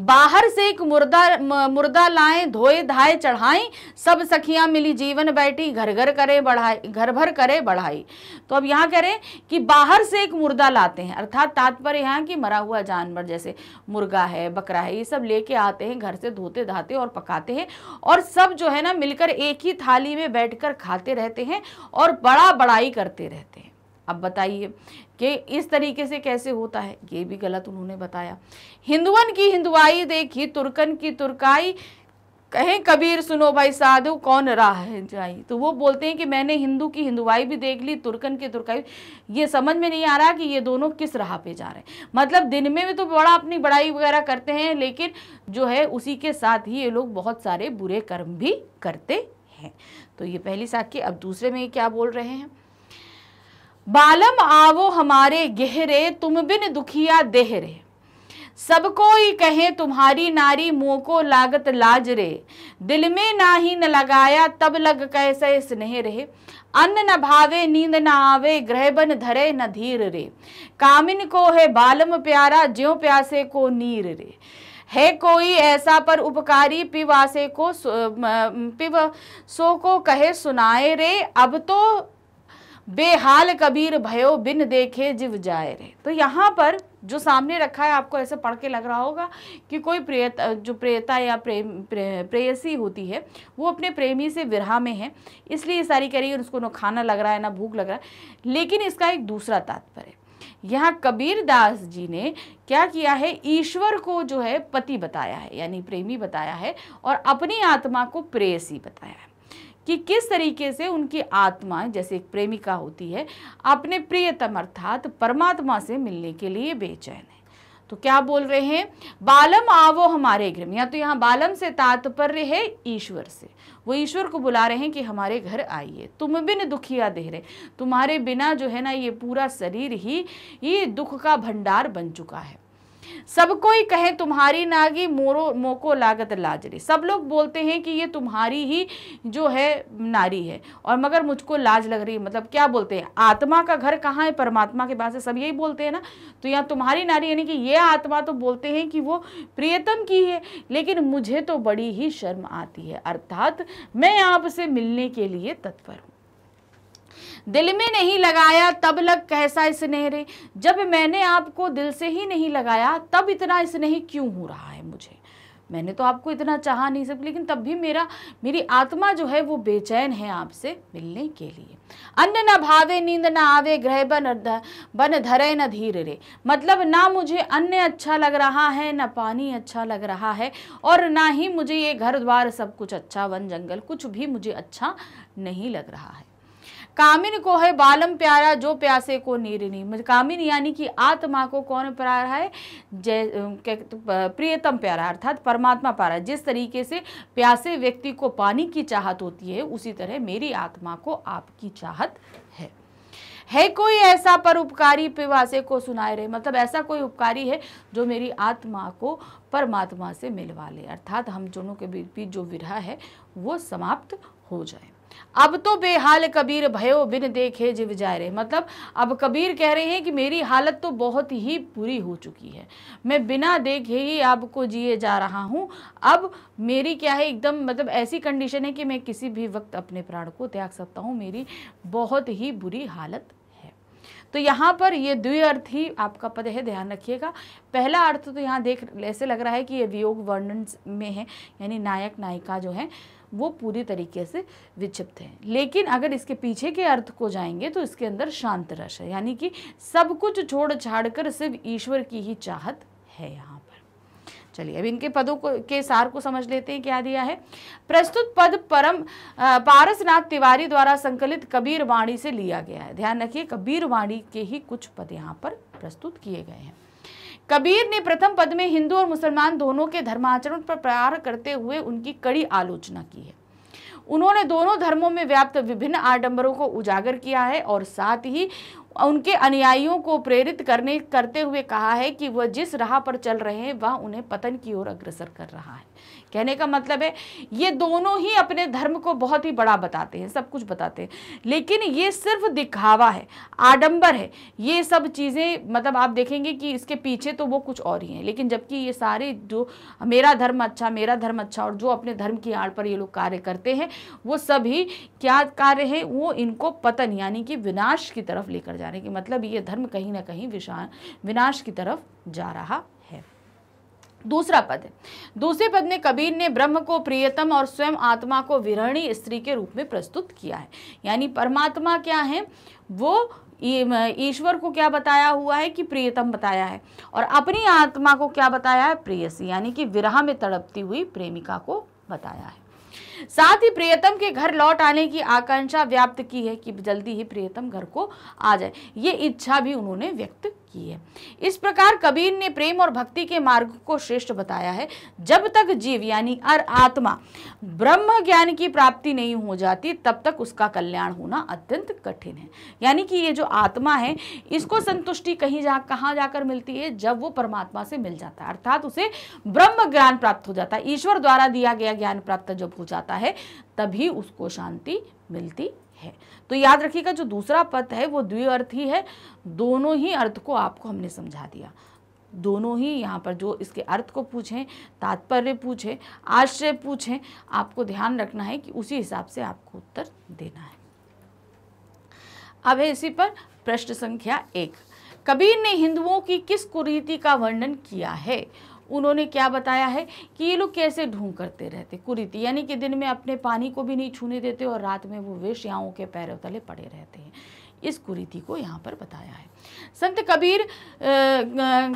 बाहर से एक मुर्दा मुर्दा लाए धोए धाए चढ़ाएं सब सखियां मिली जीवन बैठी घर घर करे बढ़ाई घर भर करे बढ़ाई तो अब यहाँ कह रहे कि बाहर से एक मुर्दा लाते हैं अर्थात तात्पर्य यहाँ कि मरा हुआ जानवर जैसे मुर्गा है बकरा है ये सब लेके आते हैं घर से धोते धाते और पकाते हैं और सब जो है ना मिलकर एक ही थाली में बैठ खाते रहते हैं और बड़ा बड़ाई करते रहते हैं अब बताइए कि इस तरीके से कैसे होता है ये भी गलत उन्होंने बताया हिंदुअन की हिंदुआई देखी तुर्कन की तुर्काई कहें कबीर सुनो भाई साधु कौन राह है जाई तो वो बोलते हैं कि मैंने हिंदू की हिंदुवाई भी देख ली तुर्कन की तुर्काई ये समझ में नहीं आ रहा कि ये दोनों किस राह पे जा रहे हैं मतलब दिन में भी तो बड़ा अपनी बड़ाई वगैरह करते हैं लेकिन जो है उसी के साथ ही ये लोग बहुत सारे बुरे कर्म भी करते हैं तो ये पहली साख की अब दूसरे में क्या बोल रहे हैं बालम आवो हमारे गहरे तुम बिन दुखिया देहरे सब कोई कहे तुम्हारी नारी मुँह को लागत लाज रे दिल में ना ही न लगाया तब लग कैसे स्नेह रहे अन्न न भावे नींद न आवे बन धरे न धीर रे कामिन को है बालम प्यारा ज्यो प्यासे को नीर रे है कोई ऐसा पर उपकारी पिवासे को पिव सो को कहे सुनाए रे अब तो बेहाल कबीर भयो बिन देखे जिव जाए रे तो यहाँ पर जो सामने रखा है आपको ऐसे पढ़ के लग रहा होगा कि कोई प्रिय जो प्रेता या प्रेम प्रे, प्रेयसी होती है वो अपने प्रेमी से विरहा में है इसलिए ये सारी कह रही है उसको न खाना लग रहा है ना भूख लग रहा है लेकिन इसका एक दूसरा तात्पर्य यहाँ कबीर दास जी ने क्या किया है ईश्वर को जो है पति बताया है यानी प्रेमी बताया है और अपनी आत्मा को प्रेयसी बताया है कि किस तरीके से उनकी आत्मा जैसे एक प्रेमिका होती है अपने प्रियतम अर्थात परमात्मा से मिलने के लिए बेचैन है तो क्या बोल रहे हैं बालम आवो हमारे घर में या तो यहाँ बालम से तात्पर्य है ईश्वर से वो ईश्वर को बुला रहे हैं कि हमारे घर आइए तुम बिन दुखिया दे रहे तुम्हारे बिना जो है ना ये पूरा शरीर ही ये दुख का भंडार बन चुका है सब कोई कहे तुम्हारी नागी मोरो मोको लागत लाजरी सब लोग बोलते हैं कि ये तुम्हारी ही जो है नारी है और मगर मुझको लाज लग रही है मतलब क्या बोलते हैं आत्मा का घर कहाँ है परमात्मा के पास है सब यही बोलते हैं ना तो यहाँ तुम्हारी नारी यानी कि ये आत्मा तो बोलते हैं कि वो प्रियतम की है लेकिन मुझे तो बड़ी ही शर्म आती है अर्थात मैं आपसे मिलने के लिए तत्पर हूँ दिल में नहीं लगाया तब लग कैसा रे जब मैंने आपको दिल से ही नहीं लगाया तब इतना स्नेह क्यों हो रहा है मुझे मैंने तो आपको इतना चाहा नहीं सब लेकिन तब भी मेरा मेरी आत्मा जो है वो बेचैन है आपसे मिलने के लिए अन्न न भावे नींद न आवे ग्रह बन बन धरे न धीर रे मतलब ना मुझे अन्न अच्छा लग रहा है ना पानी अच्छा लग रहा है और ना ही मुझे ये घर द्वार सब कुछ अच्छा वन जंगल कुछ भी मुझे अच्छा नहीं लग रहा है कामिन को है बालम प्यारा जो प्यासे को नीरनी कामिन यानी कि आत्मा को कौन प्यारा है जय प्रियतम प्यारा अर्थात परमात्मा प्यारा जिस तरीके से प्यासे व्यक्ति को पानी की चाहत होती है उसी तरह मेरी आत्मा को आपकी चाहत है है कोई ऐसा पर उपकारी पिवासे को सुनाए रहे मतलब ऐसा कोई उपकारी है जो मेरी आत्मा को परमात्मा से मिलवा ले अर्थात हम दोनों के बीच जो विरह है वो समाप्त हो जाए अब तो बेहाल कबीर भयो बिन देखे जिव जाए रहे मतलब अब कबीर कह रहे हैं कि मेरी हालत तो बहुत ही बुरी हो चुकी है मैं बिना देखे ही आपको जिए जा रहा हूँ अब मेरी क्या है एकदम मतलब ऐसी कंडीशन है कि मैं किसी भी वक्त अपने प्राण को त्याग सकता हूँ मेरी बहुत ही बुरी हालत है तो यहाँ पर ये अर्थ ही आपका पद है ध्यान रखिएगा पहला अर्थ तो यहाँ देख ऐसे लग रहा है कि ये वियोग वर्णन में है यानी नायक नायिका जो है वो पूरी तरीके से विक्षिप्त हैं लेकिन अगर इसके पीछे के अर्थ को जाएंगे तो इसके अंदर शांत रस है यानी कि सब कुछ छोड़ छाड़ कर सिर्फ ईश्वर की ही चाहत है यहाँ पर चलिए अब इनके पदों को के सार को समझ लेते हैं क्या दिया है प्रस्तुत पद परम पारसनाथ तिवारी द्वारा संकलित कबीर वाणी से लिया गया है ध्यान रखिए कबीर वाणी के ही कुछ पद यहाँ पर प्रस्तुत किए गए हैं कबीर ने प्रथम पद में हिंदू और मुसलमान दोनों के धर्माचरण पर प्रार करते हुए उनकी कड़ी आलोचना की है उन्होंने दोनों धर्मों में व्याप्त विभिन्न आडंबरों को उजागर किया है और साथ ही उनके अनुयायियों को प्रेरित करने करते हुए कहा है कि वह जिस राह पर चल रहे हैं वह उन्हें पतन की ओर अग्रसर कर रहा है कहने का मतलब है ये दोनों ही अपने धर्म को बहुत ही बड़ा बताते हैं सब कुछ बताते हैं लेकिन ये सिर्फ दिखावा है आडंबर है ये सब चीज़ें मतलब आप देखेंगे कि इसके पीछे तो वो कुछ और ही हैं लेकिन जबकि ये सारे जो मेरा धर्म अच्छा मेरा धर्म अच्छा और जो अपने धर्म की आड़ पर ये लोग कार्य करते हैं वो सभी क्या कार्य है वो इनको पतन यानी कि विनाश की तरफ लेकर जाने की मतलब ये धर्म कहीं ना कहीं विशान विनाश की तरफ जा रहा है दूसरा पद दूसरे पद में कबीर ने ब्रह्म को प्रियतम और स्वयं आत्मा को विरहणी स्त्री के रूप में प्रस्तुत किया है यानी परमात्मा क्या है वो ईश्वर को क्या बताया हुआ है कि प्रियतम बताया है और अपनी आत्मा को क्या बताया है प्रियसी यानी कि विरह में तड़पती हुई प्रेमिका को बताया है साथ ही प्रियतम के घर लौट आने की आकांक्षा व्याप्त की है कि जल्दी ही प्रियतम घर को आ जाए ये इच्छा भी उन्होंने व्यक्त की है इस प्रकार कबीर ने प्रेम और भक्ति के मार्ग को श्रेष्ठ बताया है जब तक जीव यानी अर आत्मा ब्रह्म ज्ञान की प्राप्ति नहीं हो जाती तब तक उसका कल्याण होना अत्यंत कठिन है यानी कि ये जो आत्मा है इसको संतुष्टि कहीं जा कहाँ जाकर मिलती है जब वो परमात्मा से मिल जाता है अर्थात उसे ब्रह्म ज्ञान प्राप्त हो जाता है ईश्वर द्वारा दिया गया ज्ञान प्राप्त जब हो जाता जाता है तभी उसको शांति मिलती है तो याद रखिएगा जो दूसरा पद है वो द्विअर्थ ही है दोनों ही अर्थ को आपको हमने समझा दिया दोनों ही यहाँ पर जो इसके अर्थ को पूछें तात्पर्य पूछें आश्रय पूछें आपको ध्यान रखना है कि उसी हिसाब से आपको उत्तर देना है अब है इसी पर प्रश्न संख्या एक कबीर ने हिंदुओं की किस कुरीति का वर्णन किया है उन्होंने क्या बताया है कि ये लोग कैसे ढूंढ करते रहते कुरीति यानी कि दिन में अपने पानी को भी नहीं छूने देते और रात में वो वेश्याओं के पैरों तले पड़े रहते हैं इस कुरीति को यहाँ पर बताया है संत कबीर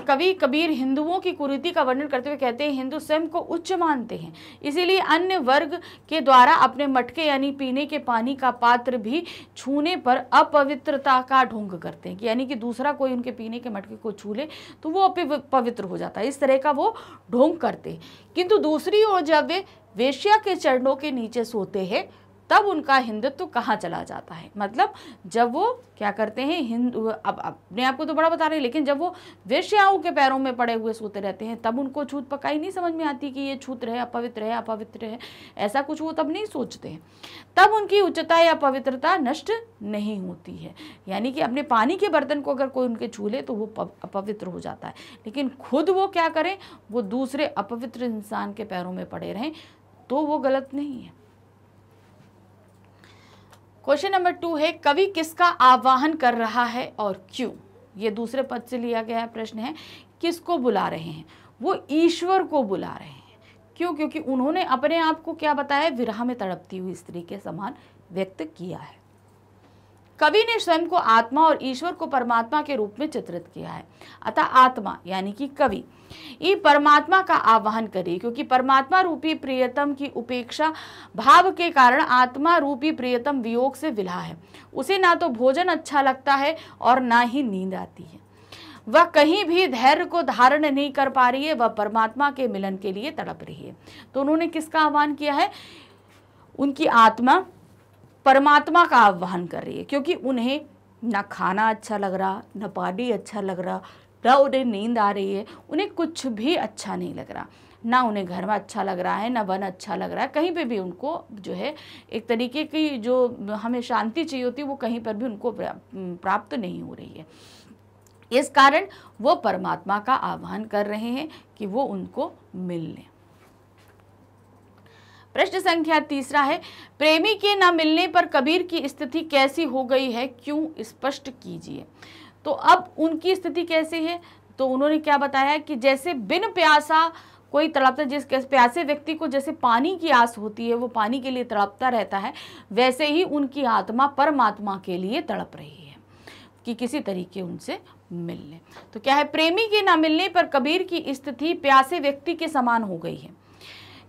कवि कबीर हिंदुओं की कुरीति का वर्णन करते हुए कहते हैं हिंदू स्वयं को उच्च मानते हैं इसीलिए अन्य वर्ग के द्वारा अपने मटके यानी पीने के पानी का पात्र भी छूने पर अपवित्रता का ढोंग करते हैं कि यानी कि दूसरा कोई उनके पीने के मटके को छू ले तो वो अपवित्र हो जाता है इस तरह का वो ढोंग करते हैं किंतु दूसरी ओर जब वे वेश्या के चरणों के नीचे सोते हैं तब उनका हिंदुत्व तो कहाँ चला जाता है मतलब जब वो क्या करते हैं हिंदू अब अपने आप को तो बड़ा बता रहे हैं लेकिन जब वो वेश्याओं के पैरों में पड़े हुए सोते रहते हैं तब उनको छूत पकाई नहीं समझ में आती कि ये छूत है अपवित्र है अपवित्र है ऐसा कुछ वो तब नहीं सोचते हैं तब उनकी उच्चता या पवित्रता नष्ट नहीं होती है यानी कि अपने पानी के बर्तन को अगर कोई उनके छू ले तो वो अपवित्र हो जाता है लेकिन खुद वो क्या करें वो दूसरे अपवित्र इंसान के पैरों में पड़े रहें तो वो गलत नहीं है क्वेश्चन नंबर टू है कवि किसका आवाहन कर रहा है और क्यों ये दूसरे पद से लिया गया प्रश्न है किसको बुला रहे हैं वो ईश्वर को बुला रहे हैं क्यों क्योंकि उन्होंने अपने आप को क्या बताया विराह में तड़पती हुई स्त्री के समान व्यक्त किया है कवि ने स्वयं को आत्मा और ईश्वर को परमात्मा के रूप में चित्रित किया है अतः आत्मा यानी कि कवि ये परमात्मा का आवाहन करे क्योंकि परमात्मा रूपी प्रियतम की उपेक्षा भाव के कारण आत्मा रूपी प्रियतम वियोग से विला है उसे ना तो भोजन अच्छा लगता है और ना ही नींद आती है वह कहीं भी धैर्य को धारण नहीं कर पा रही है वह परमात्मा के मिलन के लिए तड़प रही है तो उन्होंने किसका आह्वान किया है उनकी आत्मा परमात्मा का आह्वान कर रही है क्योंकि उन्हें ना खाना अच्छा लग रहा ना पानी अच्छा लग रहा ना उन्हें नींद आ रही है उन्हें कुछ भी अच्छा नहीं लग रहा ना उन्हें घर में अच्छा लग रहा है ना वन अच्छा लग रहा है कहीं पे भी उनको जो है एक तरीके की जो हमें शांति चाहिए होती है वो कहीं पर भी उनको प्राप्त नहीं हो रही है इस कारण वो परमात्मा का आह्वान कर रहे हैं कि वो उनको मिल लें प्रश्न संख्या तीसरा है प्रेमी के न मिलने पर कबीर की स्थिति कैसी हो गई है क्यों स्पष्ट कीजिए तो अब उनकी स्थिति कैसी है तो उन्होंने क्या बताया कि जैसे बिन प्यासा कोई तड़पता जिस प्यासे व्यक्ति को जैसे पानी की आस होती है वो पानी के लिए तड़पता रहता है वैसे ही उनकी आत्मा परमात्मा के लिए तड़प रही है कि किसी तरीके उनसे मिलने तो क्या है प्रेमी के ना मिलने पर कबीर की स्थिति प्यासे व्यक्ति के समान हो गई है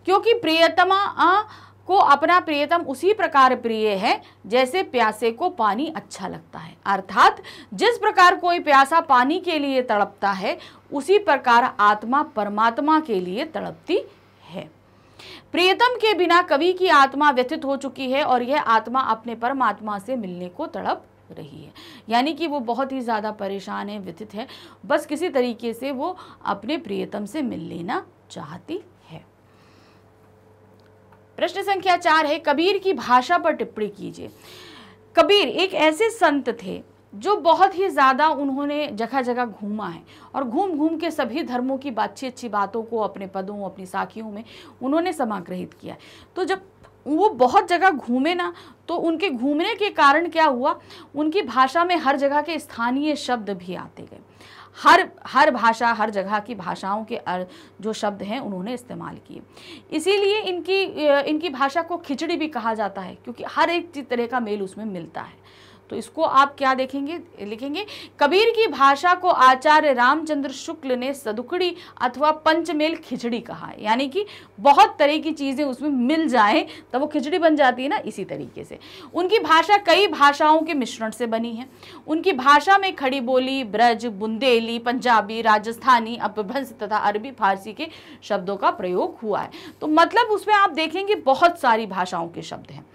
क्योंकि प्रियतमा आ, को अपना प्रियतम उसी प्रकार प्रिय है जैसे प्यासे को पानी अच्छा लगता है अर्थात जिस प्रकार कोई प्यासा पानी के लिए तड़पता है उसी प्रकार आत्मा परमात्मा के लिए तड़पती है प्रियतम के बिना कवि की आत्मा व्यथित हो चुकी है और यह आत्मा अपने परमात्मा से मिलने को तड़प रही है यानी कि वो बहुत ही ज़्यादा परेशान है व्यथित है बस किसी तरीके से वो अपने प्रियतम से मिल लेना चाहती प्रश्न संख्या चार है कबीर की भाषा पर टिप्पणी कीजिए कबीर एक ऐसे संत थे जो बहुत ही ज़्यादा उन्होंने जगह जगह घूमा है और घूम घूम के सभी धर्मों की अच्छी अच्छी बातों को अपने पदों अपनी साखियों में उन्होंने समाग्रहित किया तो जब वो बहुत जगह घूमे ना तो उनके घूमने के कारण क्या हुआ उनकी भाषा में हर जगह के स्थानीय शब्द भी आते गए हर हर भाषा हर जगह की भाषाओं के जो शब्द हैं उन्होंने इस्तेमाल किए इसीलिए इनकी इनकी भाषा को खिचड़ी भी कहा जाता है क्योंकि हर एक तरह का मेल उसमें मिलता है तो इसको आप क्या देखेंगे लिखेंगे कबीर की भाषा को आचार्य रामचंद्र शुक्ल ने सदुकड़ी अथवा पंचमेल खिचड़ी कहा है यानी कि बहुत तरह की चीज़ें उसमें मिल जाएं तब वो खिचड़ी बन जाती है ना इसी तरीके से उनकी भाषा कई भाषाओं के मिश्रण से बनी है उनकी भाषा में खड़ी बोली ब्रज बुंदेली पंजाबी राजस्थानी अपभ्रंश तथा अरबी फारसी के शब्दों का प्रयोग हुआ है तो मतलब उसमें आप देखेंगे बहुत सारी भाषाओं के शब्द हैं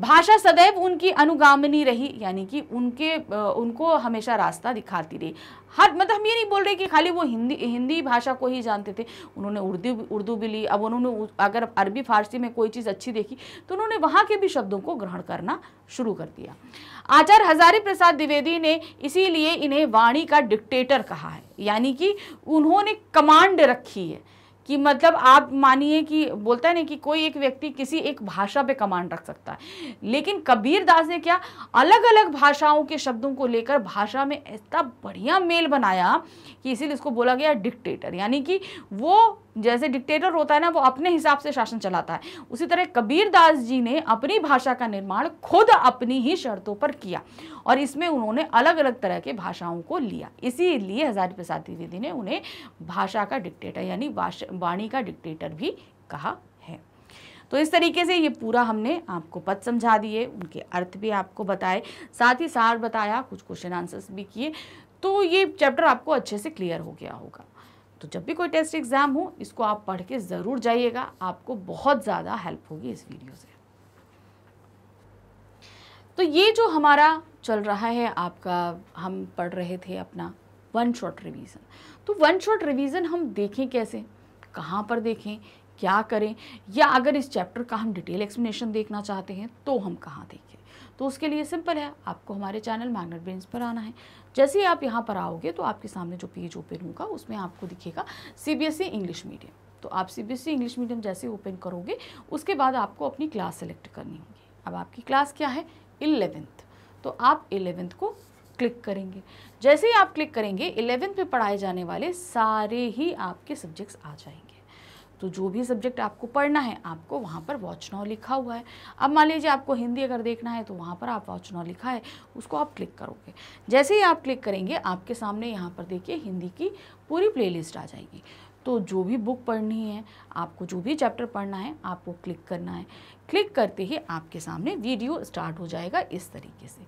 भाषा सदैव उनकी अनुगामिनी रही यानी कि उनके उनको हमेशा रास्ता दिखाती रही हर मतलब हम ये नहीं बोल रहे कि खाली वो हिंदी हिंदी भाषा को ही जानते थे उन्होंने उर्दू उर्दू भी ली अब उन्होंने अगर अरबी फारसी में कोई चीज़ अच्छी देखी तो उन्होंने वहाँ के भी शब्दों को ग्रहण करना शुरू कर दिया आचार्य हजारी प्रसाद द्विवेदी ने इसीलिए इन्हें वाणी का डिक्टेटर कहा है यानी कि उन्होंने कमांड रखी है कि मतलब आप मानिए कि बोलता है ना कि कोई एक व्यक्ति किसी एक भाषा पे कमांड रख सकता है लेकिन कबीर दास ने क्या अलग अलग भाषाओं के शब्दों को लेकर भाषा में ऐसा बढ़िया मेल बनाया कि इसीलिए इसको बोला गया डिक्टेटर यानी कि वो जैसे डिक्टेटर होता है ना वो अपने हिसाब से शासन चलाता है उसी तरह कबीर दास जी ने अपनी भाषा का निर्माण खुद अपनी ही शर्तों पर किया और इसमें उन्होंने अलग अलग तरह के भाषाओं को लिया इसीलिए हजारी प्रसाद द्विवेदी ने उन्हें भाषा का डिक्टेटर यानी वाणी का डिक्टेटर भी कहा है तो इस तरीके से ये पूरा हमने आपको पद समझा दिए उनके अर्थ भी आपको बताए साथ ही सार बताया कुछ क्वेश्चन आंसर्स भी किए तो ये चैप्टर आपको अच्छे से क्लियर हो गया होगा तो जब भी कोई टेस्ट एग्ज़ाम हो इसको आप पढ़ के ज़रूर जाइएगा आपको बहुत ज़्यादा हेल्प होगी इस वीडियो से तो ये जो हमारा चल रहा है आपका हम पढ़ रहे थे अपना वन शॉट रिवीजन तो वन शॉट रिवीजन हम देखें कैसे कहाँ पर देखें क्या करें या अगर इस चैप्टर का हम डिटेल एक्सप्लेनेशन देखना चाहते हैं तो हम कहाँ देखें तो उसके लिए सिंपल है आपको हमारे चैनल मैग्नेट ब्रेन्स पर आना है जैसे ही आप यहाँ पर आओगे तो आपके सामने जो पेज ओपन होगा उसमें आपको दिखेगा ई इंग्लिश मीडियम तो आप ई इंग्लिश मीडियम जैसे ओपन करोगे उसके बाद आपको अपनी क्लास सेलेक्ट करनी होगी अब आपकी क्लास क्या है इलेवेंथ तो आप इलेवेंथ को क्लिक करेंगे जैसे ही आप क्लिक करेंगे इलेवेंथ में पढ़ाए जाने वाले सारे ही आपके सब्जेक्ट्स आ जाएंगे तो जो भी सब्जेक्ट आपको पढ़ना है आपको वहाँ पर वॉच नाउ लिखा हुआ है अब मान लीजिए आपको हिंदी अगर देखना है तो वहाँ पर आप वॉच नाउ लिखा है उसको आप क्लिक करोगे जैसे ही आप क्लिक करेंगे आपके सामने यहाँ पर देखिए हिंदी की पूरी प्लेलिस्ट आ जाएगी तो जो भी बुक पढ़नी है आपको जो भी चैप्टर पढ़ना है आपको क्लिक करना है क्लिक करते ही आपके सामने वीडियो स्टार्ट हो जाएगा इस तरीके से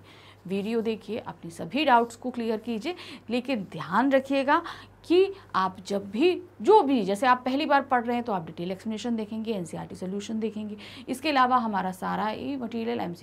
वीडियो देखिए अपने सभी डाउट्स को क्लियर कीजिए लेकिन ध्यान रखिएगा कि आप जब भी जो भी जैसे आप पहली बार पढ़ रहे हैं तो आप डिटेल एक्सप्लेनेशन देखेंगे एन सी सोल्यूशन देखेंगे इसके अलावा हमारा सारा ई मटेरियल एम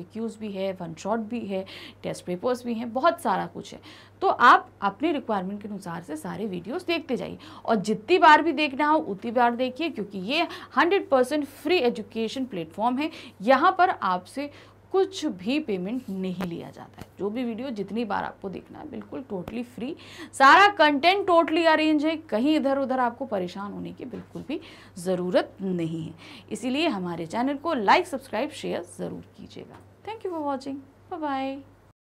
भी है वन शॉट भी है टेस्ट पेपर्स भी हैं बहुत सारा कुछ है तो आप अपने रिक्वायरमेंट के अनुसार से सारे वीडियोस देखते जाइए और जितनी बार भी देखना हो उतनी बार देखिए क्योंकि ये हंड्रेड फ्री एजुकेशन प्लेटफॉर्म है यहाँ पर आपसे कुछ भी पेमेंट नहीं लिया जाता है जो भी वीडियो जितनी बार आपको देखना है बिल्कुल टोटली फ्री सारा कंटेंट टोटली अरेंज है कहीं इधर उधर आपको परेशान होने की बिल्कुल भी ज़रूरत नहीं है इसीलिए हमारे चैनल को लाइक सब्सक्राइब शेयर ज़रूर कीजिएगा thank you for watching bye